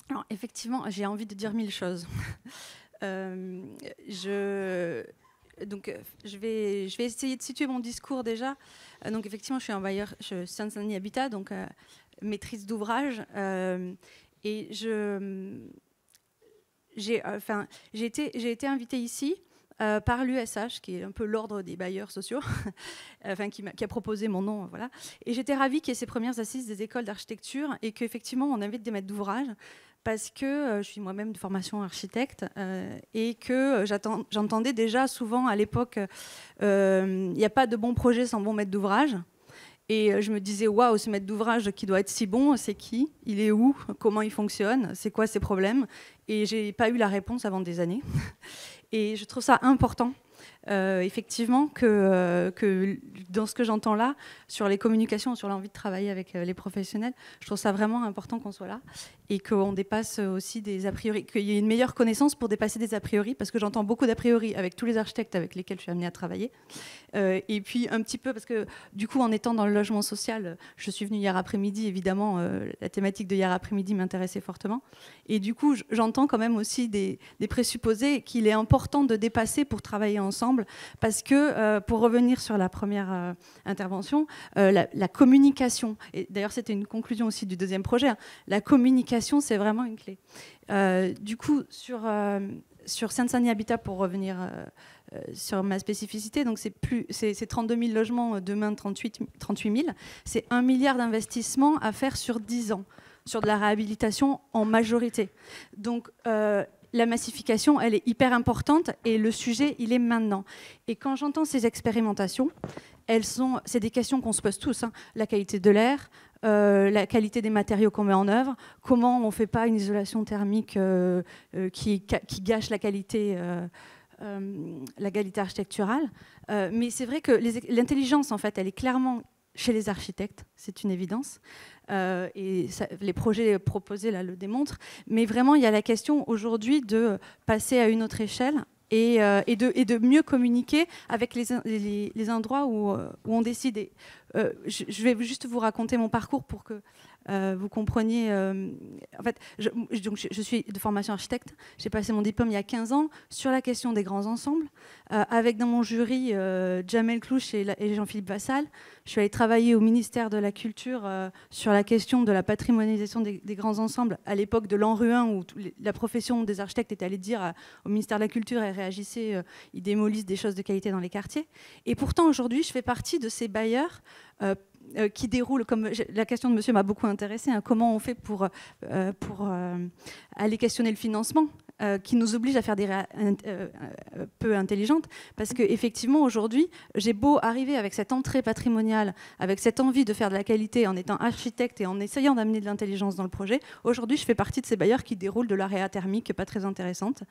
Alors, effectivement, j'ai envie de dire mille choses. *laughs* je donc, euh, je vais, je vais essayer de situer mon discours déjà. Euh, donc, effectivement, je suis un bailleur, je suis saint denis Habitat, donc euh, maîtrise d'ouvrage. et je, j'ai, enfin, été, j'ai été invitée ici par l'USH, qui est un peu l'ordre des bailleurs sociaux, *laughs* enfin, qui, a, qui, a, proposé mon nom. Voilà. Et j'étais ravie qu'il y ait ces premières assises des écoles d'architecture et qu'effectivement, on invite des maîtres d'ouvrage parce que euh, je suis moi-même de formation architecte euh, et que euh, j'entendais déjà souvent à l'époque il n'y a pas de bon projet sans bon maître d'ouvrage. Et je me disais, waouh, ce maître d'ouvrage qui doit être si bon, c'est qui Il est où Comment il fonctionne C'est quoi ses problèmes Et j'ai pas eu la réponse avant des années. *laughs* Et je trouve ça important euh, effectivement que, euh, que, dans ce que j'entends là, sur les communications, sur l'envie de travailler avec euh, les professionnels, je trouve ça vraiment important qu'on soit là et qu'on dépasse aussi des a priori, qu'il y ait une meilleure connaissance pour dépasser des a priori, parce que j'entends beaucoup d'a priori avec tous les architectes avec lesquels je suis amenée à travailler. Euh, et puis un petit peu, parce que du coup, en étant dans le logement social, je suis venue hier après-midi, évidemment, euh, la thématique de hier après-midi m'intéressait fortement. Et du coup, j'entends quand même aussi des, présupposés qu'il est important de dépasser pour travailler ensemble, parce que, euh, pour revenir sur la première intervention, la, communication, et d'ailleurs c'était une conclusion aussi du deuxième projet, hein, la communication, c'est vraiment une clé. du coup, sur sur Seine-Saint-Denis Habitat, pour revenir euh, euh, sur ma spécificité, donc c'est plus, 32 000 logements, euh, demain 38, 38 000. C'est un milliard d'investissements à faire sur 10 ans, sur de la réhabilitation en majorité. Donc la massification, elle est hyper importante et le sujet, il est maintenant. Et quand j'entends ces expérimentations, elles sont, c'est des questions qu'on se pose tous. Hein. La qualité de l'air, euh, la qualité des matériaux qu'on met en œuvre, comment on ne fait pas une isolation thermique euh, euh, qui, gâche la qualité, la qualité architecturale. mais c'est vrai que l'intelligence, en fait, elle est clairement chez les architectes, c'est une évidence. et les projets proposés là le démontrent. Mais vraiment, il y a la question aujourd'hui de passer à une autre échelle euh, et, de, mieux communiquer avec les, endroits euh, où, on décide. Euh, je, vais juste vous raconter mon parcours pour que euh, vous compreniez. Euh, en fait, je, donc je, suis de formation architecte. J'ai passé mon diplôme il y a 15 ans sur la question des grands ensembles, euh, avec dans mon jury Jamel Clouch et, Jean-Philippe Vassal. Je suis allée travailler au ministère de la Culture sur la question de la patrimonialisation des, grands ensembles à l'époque de l'enruin où la profession des architectes était allée dire au ministère de la Culture et réagissait, ils démolissent des choses de qualité dans les quartiers. Et pourtant, aujourd'hui, je fais partie de ces bailleurs euh, qui déroule, comme la question de monsieur m'a beaucoup intéressée, hein, comment on fait pour, euh, pour euh, aller questionner le financement qui nous oblige à faire des réa peu intelligentes, parce qu'effectivement, aujourd'hui, j'ai beau arriver avec cette entrée patrimoniale, avec cette envie de faire de la qualité en étant architecte et en essayant d'amener de l'intelligence dans le projet, aujourd'hui, je fais partie de ces bailleurs qui déroulent de la réa thermique pas très intéressante.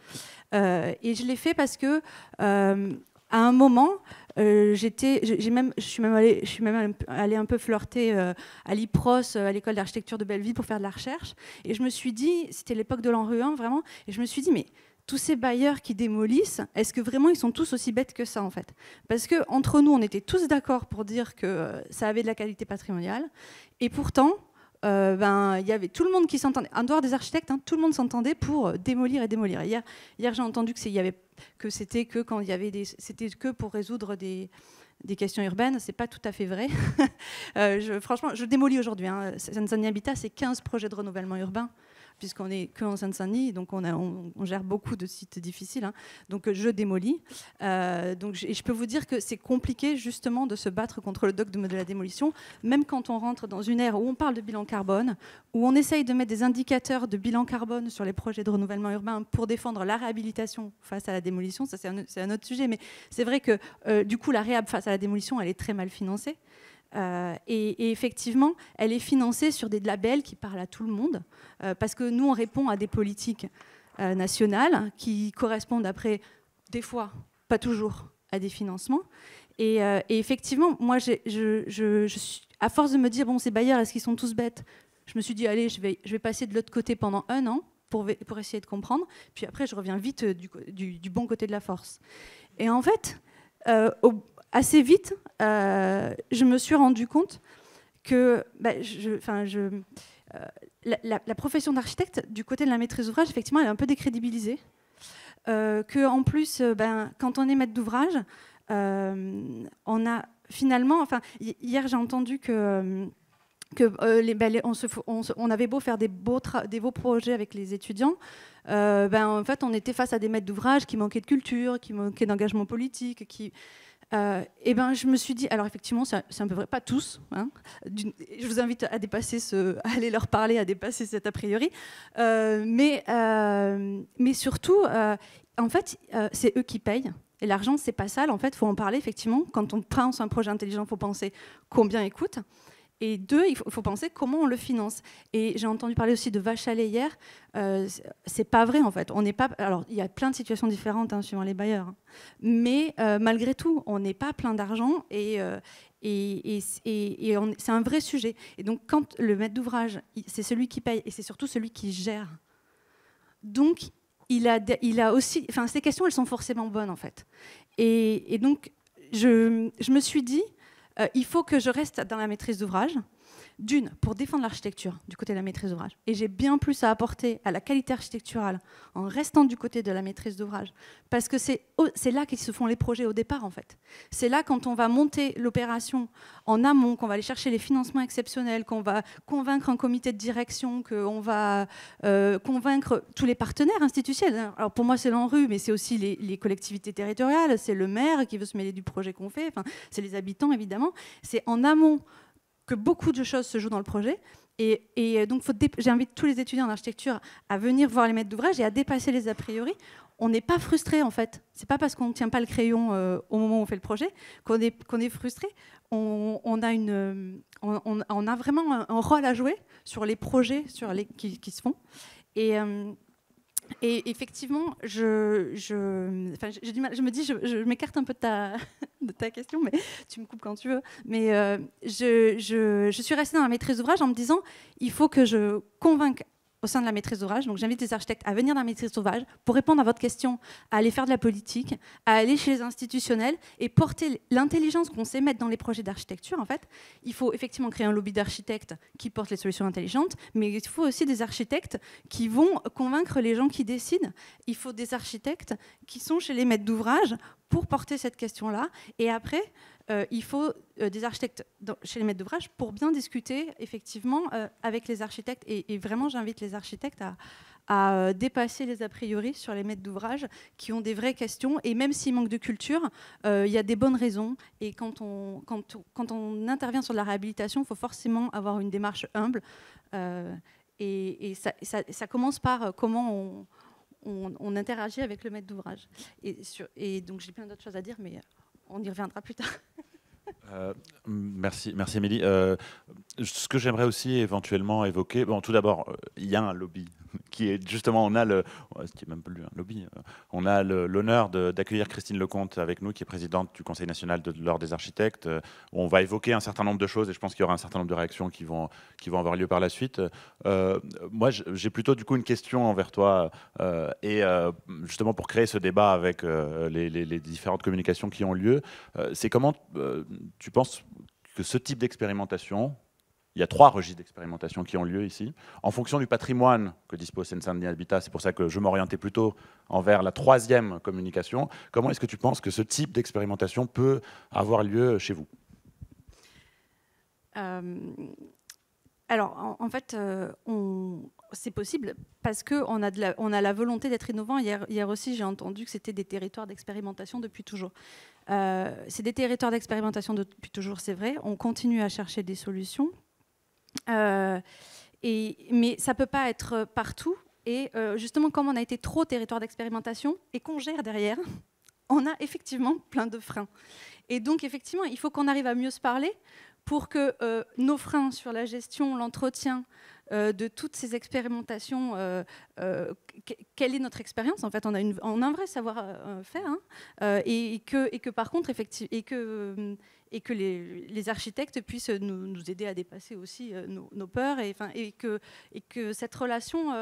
et je l'ai fait parce que à un moment, euh, j'ai même, je suis même allée, je suis même allée un peu flirter euh, à l'IPROS, euh, à l'école d'architecture de Belleville, pour faire de la recherche. Et je me suis dit, c'était l'époque de l'an 1 vraiment, et je me suis dit, mais tous ces bailleurs qui démolissent, est-ce que vraiment ils sont tous aussi bêtes que ça en fait Parce que entre nous, on était tous d'accord pour dire que ça avait de la qualité patrimoniale, et pourtant. ben, il y avait tout le monde qui s'entendait, en dehors des architectes, hein, tout le monde s'entendait pour démolir et démolir. Hier, hier j'ai entendu qu'il n'y avait que c'était que quand il y avait c'était que pour résoudre des, questions urbaines, c'est pas tout à fait vrai. *laughs* Euh, franchement, je démolis aujourd'hui. Hein. Habitat, c'est 15 projets de renouvellement urbain puisqu'on n'est qu'en en Seine-Saint-Denis, donc on, gère beaucoup de sites difficiles. Hein. Donc euh, je démolis. Euh, donc je, peux vous dire que c'est compliqué justement de se battre contre le dogme de la démolition, même quand on rentre dans une ère où on parle de bilan carbone, où on essaye de mettre des indicateurs de bilan carbone sur les projets de renouvellement urbain pour défendre la réhabilitation face à la démolition. Ça c'est un, autre sujet, mais c'est vrai que euh, du coup la réhab face à la démolition, elle est très mal financée. Euh, et, effectivement, elle est financée sur des labels qui parlent à tout le monde, euh, parce que nous, on répond à des politiques euh, nationales qui correspondent après, des fois, pas toujours, à des financements. Et, effectivement, moi, je, suis, à force de me dire, bon, ces bailleurs, est-ce qu'ils sont tous bêtes Je me suis dit, allez, je vais, je vais passer de l'autre côté pendant un an. Pour, pour, essayer de comprendre, puis après je reviens vite du, bon côté de la force. Et en fait, au, assez vite, euh, je me suis rendu compte que bah, euh, la, profession d'architecte, du côté de la maîtrise d'ouvrage, effectivement, est un peu décrédibilisée. Euh, que en plus, ben, quand on est maître d'ouvrage, on a finalement. hier, j'ai entendu que. les, ben, on, se, on, avait beau faire des beaux, projets avec les étudiants, ben, en fait, on était face à des maîtres d'ouvrage qui manquaient de culture, qui manquaient d'engagement politique, qui, et euh, eh ben, je me suis dit, alors effectivement, c'est un peu vrai, pas tous. Hein, je vous invite à dépasser ce, aller leur parler, à dépasser cet a priori. Euh, mais, euh, mais surtout, en fait, c'est eux qui payent. Et l'argent, c'est pas sale. En fait, faut en parler effectivement. Quand on pense un projet intelligent, faut penser combien il coûte. Et deux, il faut, penser comment on le finance. Et j'ai entendu parler aussi de vache à hier. Euh, c'est pas vrai en fait. On n'est pas. Alors il y a plein de situations différentes hein, suivant les bailleurs, hein. mais euh, malgré tout, on n'est pas plein d'argent et, euh, et, et, et c'est un vrai sujet. Et donc quand le maître d'ouvrage, c'est celui qui paye et c'est surtout celui qui gère. Donc il a, il a aussi. Enfin ces questions, elles sont forcément bonnes en fait. Et, donc je, je me suis dit euh, il faut que je reste dans la maîtrise d'ouvrage d'une, pour défendre l'architecture du côté de la maîtrise d'ouvrage, et j'ai bien plus à apporter à la qualité architecturale en restant du côté de la maîtrise d'ouvrage, parce que c'est là qu'ils se font les projets au départ, en fait. C'est là, quand on va monter l'opération en amont, qu'on va aller chercher les financements exceptionnels, qu'on va convaincre un comité de direction, qu'on va euh, convaincre tous les partenaires institutionnels. Hein. Alors pour moi, c'est l'ANRU, mais c'est aussi les, les, collectivités territoriales, c'est le maire qui veut se mêler du projet qu'on fait, enfin, c'est les habitants, évidemment. C'est en amont que beaucoup de choses se jouent dans le projet. Et, donc, j'invite tous les étudiants en architecture à venir voir les maîtres d'ouvrage et à dépasser les a priori. On n'est pas frustré en fait. C'est pas parce qu'on ne tient pas le crayon euh, au moment où on fait le projet qu'on est, est frustré. On, a une, on, a vraiment un, rôle à jouer sur les projets sur les, qui, se font. Et, euh, et effectivement, je, je, enfin, du mal, je me dis, je, m'écarte un peu de ta, *laughs* de ta, question, mais tu me coupes quand tu veux. Mais euh, je, suis restée dans la maîtrise d'ouvrage en me disant, il faut que je convainque au sein de la maîtrise d'ouvrage. Donc j'invite les architectes à venir dans la maîtrise d'ouvrage pour répondre à votre question, à aller faire de la politique, à aller chez les institutionnels et porter l'intelligence qu'on sait mettre dans les projets d'architecture. En fait, il faut effectivement créer un lobby d'architectes qui porte les solutions intelligentes, mais il faut aussi des architectes qui vont convaincre les gens qui décident. Il faut des architectes qui sont chez les maîtres d'ouvrage pour porter cette question-là. Et après, euh, il faut euh, des architectes dans, chez les maîtres d'ouvrage pour bien discuter effectivement euh, avec les architectes. Et, vraiment, j'invite les architectes à, dépasser les a priori sur les maîtres d'ouvrage qui ont des vraies questions. Et même s'il manque de culture, il y a des bonnes raisons. Et quand on, quand, on intervient sur la réhabilitation, il faut forcément avoir une démarche humble. et, ça, commence par comment on, interagit avec le maître d'ouvrage. Et, et, donc j'ai plein d'autres choses à dire, mais on y reviendra plus tard. *laughs* Euh, merci, merci Émilie. Euh, ce que j'aimerais aussi éventuellement évoquer, bon, tout d'abord, euh, il y a un lobby *laughs* qui est justement, on a le, qui est même plus un lobby, on a l'honneur d'accueillir Christine Lecomte avec nous, qui est présidente du Conseil national de l'ordre des architectes. On va évoquer un certain nombre de choses et je pense qu'il y aura un certain nombre de réactions qui vont, qui vont avoir lieu par la suite. moi, j'ai plutôt du coup une question envers toi et justement pour créer ce débat avec les, les différentes communications qui ont lieu, c'est comment tu penses que ce type d'expérimentation, il y a trois registres d'expérimentation qui ont lieu ici, en fonction du patrimoine que dispose Seine-Saint-Denis Habitat, c'est pour ça que je m'orientais plutôt envers la troisième communication, comment est-ce que tu penses que ce type d'expérimentation peut avoir lieu chez vous euh, Alors, en, fait, euh, c'est possible parce qu'on a, la, a la volonté d'être innovant. Hier, hier aussi, j'ai entendu que c'était des territoires d'expérimentation depuis toujours. Euh, c'est des territoires d'expérimentation depuis toujours, c'est vrai. On continue à chercher des solutions. Euh, mais ça ne peut pas être partout. Et euh, justement, comme on a été trop territoire d'expérimentation et qu'on gère derrière, *laughs* on a effectivement plein de freins. Et donc, effectivement, il faut qu'on arrive à mieux se parler pour que nos freins sur la gestion, l'entretien, euh, de toutes ces expérimentations, euh, euh, quelle est notre expérience En fait, on a, un vrai savoir-faire, hein. et, que, et que par contre, et que et que les, architectes puissent nous, aider à dépasser aussi nos, peurs et, et, que, et, que, cette relation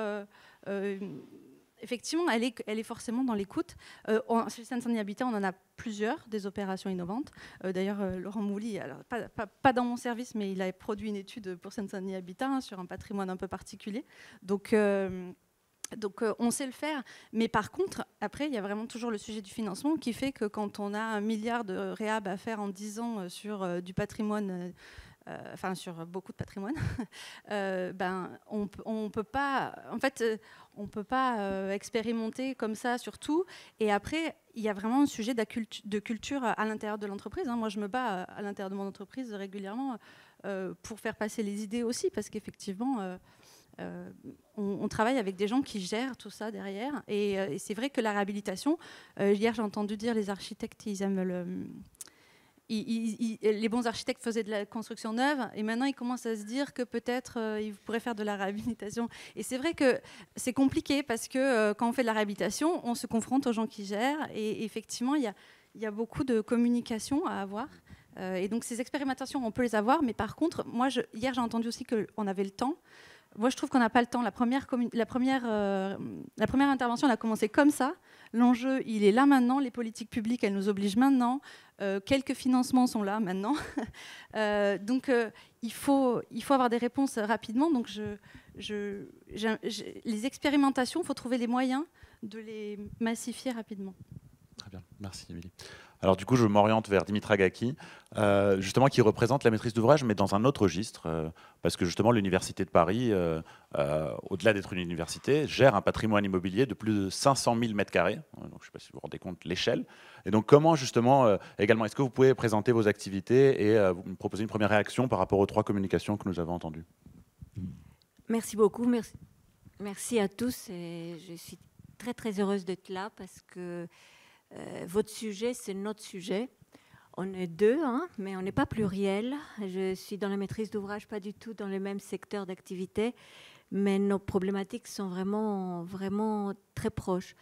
effectivement, elle est, forcément dans l'écoute. Sur euh, chez Seine-Saint-Denis Habitat, on en a plusieurs des opérations innovantes. Euh, d'ailleurs, euh, Laurent Mouly, alors, pas, dans mon service, mais il a produit une étude pour Seine-Saint-Denis Habitat hein, sur un patrimoine un peu particulier. Donc, on sait le faire, mais par contre, après, il y a vraiment toujours le sujet du financement qui fait que quand on a un milliard de réhab à faire en 10 ans sur du patrimoine euh, enfin sur beaucoup de patrimoine, *laughs* euh, ben, on ne peut pas, en fait, euh, on peut pas expérimenter comme ça sur tout. Et après, il y a vraiment un sujet de culture à l'intérieur de l'entreprise. Hein. Moi, je me bats à l'intérieur de mon entreprise régulièrement pour faire passer les idées aussi, parce qu'effectivement, on, travaille avec des gens qui gèrent tout ça derrière. Et, c'est vrai que la réhabilitation, hier j'ai entendu dire les architectes, ils aiment le, les bons architectes faisaient de la construction neuve et maintenant ils commencent à se dire que peut-être euh, ils pourraient faire de la réhabilitation. Et c'est vrai que c'est compliqué parce que euh, quand on fait de la réhabilitation, on se confronte aux gens qui gèrent et effectivement il y a, beaucoup de communication à avoir. Euh, et donc ces expérimentations, on peut les avoir, mais par contre, moi hier j'ai entendu aussi qu'on avait le temps. Moi, je trouve qu'on n'a pas le temps. La première, la première intervention, elle a commencé comme ça. L'enjeu, il est là maintenant. Les politiques publiques, elles nous obligent maintenant. Euh, quelques financements sont là maintenant. *laughs* Euh, donc euh, il, faut, avoir des réponses rapidement. Donc les expérimentations, il faut trouver les moyens de les massifier rapidement bien, merci Émilie. Alors du coup, je m'oriente vers Dimitra Gaki, euh, justement qui représente la maîtrise d'ouvrage, mais dans un autre registre, euh, parce que justement l'Université de Paris, euh, au-delà d'être une université, gère un patrimoine immobilier de plus de 500 000 m carrés. Donc, je ne sais pas si vous vous rendez compte l'échelle. Et donc comment justement, également, est-ce que vous pouvez présenter vos activités et vous proposer une première réaction par rapport aux trois communications que nous avons entendues Merci beaucoup, merci, merci à tous. Et je suis très très heureuse d'être là parce que euh, votre sujet, c'est notre sujet. On est deux, hein, mais on n'est pas pluriel. Je suis dans la maîtrise d'ouvrage, pas du tout dans le même secteur d'activité, mais nos problématiques sont vraiment, vraiment très proches.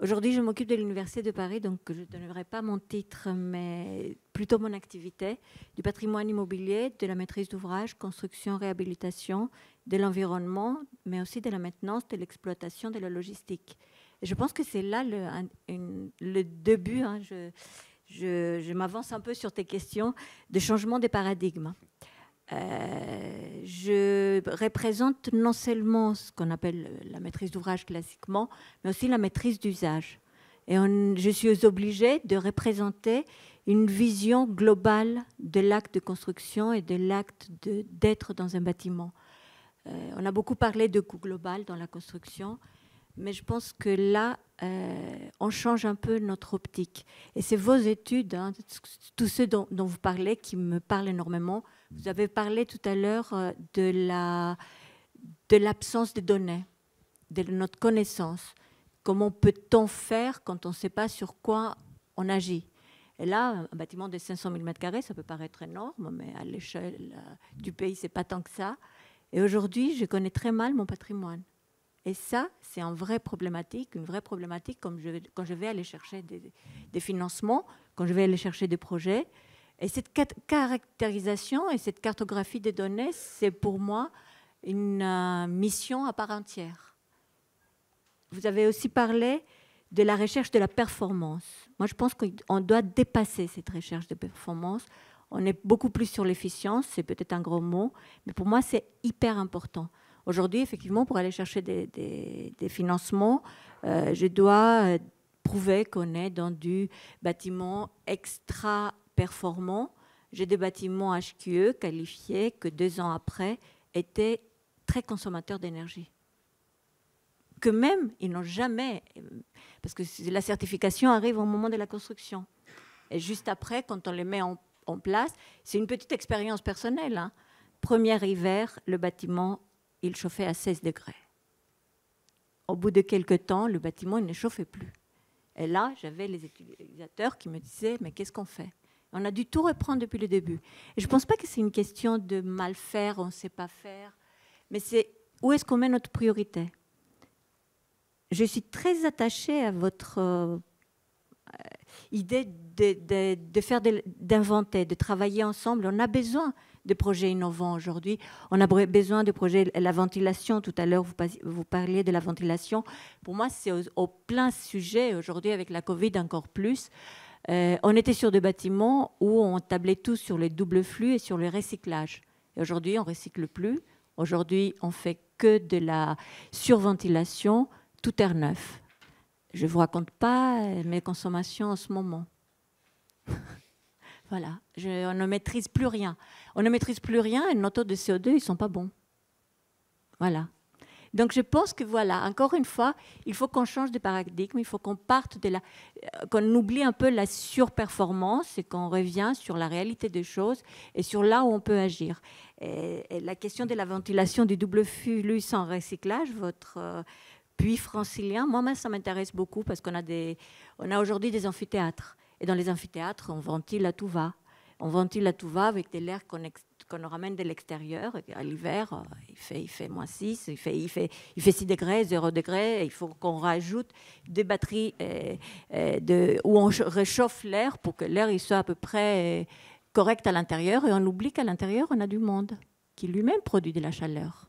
Aujourd'hui, je m'occupe de l'Université de Paris, donc je ne donnerai pas mon titre, mais plutôt mon activité, du patrimoine immobilier, de la maîtrise d'ouvrage, construction, réhabilitation, de l'environnement, mais aussi de la maintenance, de l'exploitation, de la logistique. Je pense que c'est là le, début, hein. je, m'avance un peu sur tes questions, de changement des paradigmes. Euh, je représente non seulement ce qu'on appelle la maîtrise d'ouvrage classiquement, mais aussi la maîtrise d'usage. Et je suis obligée de représenter une vision globale de l'acte de construction et de l'acte d'être dans un bâtiment. Euh, on a beaucoup parlé de coût global dans la construction mais je pense que là, euh, on change un peu notre optique. Et c'est vos études, hein, tous ceux dont, vous parlez, qui me parlent énormément. Vous avez parlé tout à l'heure euh, de, la, de l'absence des données, de notre connaissance. Comment peut-on faire quand on ne sait pas sur quoi on agit et là, un bâtiment de 500 000 m2, ça peut paraître énorme, mais à l'échelle euh, du pays, c'est pas tant que ça. Et aujourd'hui, je connais très mal mon patrimoine. Et ça, c'est une vraie problématique, une vraie problématique quand je vais aller chercher des, financements, quand je vais aller chercher des projets. Et cette caractérisation et cette cartographie des données, c'est pour moi une euh, mission à part entière. Vous avez aussi parlé de la recherche de la performance. Moi, je pense qu'on doit dépasser cette recherche de performance. On est beaucoup plus sur l'efficience, c'est peut-être un gros mot, mais pour moi, c'est hyper important. Aujourd'hui, effectivement, pour aller chercher des, financements, euh, je dois euh, prouver qu'on est dans du bâtiment extra performant. J'ai des bâtiments HQE qualifiés que deux ans après étaient très consommateurs d'énergie. Que même, ils n'ont jamais, euh, parce que la certification arrive au moment de la construction. Et juste après, quand on les met en, place, c'est une petite expérience personnelle. Hein. Premier hiver, le bâtiment il chauffait à 16 degrés. Au bout de quelques temps, le bâtiment ne chauffait plus. Et là, j'avais les utilisateurs qui me disaient, mais qu'est-ce qu'on fait On a dû tout reprendre depuis le début. Et je ne pense pas que c'est une question de mal faire, on ne sait pas faire, mais c'est où est-ce qu'on met notre priorité Je suis très attachée à votre euh, idée de, faire d'inventer, de travailler ensemble. On a besoin de projets innovants aujourd'hui. On a besoin de projets, la ventilation, tout à l'heure vous parliez de la ventilation. Pour moi, c'est au, plein sujet aujourd'hui avec la Covid encore plus. Euh, on était sur des bâtiments où on tablait tout sur les doubles flux et sur le recyclage. aujourd'hui, on recycle plus. Aujourd'hui, on fait que de la surventilation, tout air neuf. Je ne vous raconte pas euh, mes consommations en ce moment. *laughs* voilà, je, on ne maîtrise plus rien on ne maîtrise plus rien et nos taux de CO2, ils sont pas bons. Voilà. Donc je pense que voilà, encore une fois, il faut qu'on change de paradigme, il faut qu'on parte de la, euh, qu'on oublie un peu la surperformance et qu'on revient sur la réalité des choses et sur là où on peut agir. Et, la question de la ventilation du double flux sans recyclage, votre euh, puits francilien, moi-même ça m'intéresse beaucoup parce qu'on a des, on a aujourd'hui des amphithéâtres et dans les amphithéâtres on ventile à tout va. On ventile à tout va avec de l'air qu'on ramène de l'extérieur. À l'hiver, euh, il fait, il moins 6, il fait, il, 6 degrés, 0 degrés. Il faut qu'on rajoute des batteries euh, euh, de, où on réchauffe l'air pour que l'air soit à peu près correct à l'intérieur. Et on oublie qu'à l'intérieur, on a du monde qui lui-même produit de la chaleur.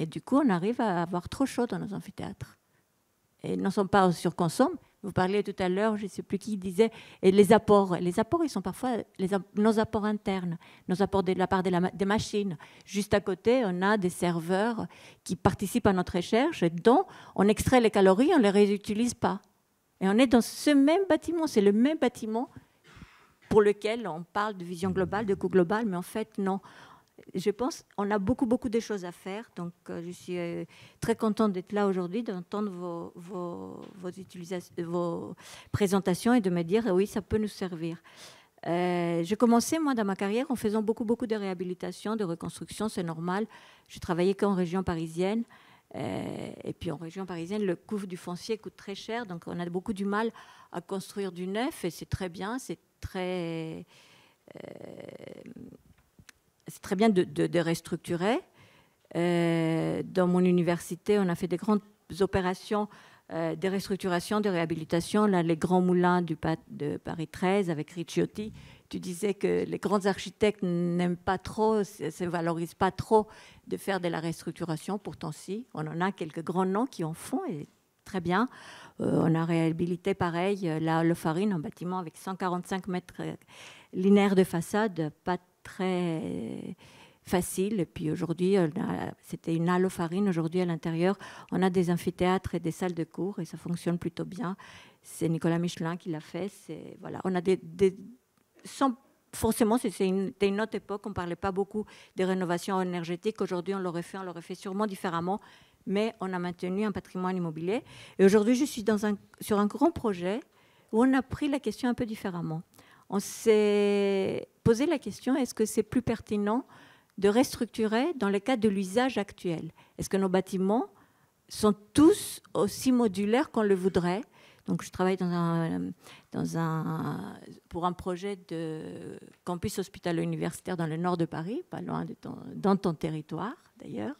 Et du coup, on arrive à avoir trop chaud dans nos amphithéâtres. Et ne sommes pas surconsomme, vous parliez tout à l'heure, je ne sais plus qui disait, et les apports. Les apports, ils sont parfois nos apports internes, nos apports de la part des machines. Juste à côté, on a des serveurs qui participent à notre recherche, dont on extrait les calories, on ne les réutilise pas. Et on est dans ce même bâtiment, c'est le même bâtiment pour lequel on parle de vision globale, de coût global, mais en fait, non je pense qu'on a beaucoup, beaucoup de choses à faire. Donc, euh, je suis euh, très contente d'être là aujourd'hui, d'entendre vos, vos, euh, vos, présentations et de me dire, oui, ça peut nous servir. j'ai commencé, moi, dans ma carrière, en faisant beaucoup, beaucoup de réhabilitation, de reconstruction, c'est normal. Je travaillais qu'en région parisienne. et puis, en région parisienne, le coût du foncier coûte très cher. Donc, on a beaucoup du mal à construire du neuf. Et c'est très bien, c'est très c'est très bien de, restructurer. Euh, dans mon université, on a fait des grandes opérations euh, de restructuration, de réhabilitation. Là, les grands moulins du, de Paris 13 avec Ricciotti. Tu disais que les grands architectes n'aiment pas trop, se valorisent pas trop de faire de la restructuration. Pourtant, si, on en a quelques grands noms qui en font et très bien. Euh, on a réhabilité pareil la Farine, un bâtiment avec 145 mètres linéaires de façade, pas très facile. et Puis aujourd'hui, c'était une farine Aujourd'hui, à l'intérieur, on a des amphithéâtres et des salles de cours et ça fonctionne plutôt bien. C'est Nicolas Michelin qui l'a fait. Voilà, on a des, forcément, c'était une, autre époque. On ne parlait pas beaucoup des rénovations énergétiques. Aujourd'hui, on l'aurait fait, on l'aurait fait sûrement différemment. Mais on a maintenu un patrimoine immobilier. Et aujourd'hui, je suis dans un, sur un grand projet où on a pris la question un peu différemment. On s'est poser la question est-ce que c'est plus pertinent de restructurer dans le cas de l'usage actuel Est-ce que nos bâtiments sont tous aussi modulaires qu'on le voudrait donc, je travaille dans dans un, pour un projet de campus hospital universitaire dans le nord de Paris, pas loin de dans ton territoire d'ailleurs.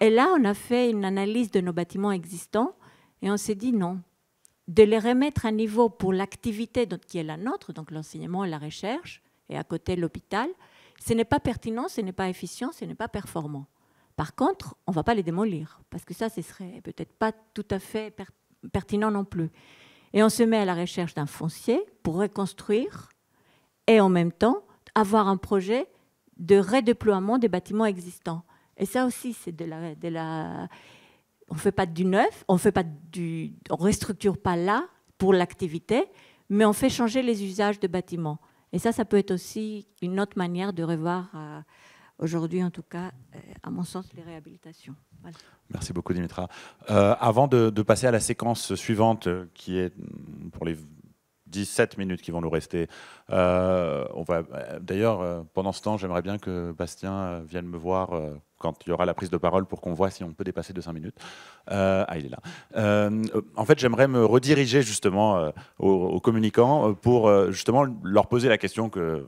Et là, on a fait une analyse de nos bâtiments existants et on s'est dit non. De les remettre à niveau pour l'activité qui est la nôtre, donc l'enseignement et la recherche, et à côté l'hôpital, ce n'est pas pertinent, ce n'est pas efficient, ce n'est pas performant. Par contre, on ne va pas les démolir, parce que ça, ce serait peut-être pas tout à fait pertinent non plus. Et on se met à la recherche d'un foncier pour reconstruire et en même temps avoir un projet de redéploiement des bâtiments existants. Et ça aussi, c'est de la, On ne fait pas du neuf, on fait pas du... restructure pas là pour l'activité, mais on fait changer les usages de bâtiments. Et ça, ça peut être aussi une autre manière de revoir, euh, aujourd'hui en tout cas, euh, à mon sens, les réhabilitations. Merci beaucoup, Dimitra. Euh, avant de, passer à la séquence suivante, qui est mm, pour les 17 minutes qui vont nous rester. Euh, on va euh, d'ailleurs euh, pendant ce temps, j'aimerais bien que Bastien vienne me voir quand il y aura la prise de parole pour qu'on voit si on peut dépasser de 5 minutes. ah, il est là. en fait, j'aimerais me rediriger justement aux, communicants pour justement leur poser la question que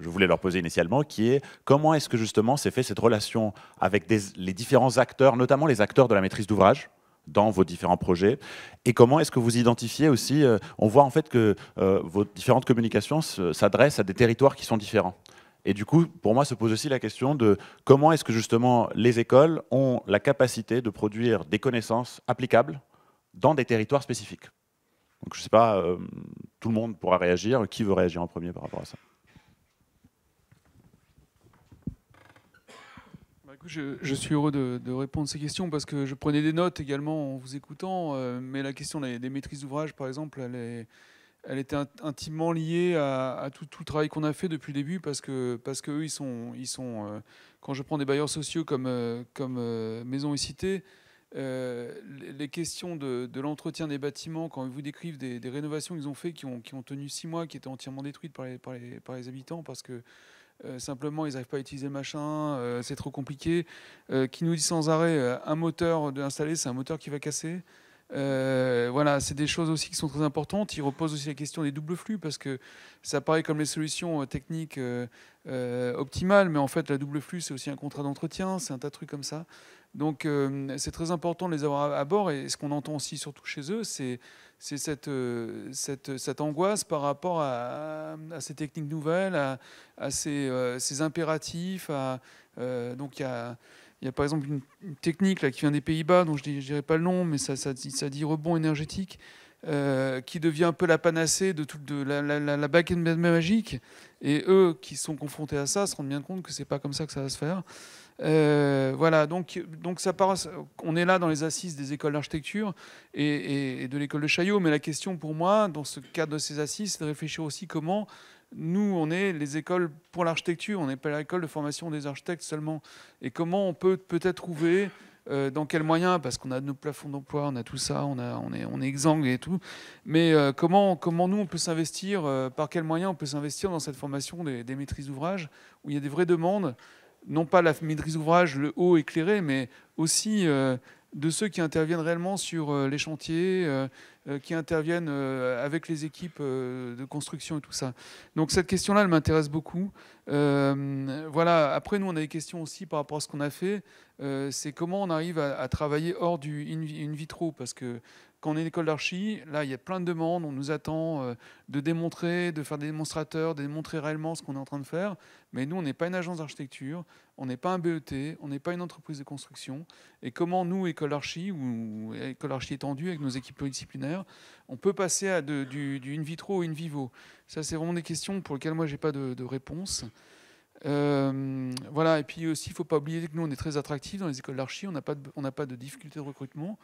je voulais leur poser initialement, qui est comment est-ce que justement s'est fait cette relation avec les différents acteurs, notamment les acteurs de la maîtrise d'ouvrage dans vos différents projets et comment est-ce que vous identifiez aussi euh, On voit en fait que euh, vos différentes communications s'adressent à des territoires qui sont différents. Et du coup, pour moi, se pose aussi la question de comment est-ce que justement les écoles ont la capacité de produire des connaissances applicables dans des territoires spécifiques. Donc je ne sais pas, euh, tout le monde pourra réagir. Qui veut réagir en premier par rapport à ça je, suis heureux de, répondre à ces questions parce que je prenais des notes également en vous écoutant, euh, mais la question des, maîtrises d'ouvrage, par exemple, elle, est, elle était intimement liée à, tout, le travail qu'on a fait depuis le début parce que, parce que ils sont, ils sont euh, quand je prends des bailleurs sociaux comme, euh, comme Maison et Cité, les questions de, l'entretien des bâtiments, quand ils vous décrivent des, rénovations qu'ils ont fait, qui ont, qui ont tenu six mois, qui étaient entièrement détruites par les, par les habitants parce que euh, simplement ils n'arrivent pas à utiliser le machin, euh, c'est trop compliqué, euh, qui nous dit sans arrêt un moteur de installer, c'est un moteur qui va casser. voilà, c'est des choses aussi qui sont très importantes. Il repose aussi la question des doubles flux parce que ça paraît comme les solutions techniques optimales, mais en fait, la double flux, c'est aussi un contrat d'entretien, c'est un tas de trucs comme ça. Donc, c'est très important de les avoir à bord. Et ce qu'on entend aussi, surtout chez eux, c'est c'est euh, cette, cette, angoisse par rapport à, ces techniques nouvelles, à, euh, ces, impératifs. Euh, donc il y a, par exemple une, technique là, qui vient des Pays-Bas, dont je ne dirai pas le nom, mais ça, ça, ça dit rebond énergétique. qui devient un peu la panacée de toute la, la, magique. Et eux qui sont confrontés à ça se rendent bien compte que ce n'est pas comme ça que ça va se faire. Euh, voilà, donc, donc ça part, on est là dans les assises des écoles d'architecture et, de l'école de Chaillot, mais la question pour moi, dans ce cadre de ces assises, c'est de réfléchir aussi comment nous, on est les écoles pour l'architecture, on n'est pas l'école de formation des architectes seulement, et comment on peut peut-être trouver... Euh, dans quels moyens Parce qu'on a nos plafonds d'emploi, on a tout ça, on, a, on est, on est exsangue et tout. Mais euh, comment, comment nous, on peut s'investir Par quels moyens on peut s'investir dans cette formation des, des maîtrises d'ouvrage où il y a des vraies demandes non pas la maîtrise d'ouvrage, le haut éclairé, mais aussi euh, de ceux qui interviennent réellement sur euh, les chantiers, euh, qui interviennent avec les équipes de construction et tout ça. Donc cette question-là, elle m'intéresse beaucoup. voilà. Après, nous, on a des questions aussi par rapport à ce qu'on a fait. c'est comment on arrive à, travailler hors du in, vitro, parce que quand on est une école d'archi, là, il y a plein de demandes. On nous attend euh, de démontrer, de faire des démonstrateurs, de démontrer réellement ce qu'on est en train de faire. Mais nous, on n'est pas une agence d'architecture, on n'est pas un BET, on n'est pas une entreprise de construction. Et comment nous, école d'archi ou école d'archi étendue avec nos équipes pluridisciplinaires, on peut passer à du, in vitro ou in vivo Ça, c'est vraiment des questions pour lesquelles moi, j'ai pas de, réponse. Euh, voilà, et puis aussi, il ne faut pas oublier que nous, on est très attractifs dans les écoles d'archi, on n'a pas, de, n'a pas de difficultés de recrutement.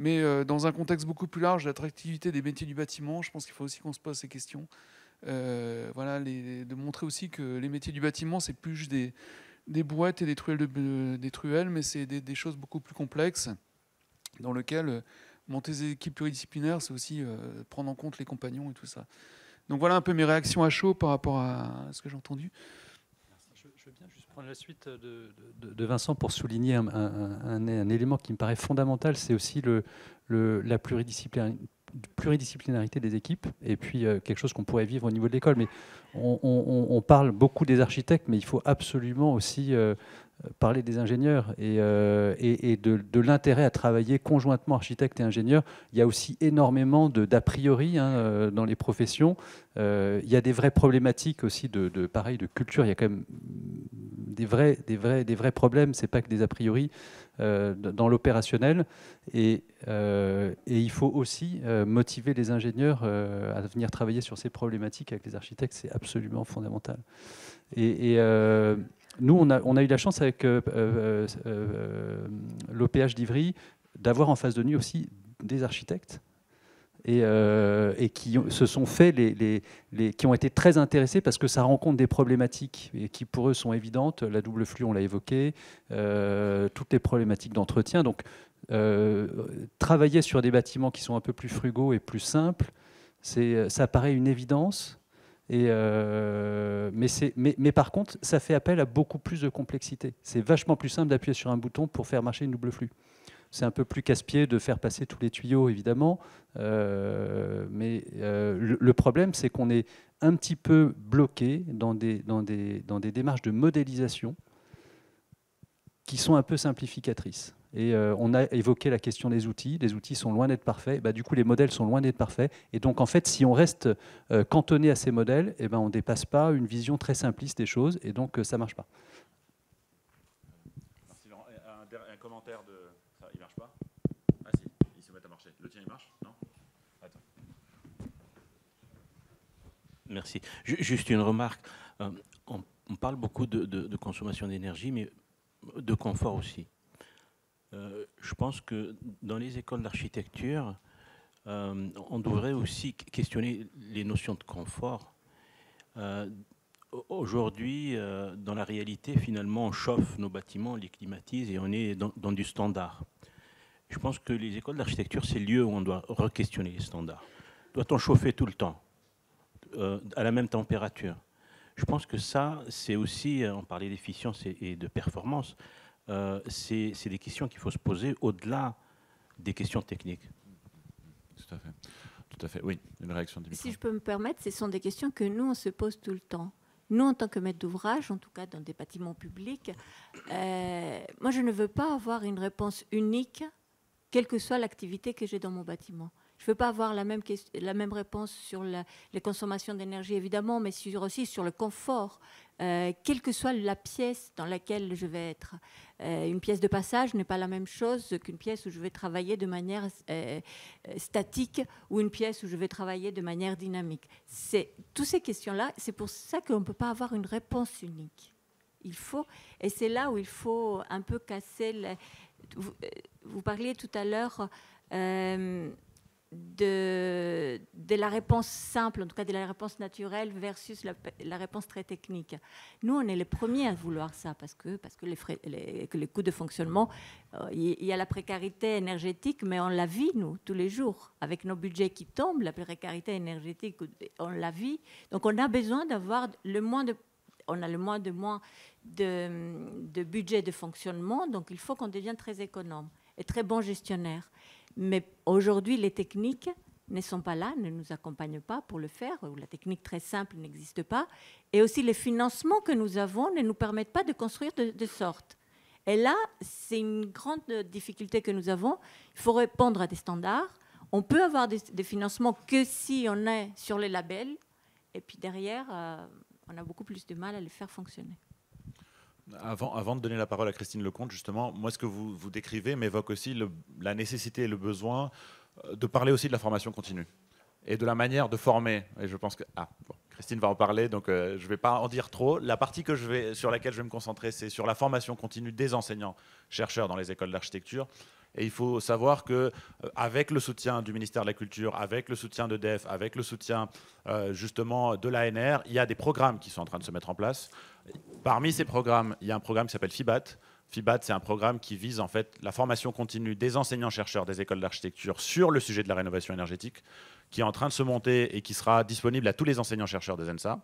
Mais euh, dans un contexte beaucoup plus large, l'attractivité des métiers du bâtiment, je pense qu'il faut aussi qu'on se pose ces questions. Euh, voilà, de montrer aussi que les métiers du bâtiment, c'est plus juste des, des, boîtes et des truelles, euh, des truelles mais c'est des, choses beaucoup plus complexes dans lesquelles monter des équipes pluridisciplinaires, c'est aussi prendre en compte les compagnons et tout ça. Donc voilà un peu mes réactions à chaud par rapport à ce que j'ai entendu la suite de, Vincent pour souligner un, élément qui me paraît fondamental, c'est aussi la pluridisciplinarité des équipes et puis euh, quelque chose qu'on pourrait vivre au niveau de l'école. Mais on, parle beaucoup des architectes, mais il faut absolument aussi euh, parler des ingénieurs et, euh, et, de, l'intérêt à travailler conjointement architecte et ingénieur. Il y a aussi énormément d'a priori hein, euh, dans les professions. Euh, il y a des vraies problématiques aussi de, pareil de culture. Il y a quand même des vrais, des vrais, des vrais problèmes. C'est pas que des a priori dans l'opérationnel. Et, il faut aussi motiver les ingénieurs à venir travailler sur ces problématiques avec les architectes. C'est absolument fondamental. Et, et nous, on a, eu la chance avec euh, euh, euh, l'OPH d'Ivry d'avoir en face de nous aussi des architectes et, qui se sont fait les, qui ont été très intéressés parce que ça rencontre des problématiques et qui pour eux sont évidentes. La double flux, on l'a évoqué, toutes les problématiques d'entretien. Donc, travailler sur des bâtiments qui sont un peu plus frugaux et plus simples, ça paraît une évidence. Euh, mais, par contre, ça fait appel à beaucoup plus de complexité. C'est vachement plus simple d'appuyer sur un bouton pour faire marcher une double flux. C'est un peu plus casse-pied de faire passer tous les tuyaux, évidemment. Euh, mais euh, le, problème, c'est qu'on est un petit peu bloqué dans des démarches de modélisation qui sont un peu simplificatrices. Et euh, on a évoqué la question des outils. Les outils sont loin d'être parfaits. Bah, du coup, les modèles sont loin d'être parfaits. Et donc, en fait, si on reste euh, cantonné à ces modèles, ben, on ne dépasse pas une vision très simpliste des choses. Et donc, euh, ça ne marche pas. Merci, Un, commentaire de. Ça, il ne marche pas Ah, si, il se met à marcher. Le tien, il marche Non Attends. Merci. Juste une remarque. on, parle beaucoup de consommation d'énergie, mais de confort aussi. Euh, je pense que dans les écoles d'architecture, euh, on devrait aussi questionner les notions de confort. Euh, aujourd'hui, dans la réalité, finalement, on chauffe nos bâtiments, on les climatise et on est dans, dans du standard. Je pense que les écoles d'architecture, c'est le lieu où on doit re-questionner les standards. Doit-on chauffer tout le temps, à la même température je pense que ça, c'est aussi, on parlait d'efficience et, de performance, euh, c'est des questions qu'il faut se poser au-delà des questions techniques. Tout à fait. Tout à fait. Oui, une réaction. si je peux me permettre, ce sont des questions que nous, on se pose tout le temps. Nous, en tant que maître d'ouvrage, en tout cas dans des bâtiments publics, euh, moi, je ne veux pas avoir une réponse unique, quelle que soit l'activité que j'ai dans mon bâtiment. Je ne veux pas avoir la même, la même réponse sur les consommations d'énergie, évidemment, mais aussi sur le confort, euh, quelle que soit la pièce dans laquelle je vais être. Euh, une pièce de passage n'est pas la même chose qu'une pièce où je vais travailler de manière euh, statique ou une pièce où je vais travailler de manière dynamique. C'est toutes ces questions-là, c'est pour ça qu'on ne peut pas avoir une réponse unique. Il faut, et c'est là où il faut un peu casser. vous, parliez tout à l'heure de, la réponse simple, en tout cas de la réponse naturelle versus la, réponse très technique. Nous, on est les premiers à vouloir ça parce que, parce que les, coûts de fonctionnement, euh, il y, a la précarité énergétique, mais on la vit, nous, tous les jours. Avec nos budgets qui tombent, la précarité énergétique, on la vit. Donc, on a besoin d'avoir le moins de... On a le moins de moins de, de budget de fonctionnement, donc il faut qu'on devienne très économe et très bon gestionnaire. Mais aujourd'hui, les techniques ne sont pas là, ne nous accompagnent pas pour le faire, ou la technique très simple n'existe pas. Et aussi, les financements que nous avons ne nous permettent pas de construire de, sorte. Et là, c'est une grande difficulté que nous avons. Il faut répondre à des standards. On peut avoir des, financements que si on est sur les labels. Et puis derrière, euh, on a beaucoup plus de mal à les faire fonctionner. Avant, de donner la parole à Christine Lecomte, justement, moi, ce que vous, vous décrivez m'évoque aussi la nécessité et le besoin euh, de parler aussi de la formation continue et de la manière de former. Et je pense que. Ah, Christine va en parler, donc euh, je ne vais pas en dire trop. La partie que je vais, sur laquelle je vais me concentrer, c'est sur la formation continue des enseignants-chercheurs dans les écoles d'architecture. Et il faut savoir que, euh, avec le soutien du ministère de la Culture, avec le soutien de DEF, avec le soutien euh, justement de l'ANR, il y a des programmes qui sont en train de se mettre en place. Parmi ces programmes, il y a un programme qui s'appelle FIBAT. FIBAT, c'est un programme qui vise en fait la formation continue des enseignants-chercheurs des écoles d'architecture sur le sujet de la rénovation énergétique, qui est en train de se monter et qui sera disponible à tous les enseignants-chercheurs des ENSA,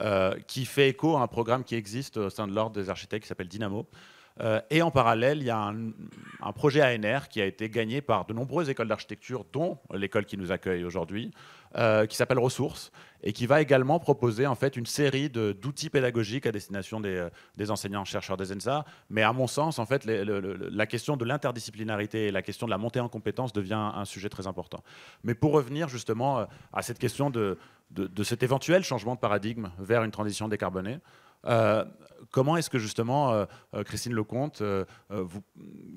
euh, qui fait écho à un programme qui existe au sein de l'ordre des architectes qui s'appelle Dynamo, euh, et en parallèle, il y a un, projet ANR qui a été gagné par de nombreuses écoles d'architecture, dont l'école qui nous accueille aujourd'hui, euh, qui s'appelle Ressources et qui va également proposer en fait une série d'outils pédagogiques à destination des, euh, enseignants chercheurs des ENSA. Mais à mon sens, en fait, la question de l'interdisciplinarité et la question de la montée en compétences devient un sujet très important. Mais pour revenir justement à cette question de, cet éventuel changement de paradigme vers une transition décarbonée. Comment est-ce que justement, euh, euh, Christine Lecomte, euh,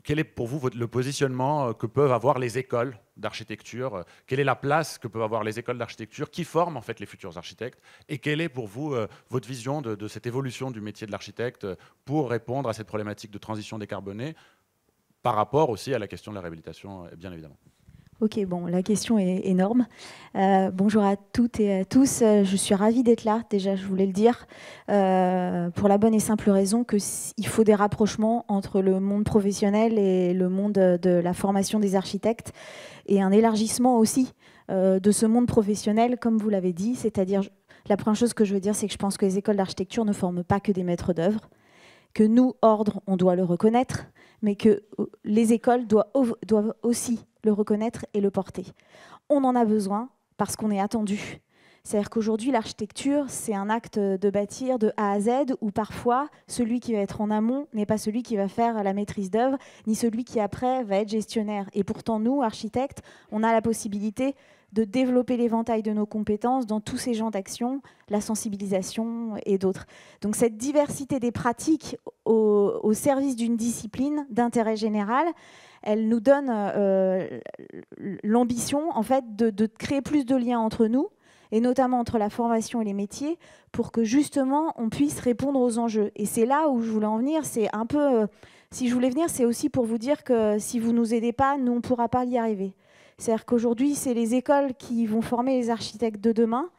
quel est pour vous le positionnement que peuvent avoir les écoles d'architecture Quelle est la place que peuvent avoir les écoles d'architecture Qui forment en fait les futurs architectes Et quelle est pour vous votre vision de cette évolution du métier de l'architecte pour répondre à cette problématique de transition décarbonée par rapport aussi à la question de la réhabilitation, bien évidemment Ok, bon, la question est énorme. Euh, bonjour à toutes et à tous. Je suis ravie d'être là, déjà, je voulais le dire, euh, pour la bonne et simple raison qu'il faut des rapprochements entre le monde professionnel et le monde de la formation des architectes, et un élargissement aussi euh, de ce monde professionnel, comme vous l'avez dit. C'est-à-dire, la première chose que je veux dire, c'est que je pense que les écoles d'architecture ne forment pas que des maîtres d'œuvre, que nous, ordre, on doit le reconnaître, mais que les écoles doivent aussi le reconnaître et le porter. On en a besoin parce qu'on est attendu. C'est-à-dire qu'aujourd'hui, l'architecture, c'est un acte de bâtir de A à Z, où parfois, celui qui va être en amont n'est pas celui qui va faire la maîtrise d'œuvre, ni celui qui après va être gestionnaire. Et pourtant, nous, architectes, on a la possibilité de développer l'éventail de nos compétences dans tous ces genres d'action, la sensibilisation et d'autres. Donc cette diversité des pratiques au, service d'une discipline d'intérêt général, elle nous donne euh, l'ambition en fait de, créer plus de liens entre nous et notamment entre la formation et les métiers, pour que justement on puisse répondre aux enjeux. Et c'est là où je voulais en venir, c'est un peu, euh, si je voulais venir, c'est aussi pour vous dire que si vous ne nous aidez pas, nous, on ne pourra pas y arriver. C'est-à-dire qu'aujourd'hui, c'est les écoles qui vont former les architectes de demain.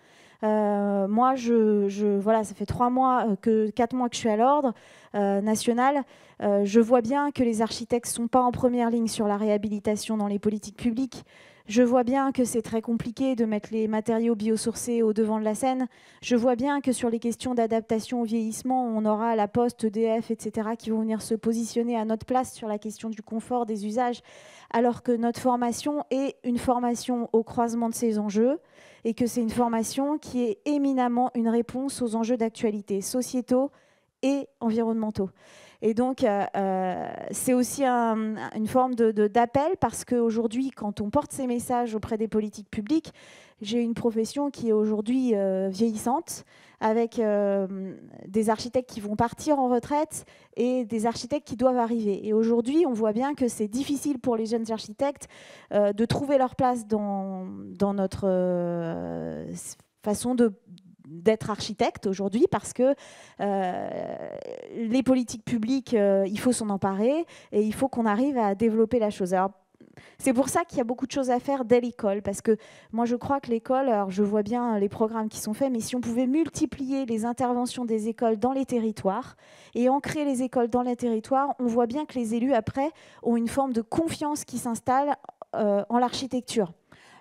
Euh, moi, je, voilà, ça fait trois mois, euh, que, quatre mois que je suis à l'ordre. Euh, nationale, euh, je vois bien que les architectes ne sont pas en première ligne sur la réhabilitation dans les politiques publiques. Je vois bien que c'est très compliqué de mettre les matériaux biosourcés au devant de la scène. Je vois bien que sur les questions d'adaptation au vieillissement, on aura la Poste, EDF, etc., qui vont venir se positionner à notre place sur la question du confort des usages, alors que notre formation est une formation au croisement de ces enjeux et que c'est une formation qui est éminemment une réponse aux enjeux d'actualité sociétaux, et environnementaux. Et donc, euh, euh, c'est aussi une forme d'appel de, parce qu'aujourd'hui, quand on porte ces messages auprès des politiques publiques, j'ai une profession qui est aujourd'hui euh, vieillissante, avec des architectes qui vont partir en retraite et des architectes qui doivent arriver. Et aujourd'hui, on voit bien que c'est difficile pour les jeunes architectes de trouver leur place dans, dans notre façon de, d'être architecte aujourd'hui parce que euh, les politiques publiques, euh, il faut s'en emparer et il faut qu'on arrive à développer la chose. Alors, c'est pour ça qu'il y a beaucoup de choses à faire dès l'école, parce que moi je crois que l'école, alors je vois bien les programmes qui sont faits, mais si on pouvait multiplier les interventions des écoles dans les territoires et ancrer les écoles dans les territoires, on voit bien que les élus après ont une forme de confiance qui s'installe euh, en l'architecture.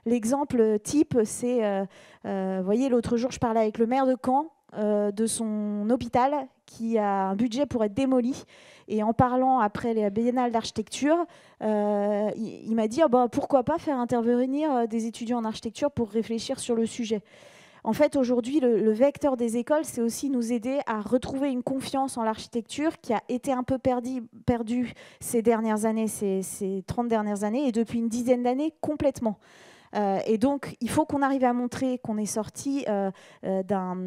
L'exemple type, c'est, euh, euh, vous voyez, l'autre jour, je parlais avec le maire de Caen euh, de son hôpital qui a un budget pour être démoli. Et en parlant après les biennale d'architecture, il, m'a dit ah bah, pourquoi pas faire intervenir des étudiants en architecture pour réfléchir sur le sujet. En fait, aujourd'hui, le, vecteur des écoles, c'est aussi nous aider à retrouver une confiance en l'architecture qui a été un peu perdue ces dernières années, ces, ces 30 dernières années, et depuis une dizaine d'années complètement. Euh, et donc, il faut qu'on arrive à montrer qu'on est sorti euh, euh, d'un.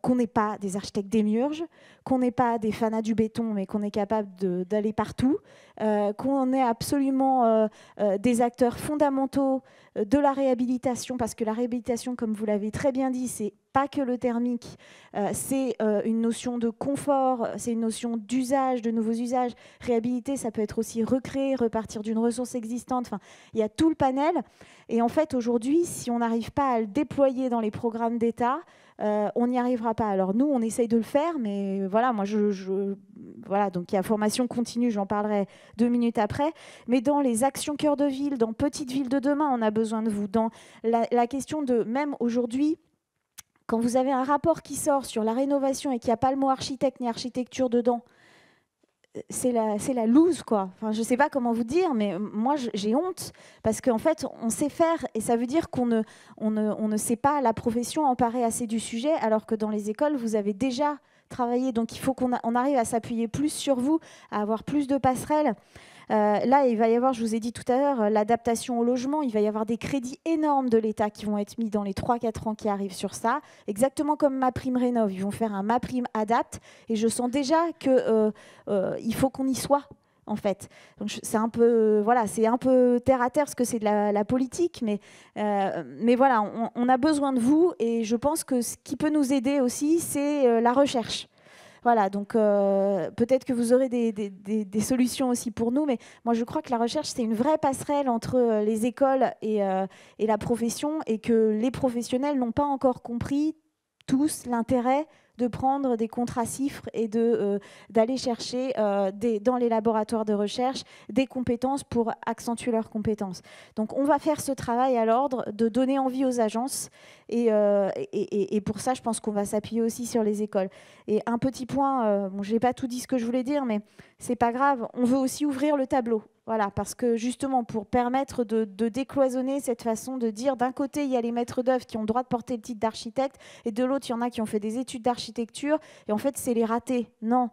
qu'on n'est pas des architectes démiurges, qu'on n'est pas des fanas du béton, mais qu'on est capable d'aller partout, qu'on est absolument des acteurs fondamentaux de la réhabilitation, parce que la réhabilitation, comme vous l'avez très bien dit, c'est pas que le thermique, euh, c'est euh, une notion de confort, c'est une notion d'usage, de nouveaux usages. Réhabiliter, ça peut être aussi recréer, repartir d'une ressource existante. Enfin, il y a tout le panel. Et en fait, aujourd'hui, si on n'arrive pas à le déployer dans les programmes d'État, euh, on n'y arrivera pas. Alors nous, on essaye de le faire, mais voilà, moi, je, voilà, donc il y a formation continue, j'en parlerai deux minutes après. Mais dans les actions cœur de ville, dans Petite ville de demain, on a besoin de vous. Dans la, la question de même aujourd'hui quand vous avez un rapport qui sort sur la rénovation et qu'il n'y a pas le mot architecte ni architecture dedans, c'est la, c'est la loose, quoi. je sais pas comment vous dire, mais moi, j'ai honte parce qu'en fait, on sait faire et ça veut dire qu'on ne, on ne, sait pas la profession emparer assez du sujet, alors que dans les écoles, vous avez déjà travaillé. Donc, il faut qu'on arrive à s'appuyer plus sur vous, à avoir plus de passerelles, euh, là, il va y avoir, je vous ai dit tout à l'heure, euh, l'adaptation au logement. Il va y avoir des crédits énormes de l'État qui vont être mis dans les 3-4 ans qui arrivent sur ça. Exactement comme ma prime rénov, ils vont faire un ma prime adapte. Et je sens déjà que euh, il faut qu'on y soit en fait. C'est un peu, voilà, c'est un peu terre à terre, ce que c'est de la, politique, mais, voilà, on, a besoin de vous, et je pense que ce qui peut nous aider aussi, c'est la recherche. Voilà, donc euh, peut-être que vous aurez des, solutions aussi pour nous, mais moi je crois que la recherche, c'est une vraie passerelle entre euh, les écoles euh, et la profession et que les professionnels n'ont pas encore compris tous l'intérêt de prendre des contrats chiffres et euh, d'aller chercher euh, des, dans les laboratoires de recherche des compétences pour accentuer leurs compétences. Donc on va faire ce travail à l'ordre de donner envie aux agences et, euh, et, pour ça je pense qu'on va s'appuyer aussi sur les écoles. Et un petit point, bon, je n'ai pas tout dit ce que je voulais dire, mais c'est pas grave, on veut aussi ouvrir le tableau. Voilà, parce que justement, pour permettre de, décloisonner cette façon de dire, d'un côté, il y a les maîtres d'œuvre qui ont le droit de porter le titre d'architecte, et de l'autre, il y en a qui ont fait des études d'architecture, et en fait, c'est les ratés. Non.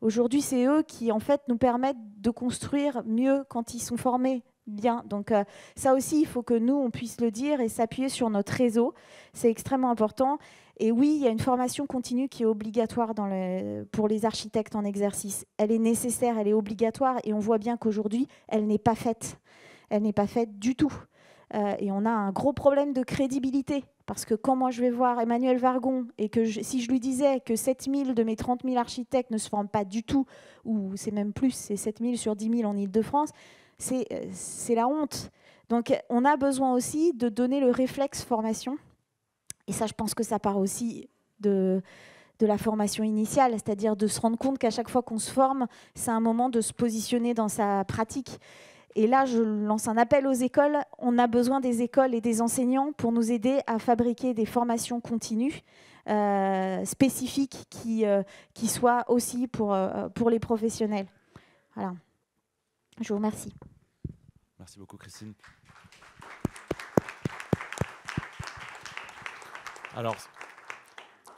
Aujourd'hui, c'est eux qui, en fait, nous permettent de construire mieux quand ils sont formés bien. Donc euh, ça aussi, il faut que nous, on puisse le dire et s'appuyer sur notre réseau. C'est extrêmement important. Et oui, il y a une formation continue qui est obligatoire dans le, pour les architectes en exercice. Elle est nécessaire, elle est obligatoire, et on voit bien qu'aujourd'hui, elle n'est pas faite. Elle n'est pas faite du tout. Euh, et on a un gros problème de crédibilité. Parce que quand moi je vais voir Emmanuel Vargon et que si je lui disais que 7 000 de mes 30 000 architectes ne se forment pas du tout, ou c'est même plus, c'est 7 000 sur 10 000 en Ile-de-France, euh, c'est la honte. Donc on a besoin aussi de donner le réflexe formation et ça, je pense que ça part aussi de, de la formation initiale, c'est-à-dire de se rendre compte qu'à chaque fois qu'on se forme, c'est un moment de se positionner dans sa pratique. Et là, je lance un appel aux écoles. On a besoin des écoles et des enseignants pour nous aider à fabriquer des formations continues, euh, spécifiques, qui, euh, qui soient aussi pour, euh, pour les professionnels. Voilà. Je vous remercie. Merci beaucoup, Christine. Alors,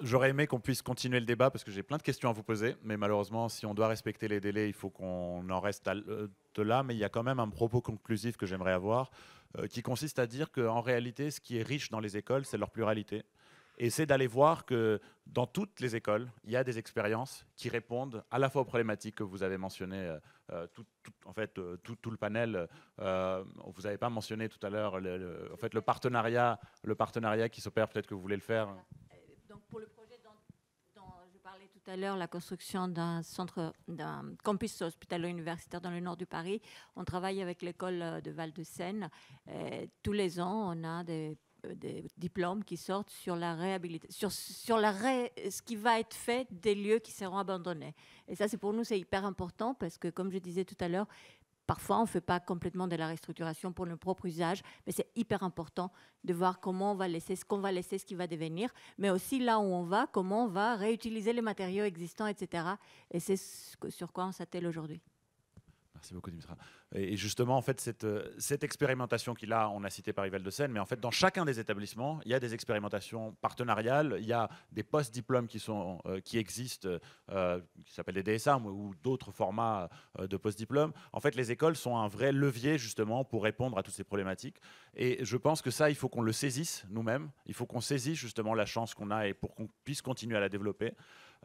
j'aurais aimé qu'on puisse continuer le débat parce que j'ai plein de questions à vous poser, mais malheureusement, si on doit respecter les délais, il faut qu'on en reste euh, de là. Mais il y a quand même un propos conclusif que j'aimerais avoir, euh, qui consiste à dire qu'en réalité, ce qui est riche dans les écoles, c'est leur pluralité. Et c'est d'aller voir que dans toutes les écoles, il y a des expériences qui répondent à la fois aux problématiques que vous avez mentionnées, euh, euh, tout, en fait, euh, tout, le panel. vous n'avez pas mentionné tout à l'heure le, en fait, le, partenariat, le partenariat qui s'opère, peut-être que vous voulez le faire. Donc pour le projet dont, je parlais tout à l'heure, la construction d'un centre, d'un campus hospitalo-universitaire dans le nord du Paris, on travaille avec l'école de Val-de-Seine. Tous les ans, on a des euh, des diplômes qui sortent sur la réhabilitation, sur, sur la ce qui va être fait des lieux qui seront abandonnés. Et ça, c'est pour nous, c'est hyper important parce que, comme je disais tout à l'heure, parfois on ne fait pas complètement de la restructuration pour le propre usage, mais c'est hyper important de voir comment on va laisser, ce qu'on va laisser, ce qui va devenir, mais aussi là où on va, comment on va réutiliser les matériaux existants, etc. Et c'est sur quoi on s'attelle aujourd'hui. Merci beaucoup Dimitra. Et justement, en fait, euh, cette, expérimentation qu'il a, on a cité par val de Seine, mais en fait, dans chacun des établissements, il y a des expérimentations partenariales, il y a des post-diplômes qui, sont, euh, qui existent, euh, qui s'appellent les DSA ou d'autres formats de post diplômes En fait, les écoles sont un vrai levier justement pour répondre à toutes ces problématiques. Et je pense que ça, il faut qu'on le saisisse nous-mêmes, il faut qu'on saisisse justement la chance qu'on a et pour qu'on puisse continuer à la développer.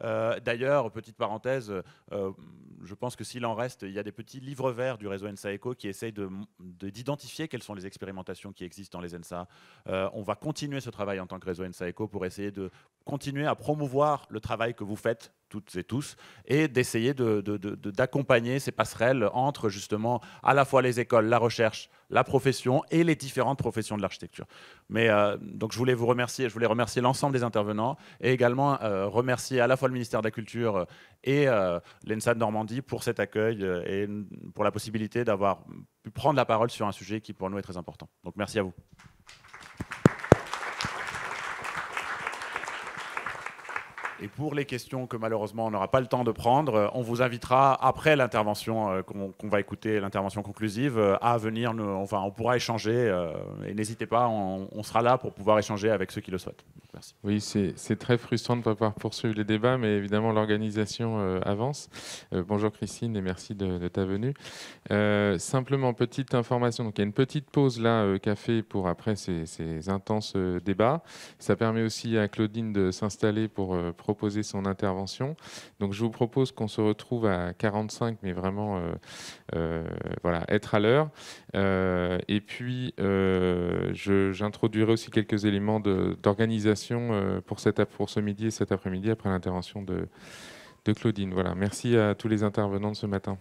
Euh, d'ailleurs, petite parenthèse, euh, je pense que s'il en reste, il y a des petits livres verts du réseau NSA qui essayent d'identifier de, quelles sont les expérimentations qui existent dans les NSA. Euh, on va continuer ce travail en tant que réseau NSA Eco pour essayer de continuer à promouvoir le travail que vous faites toutes et tous, et d'essayer d'accompagner ces passerelles entre justement à la fois les écoles, la recherche, la profession et les différentes professions de l'architecture. Mais euh, donc je voulais vous remercier, je voulais remercier l'ensemble des intervenants et également euh, remercier à la fois le ministère de la Culture euh, et euh, l'ENSA Normandie pour cet accueil et pour la possibilité d'avoir pu prendre la parole sur un sujet qui pour nous est très important. Donc merci à vous. Et pour les questions que malheureusement on n'aura pas le temps de prendre, euh, on vous invitera après l'intervention euh, qu'on va écouter, l'intervention conclusive, euh, à venir. Nous, enfin, on pourra échanger et n'hésitez pas, on, sera là pour pouvoir échanger avec ceux qui le souhaitent. Merci. Oui, c'est très frustrant de ne pas pouvoir poursuivre les débats, mais évidemment l'organisation avance. bonjour Christine et merci de, ta venue. simplement petite information. Donc il y a une petite pause là café pour après ces, ces intenses débats. Ça permet aussi à Claudine de s'installer pour proposer son intervention. Donc je vous propose qu'on se retrouve à 45, mais vraiment euh, euh, voilà, être à l'heure. Euh, et puis j'introduirai aussi quelques éléments d'organisation pour, pour ce midi et cet après-midi après, l'intervention de, de Claudine. Voilà, merci à tous les intervenants de ce matin.